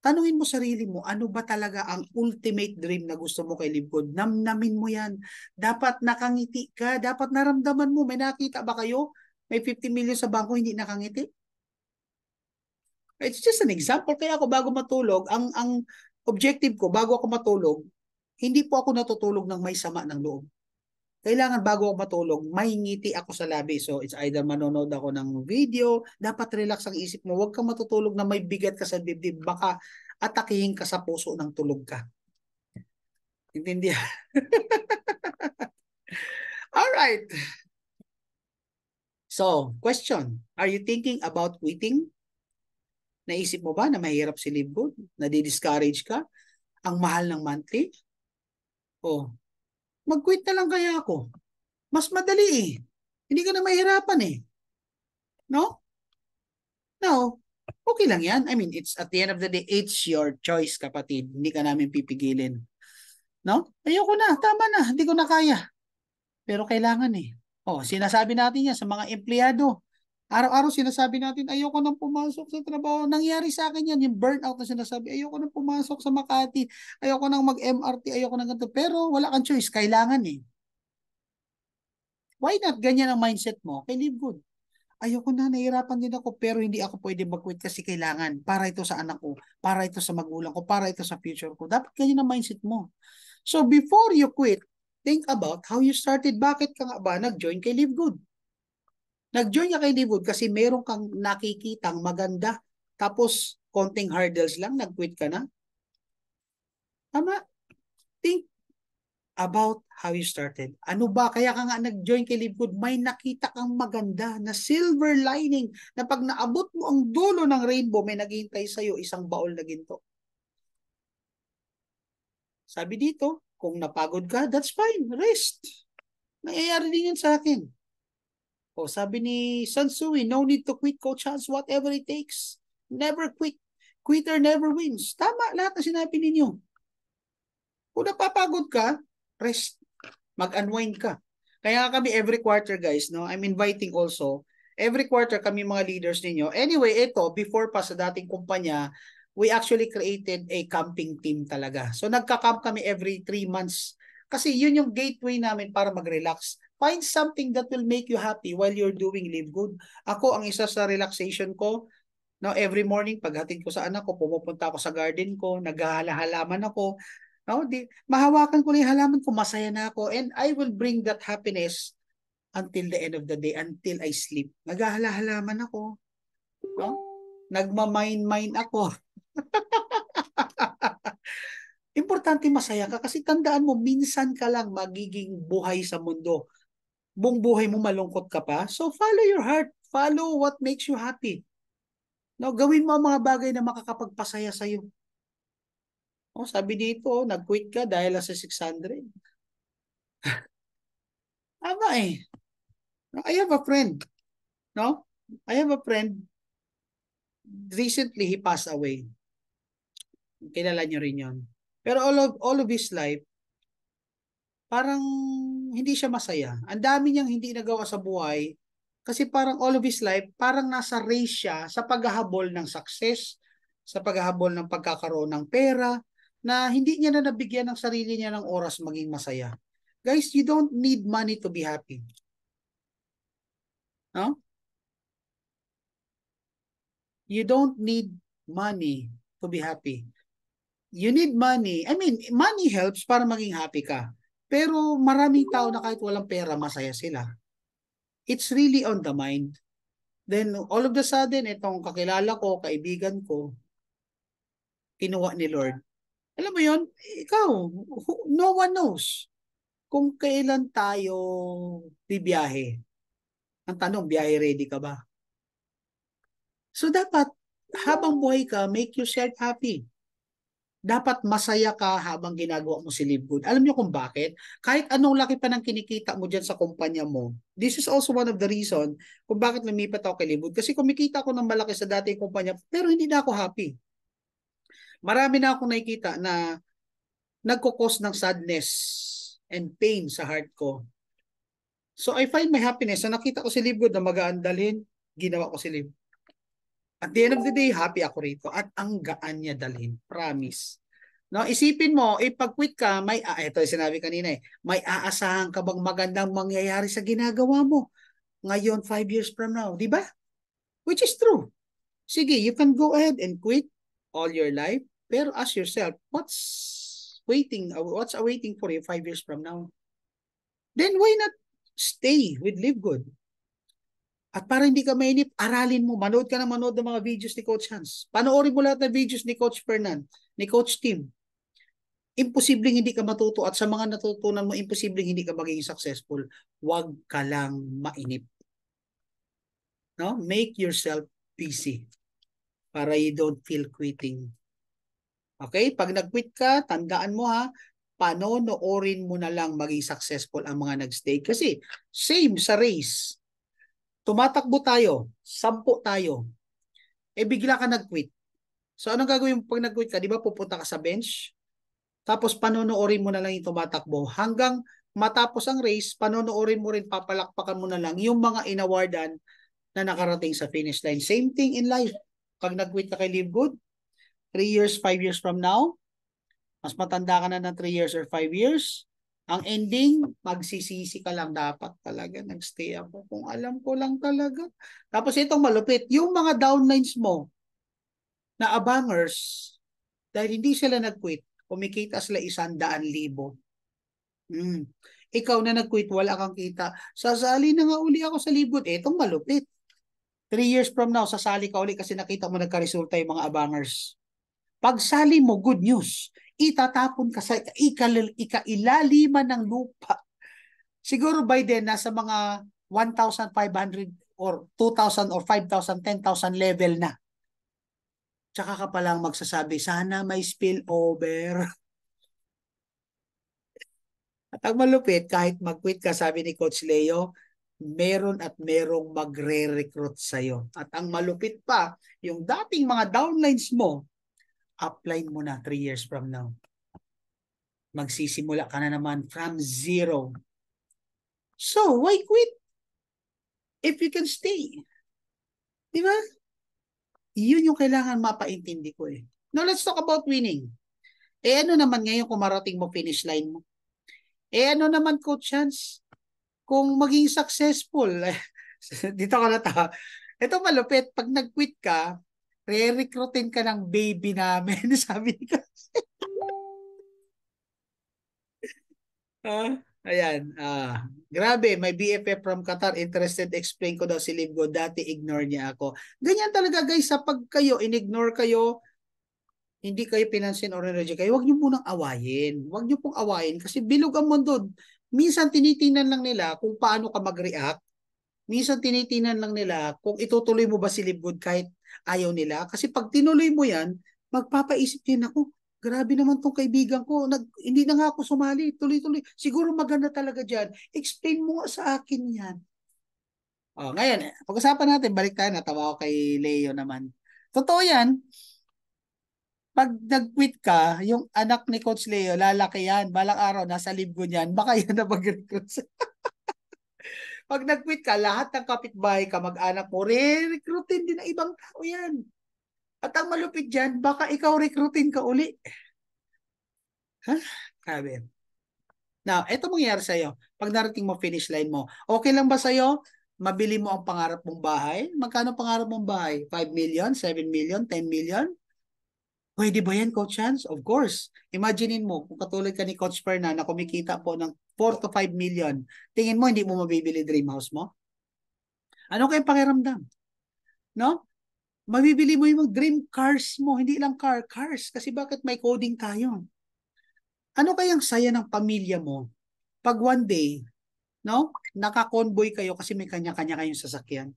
Tanungin mo sarili mo, ano ba talaga ang ultimate dream na gusto mo kay Libkod? Namnamin mo yan. Dapat nakangiti ka. Dapat naramdaman mo. May nakita ba kayo? May 50 million sa bangko, hindi nakangiti? It's just an example. Kaya ako bago matulog, ang, ang objective ko, bago ako matulog, hindi po ako natutulog ng may sama ng loob kailangan bago ako matulog, may ngiti ako sa labi. So it's either manonood ako ng video, dapat relax ang isip mo. Huwag kang matutulog na may bigat ka sa dibdib. Baka atakihin ka sa puso ng tulog ka. Intindihan? [laughs] Alright. So, question. Are you thinking about quitting? Naisip mo ba na mahirap si Live Good? Nadi-discourage ka? Ang mahal ng monthly? O, oh, Mag-quit na lang kaya ako. Mas madali eh. Hindi ka na mahirapan eh. No? No. Okay lang yan. I mean, it's at the end of the day, it's your choice, kapatid. Hindi ka namin pipigilin. No? Ayoko na. Tama na. Hindi ko na kaya. Pero kailangan eh. Oh, sinasabi natin yan sa mga empleyado. Araw-araw sinasabi natin, ayoko nang pumasok sa trabaho. Nangyari sa akin yan, yung burnout na sinasabi, ayoko nang pumasok sa Makati, ayoko nang mag-MRT, ayoko nang ganito. Pero wala kang choice, kailangan eh. Why not? Ganyan ang mindset mo. Kay live good. Ayoko na, nahirapan din ako, pero hindi ako pwede mag-quit kasi kailangan. Para ito sa anak ko, para ito sa magulang ko, para ito sa future ko. Dapat ganyan ang mindset mo. So before you quit, think about how you started. Bakit ka nga ba nag-join kay Live Good? Nag-join ka kay Livewood kasi meron kang nakikitang maganda tapos konting hurdles lang, nag-quit ka na. Tama. Think about how you started. Ano ba? Kaya ka nga nag-join kay Livewood, may nakita kang maganda na silver lining na pag naabot mo ang dulo ng rainbow, may naghihintay sa'yo isang baol na ginto. Sabi dito, kung napagod ka, that's fine, rest. Nangyayari din yan sa akin. O sabi ni Sansui, eh, no need to quit Coach Hans, whatever it takes. Never quit. Quitter never wins. Tama lahat na sinabi ninyo. Kung napapagod ka, rest. Mag-unwind ka. Kaya kami every quarter guys, no? I'm inviting also every quarter kami mga leaders ninyo. Anyway, ito before pa sa dating kumpanya, we actually created a camping team talaga. So nagka-camp kami every three months kasi yun yung gateway namin para mag-relax. Find something that will make you happy while you're doing live good. Ako, ang isa sa relaxation ko, no, every morning, paghatid ko sa anak ko, pupunta ako sa garden ko, naghahalahalaman ako, no, di, mahawakan ko na yung halaman ko, masaya na ako, and I will bring that happiness until the end of the day, until I sleep. Naghahalahalaman ako. No? Nagmamind-mind ako. [laughs] Importante masaya ka kasi tandaan mo, minsan ka lang magiging buhay sa mundo buong buhay mo malungkot ka pa, so follow your heart. Follow what makes you happy. No, gawin mo ang mga bagay na makakapagpasaya sa iyo. Oh, sabi dito, oh, nag-quit ka dahil sa 600. [laughs] Tama eh. No, I have a friend. No? I have a friend. Recently, he passed away. Kilala niyo rin yon. Pero all of, all of his life, parang hindi siya masaya. Ang dami niyang hindi nagawa sa buhay kasi parang all of his life, parang nasa race siya sa paghahabol ng success, sa paghahabol ng pagkakaroon ng pera, na hindi niya na nabigyan ng sarili niya ng oras maging masaya. Guys, you don't need money to be happy. No? You don't need money to be happy. You need money. I mean, money helps para maging happy ka. Pero maraming tao na kahit walang pera, masaya sila. It's really on the mind. Then all of the sudden, itong kakilala ko, kaibigan ko, kinuha ni Lord. Alam mo yon ikaw, no one knows kung kailan tayo bibiyahe. Ang tanong, biyahe ready ka ba? So dapat, habang buhay ka, make yourself happy dapat masaya ka habang ginagawa mo si Live Good. Alam niyo kung bakit? Kahit anong laki pa ng kinikita mo dyan sa kumpanya mo, this is also one of the reason kung bakit lumipat ako kay Live Good. Kasi kumikita ako ng malaki sa dating kumpanya, pero hindi na ako happy. Marami na akong nakikita na nagkukos ng sadness and pain sa heart ko. So I find my happiness. So nakita ko si Live Good na mag-aandalin, ginawa ko si Live at the end of the day, happy ako rito. At ang gaan niya dalhin. Promise. No, isipin mo, eh pag-quit ka, may ah, ito sinabi kanina eh, may aasahan ka bang magandang mangyayari sa ginagawa mo ngayon 5 years from now, di ba? Which is true. Sige, you can go ahead and quit all your life, pero ask yourself, what's waiting, uh, what's awaiting for you 5 years from now? Then why not stay with Live Good? At para hindi ka mainip, aralin mo, manood ka na manood ng mga videos ni Coach Hans. Panoorin mo lahat ng videos ni Coach Fernand, ni Coach Tim. Imposibleng hindi ka matuto at sa mga natutunan mo, imposibleng hindi ka magiging successful. Huwag ka lang mainip. No? Make yourself busy para you don't feel quitting. Okay? Pag nag-quit ka, tandaan mo ha, panonoorin mo na lang maging successful ang mga nag-stay. Kasi same sa race Tumatakbo tayo, sampu tayo. Eh bigla ka nag-quit. So anong gagawin mo pag nag-quit ka? Di ba pupunta ka sa bench? Tapos panonoodin mo na lang yung tumatakbo hanggang matapos ang race, panonoodin mo rin, papalakpakan mo na lang yung mga inawardan na nakarating sa finish line. Same thing in life. Pag nag-quit ka kay Live Good, 3 years, 5 years from now, mas matanda ka na ng 3 years or 5 years, ang ending, magsisisi ka lang dapat talaga. Nag-stay ako kung alam ko lang talaga. Tapos itong malupit, yung mga downlines mo na abangers, dahil hindi sila nag-quit, kumikita sila isang daan libo. Mm. Ikaw na nag-quit, wala kang kita. Sasali na nga uli ako sa libot. Eh, itong malupit. Three years from now, sasali ka uli kasi nakita mo nagka-resulta yung mga abangers. Pagsali mo, good news, itatapon ka sa ikal, ikailalima ng lupa. Siguro by then, nasa mga 1,500 or 2,000 or 5,000, 10,000 level na. Tsaka ka palang magsasabi, sana may spill over. [laughs] At ang malupit, kahit mag-quit ka, sabi ni Coach Leo, meron at merong magre-recruit sa'yo. At ang malupit pa, yung dating mga downlines mo, upline mo na 3 years from now. Magsisimula ka na naman from zero. So, why quit? If you can stay. Di ba? Yun yung kailangan mapaintindi ko eh. Now, let's talk about winning. Eh ano naman ngayon kung marating mo finish line mo? Eh ano naman ko chance? Kung maging successful, [laughs] dito ka na ta. Ito malupit, pag nag-quit ka, re-recruitin ka ng baby namin, [laughs] sabi ko. ah, ayan. Ah, grabe, may BFF from Qatar interested. Explain ko daw si Livgo. Dati ignore niya ako. Ganyan talaga guys, sa pag kayo, inignore kayo, hindi kayo pinansin or reject kayo, huwag niyo munang awayin. Huwag niyo pong awayin kasi bilog ang mundo. Minsan tinitingnan lang nila kung paano ka mag-react. Minsan tinitingnan lang nila kung itutuloy mo ba si Libgood kahit Ayaw nila. Kasi pag tinuloy mo yan, magpapaisip din ako, grabe naman tong kaibigan ko, nag, hindi na nga ako sumali, tuloy-tuloy. Siguro maganda talaga dyan. Explain mo nga sa akin yan. Oh, ngayon, pag-usapan natin, balik tayo, natawa ko kay Leo naman. Totoo yan. Pag nag-quit ka, yung anak ni Coach Leo, lalaki yan, balang araw, nasa libgo niyan, baka yan na mag-recruit. [laughs] Pag nag-quit ka, lahat ng kapitbahay ka, mag-anak mo, re-recruitin din ng ibang tao yan. At ang malupit dyan, baka ikaw recruitin ka uli. Ha? Huh? Sabi. Now, ito mangyayari sa'yo. Pag narating mo finish line mo, okay lang ba sa'yo? Mabili mo ang pangarap mong bahay? Magkano pangarap mong bahay? 5 million? 7 million? 10 million? Pwede ba yan, Coach Chance? Of course. Imaginin mo, kung katulad ka ni Coach Perna ah, na kumikita po ng 4 to 5 million, tingin mo hindi mo mabibili dream house mo? Ano kayang pakiramdam? No? Mabibili mo yung dream cars mo, hindi lang car, cars. Kasi bakit may coding tayo? Ano kayang saya ng pamilya mo pag one day, no, Naka-convoy kayo kasi may kanya-kanya kayong sasakyan?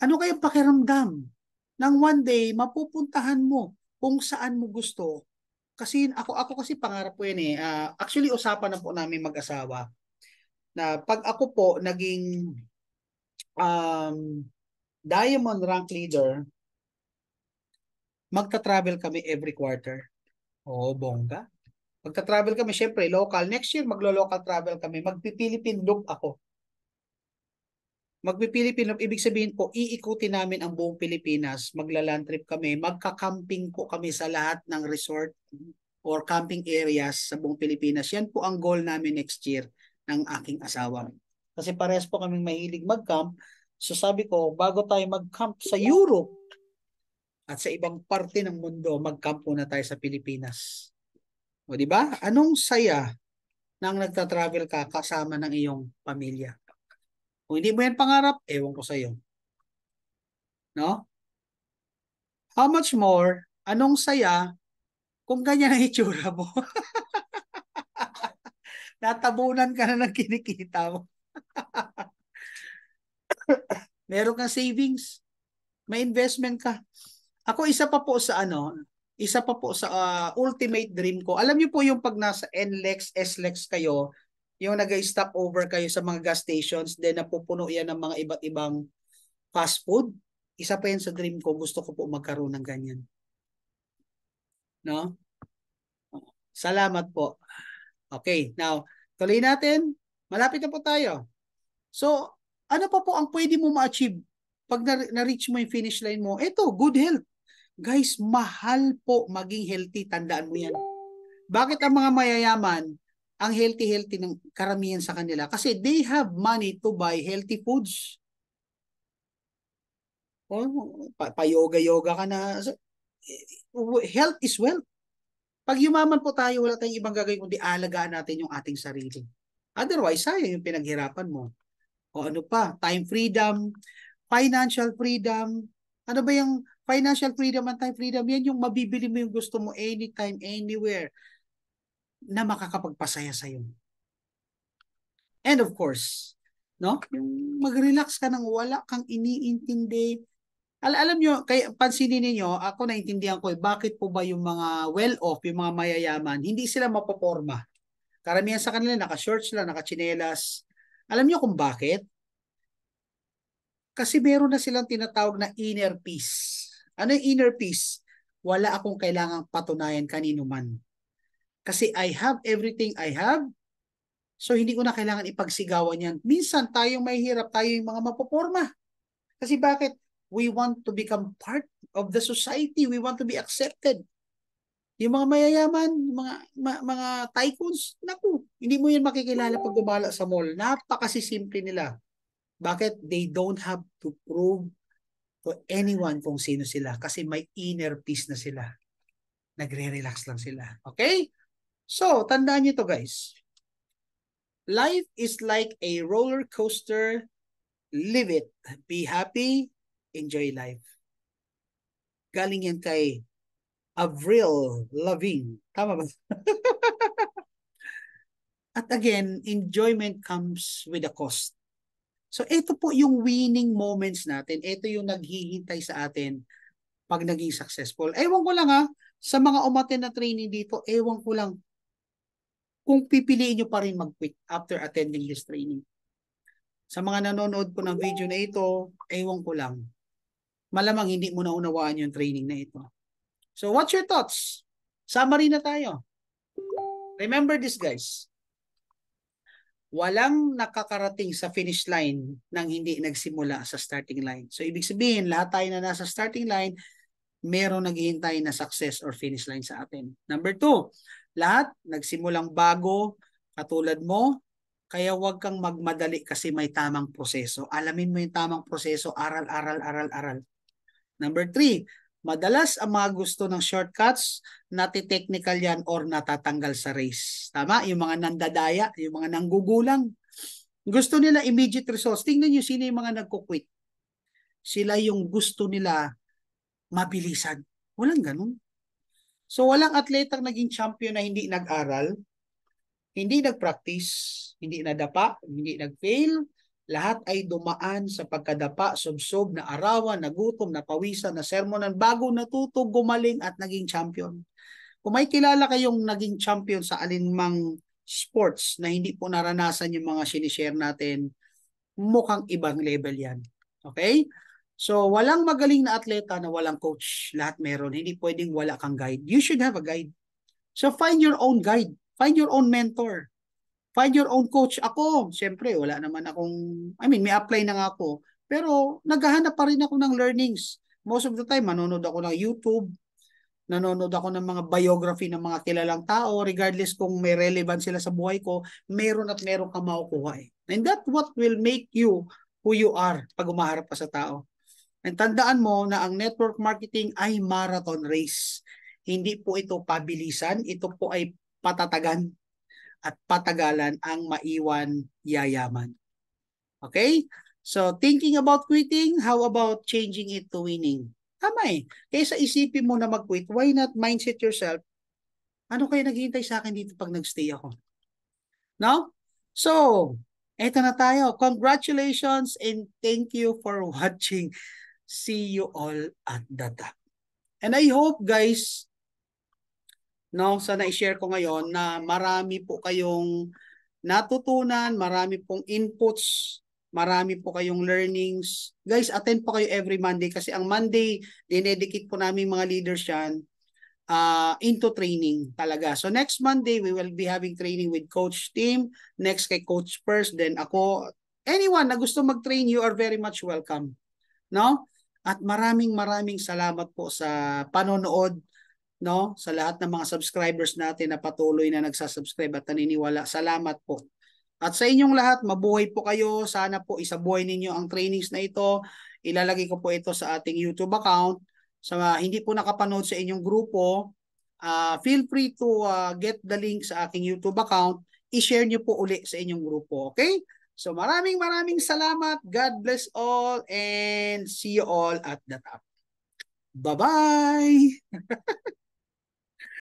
Ano kayang pakiramdam nang one day mapupuntahan mo kung saan mo gusto. Kasi ako ako kasi pangarap ko yan eh. Uh, actually usapan na po namin mag-asawa na pag ako po naging um, diamond rank leader, magta-travel kami every quarter. Oo, bongga. Magta-travel kami, syempre, local. Next year, maglo-local travel kami. Magpipilipin loop ako magpipilipino, ibig sabihin po, iikutin namin ang buong Pilipinas, maglaland trip kami, magkakamping po kami sa lahat ng resort or camping areas sa buong Pilipinas. Yan po ang goal namin next year ng aking asawa. Kasi pares po kaming mahilig mag-camp. So sabi ko, bago tayo mag-camp sa Europe at sa ibang parte ng mundo, mag-camp po na tayo sa Pilipinas. O di ba? Anong saya nang nagta-travel ka kasama ng iyong pamilya? Kung hindi mo yan pangarap, ewan ko sa iyo. No? How much more, anong saya kung ganyan ang itsura mo? [laughs] Natabunan ka na ng kinikita mo. [laughs] Meron kang savings. May investment ka. Ako isa pa po sa ano, isa pa po sa uh, ultimate dream ko. Alam niyo po yung pag nasa NLEX, SLEX kayo, yung nag-stop over kayo sa mga gas stations, then napupuno yan ng mga iba't ibang fast food. Isa pa yan sa dream ko, gusto ko po magkaroon ng ganyan. No? Salamat po. Okay, now, tuloy natin. Malapit na po tayo. So, ano pa po ang pwede mo ma-achieve pag na-reach mo yung finish line mo? Ito, good health. Guys, mahal po maging healthy. Tandaan mo yan. Bakit ang mga mayayaman, ang healthy-healthy ng karamihan sa kanila kasi they have money to buy healthy foods. Oh, pa-yoga-yoga ka na. health is wealth. Pag yumaman po tayo, wala tayong ibang gagawin kundi alagaan natin yung ating sarili. Otherwise, sayang yung pinaghirapan mo. O ano pa, time freedom, financial freedom. Ano ba yung financial freedom and time freedom? Yan yung mabibili mo yung gusto mo anytime, anywhere na makakapagpasaya sa iyo. And of course, no? Yung mag-relax ka nang wala kang iniintindi. Al alam nyo, kay, pansinin niyo ako naintindihan ko, eh, bakit po ba yung mga well-off, yung mga mayayaman, hindi sila mapoporma. Karamihan sa kanila, naka-shorts lang, naka-chinelas. Alam nyo kung bakit? Kasi meron na silang tinatawag na inner peace. Ano yung inner peace? Wala akong kailangang patunayan kanino man. Kasi I have everything I have. So hindi ko na kailangan ipagsigawan yan. Minsan tayong may hirap, tayo yung mga mapoporma. Kasi bakit? We want to become part of the society. We want to be accepted. Yung mga mayayaman, mga ma, mga tycoons, naku, hindi mo yan makikilala pag gumala sa mall. Napakasisimple nila. Bakit? They don't have to prove to anyone kung sino sila kasi may inner peace na sila. Nagre-relax lang sila. Okay? So, tandaan niyo to guys. Life is like a roller coaster. Live it. Be happy. Enjoy life. Galing yan kay Avril Lavigne. Tama ba? [laughs] At again, enjoyment comes with a cost. So ito po yung winning moments natin. Ito yung naghihintay sa atin pag naging successful. Ewan ko lang ha, sa mga umaten na training dito, ewan ko lang kung pipiliin nyo pa rin mag-quit after attending this training. Sa mga nanonood po ng video na ito, ewan ko lang. Malamang hindi mo naunawaan yung training na ito. So what's your thoughts? Summary na tayo. Remember this guys. Walang nakakarating sa finish line nang hindi nagsimula sa starting line. So ibig sabihin, lahat tayo na nasa starting line, merong naghihintay na success or finish line sa atin. Number two, lahat nagsimulang bago katulad mo. Kaya huwag kang magmadali kasi may tamang proseso. Alamin mo yung tamang proseso. Aral, aral, aral, aral. Number three, madalas ang mga gusto ng shortcuts, nati-technical yan or natatanggal sa race. Tama? Yung mga nandadaya, yung mga nanggugulang. Gusto nila immediate results. Tingnan nyo sino yung mga nagkukwit. Sila yung gusto nila mabilisan. Walang ganun. So walang atletang naging champion na hindi nag-aral, hindi nag-practice, hindi nadapa, hindi nag-fail. Lahat ay dumaan sa pagkadapa, subsob, na arawan, nagutom, napawisan, na sermonan bago natuto gumaling at naging champion. Kung may kilala kayong naging champion sa alinmang sports na hindi po naranasan yung mga sinishare natin, mukhang ibang level yan. Okay? So, walang magaling na atleta na walang coach. Lahat meron. Hindi pwedeng wala kang guide. You should have a guide. So, find your own guide. Find your own mentor. Find your own coach. Ako, syempre, wala naman akong, I mean, may apply na nga ako. Pero, naghahanap pa rin ako ng learnings. Most of the time, manonood ako ng YouTube, nanonood ako ng mga biography ng mga kilalang tao, regardless kung may relevant sila sa buhay ko, meron at meron ka makukuha eh. And that what will make you who you are pag umaharap ka sa tao. And tandaan mo na ang network marketing ay marathon race. Hindi po ito pabilisan, ito po ay patatagan at patagalan ang maiwan yayaman. Okay? So, thinking about quitting, how about changing it to winning? Tama eh. Kaysa isipin mo na mag-quit, why not mindset yourself, ano kaya naghihintay sa akin dito pag nagstay ako? No? So, eto na tayo. Congratulations and thank you for [laughs] watching see you all at the top. And I hope guys, no, sana i share ko ngayon na marami po kayong natutunan, marami pong inputs, marami po kayong learnings. Guys, attend po kayo every Monday kasi ang Monday, dinedicate po namin mga leaders yan uh, into training talaga. So next Monday, we will be having training with coach team, next kay coach first, then ako. Anyone na gusto mag-train, you are very much welcome. No? At maraming maraming salamat po sa panonood no sa lahat ng mga subscribers natin na patuloy na nagsasubscribe at naniniwala. Salamat po. At sa inyong lahat, mabuhay po kayo. Sana po isabuhay ninyo ang trainings na ito. Ilalagay ko po ito sa ating YouTube account. Sa uh, hindi po nakapanood sa inyong grupo, uh, feel free to uh, get the link sa aking YouTube account. I-share nyo po uli sa inyong grupo. Okay? So maraming maraming salamat. God bless all and see you all at the top. Bye-bye! [laughs]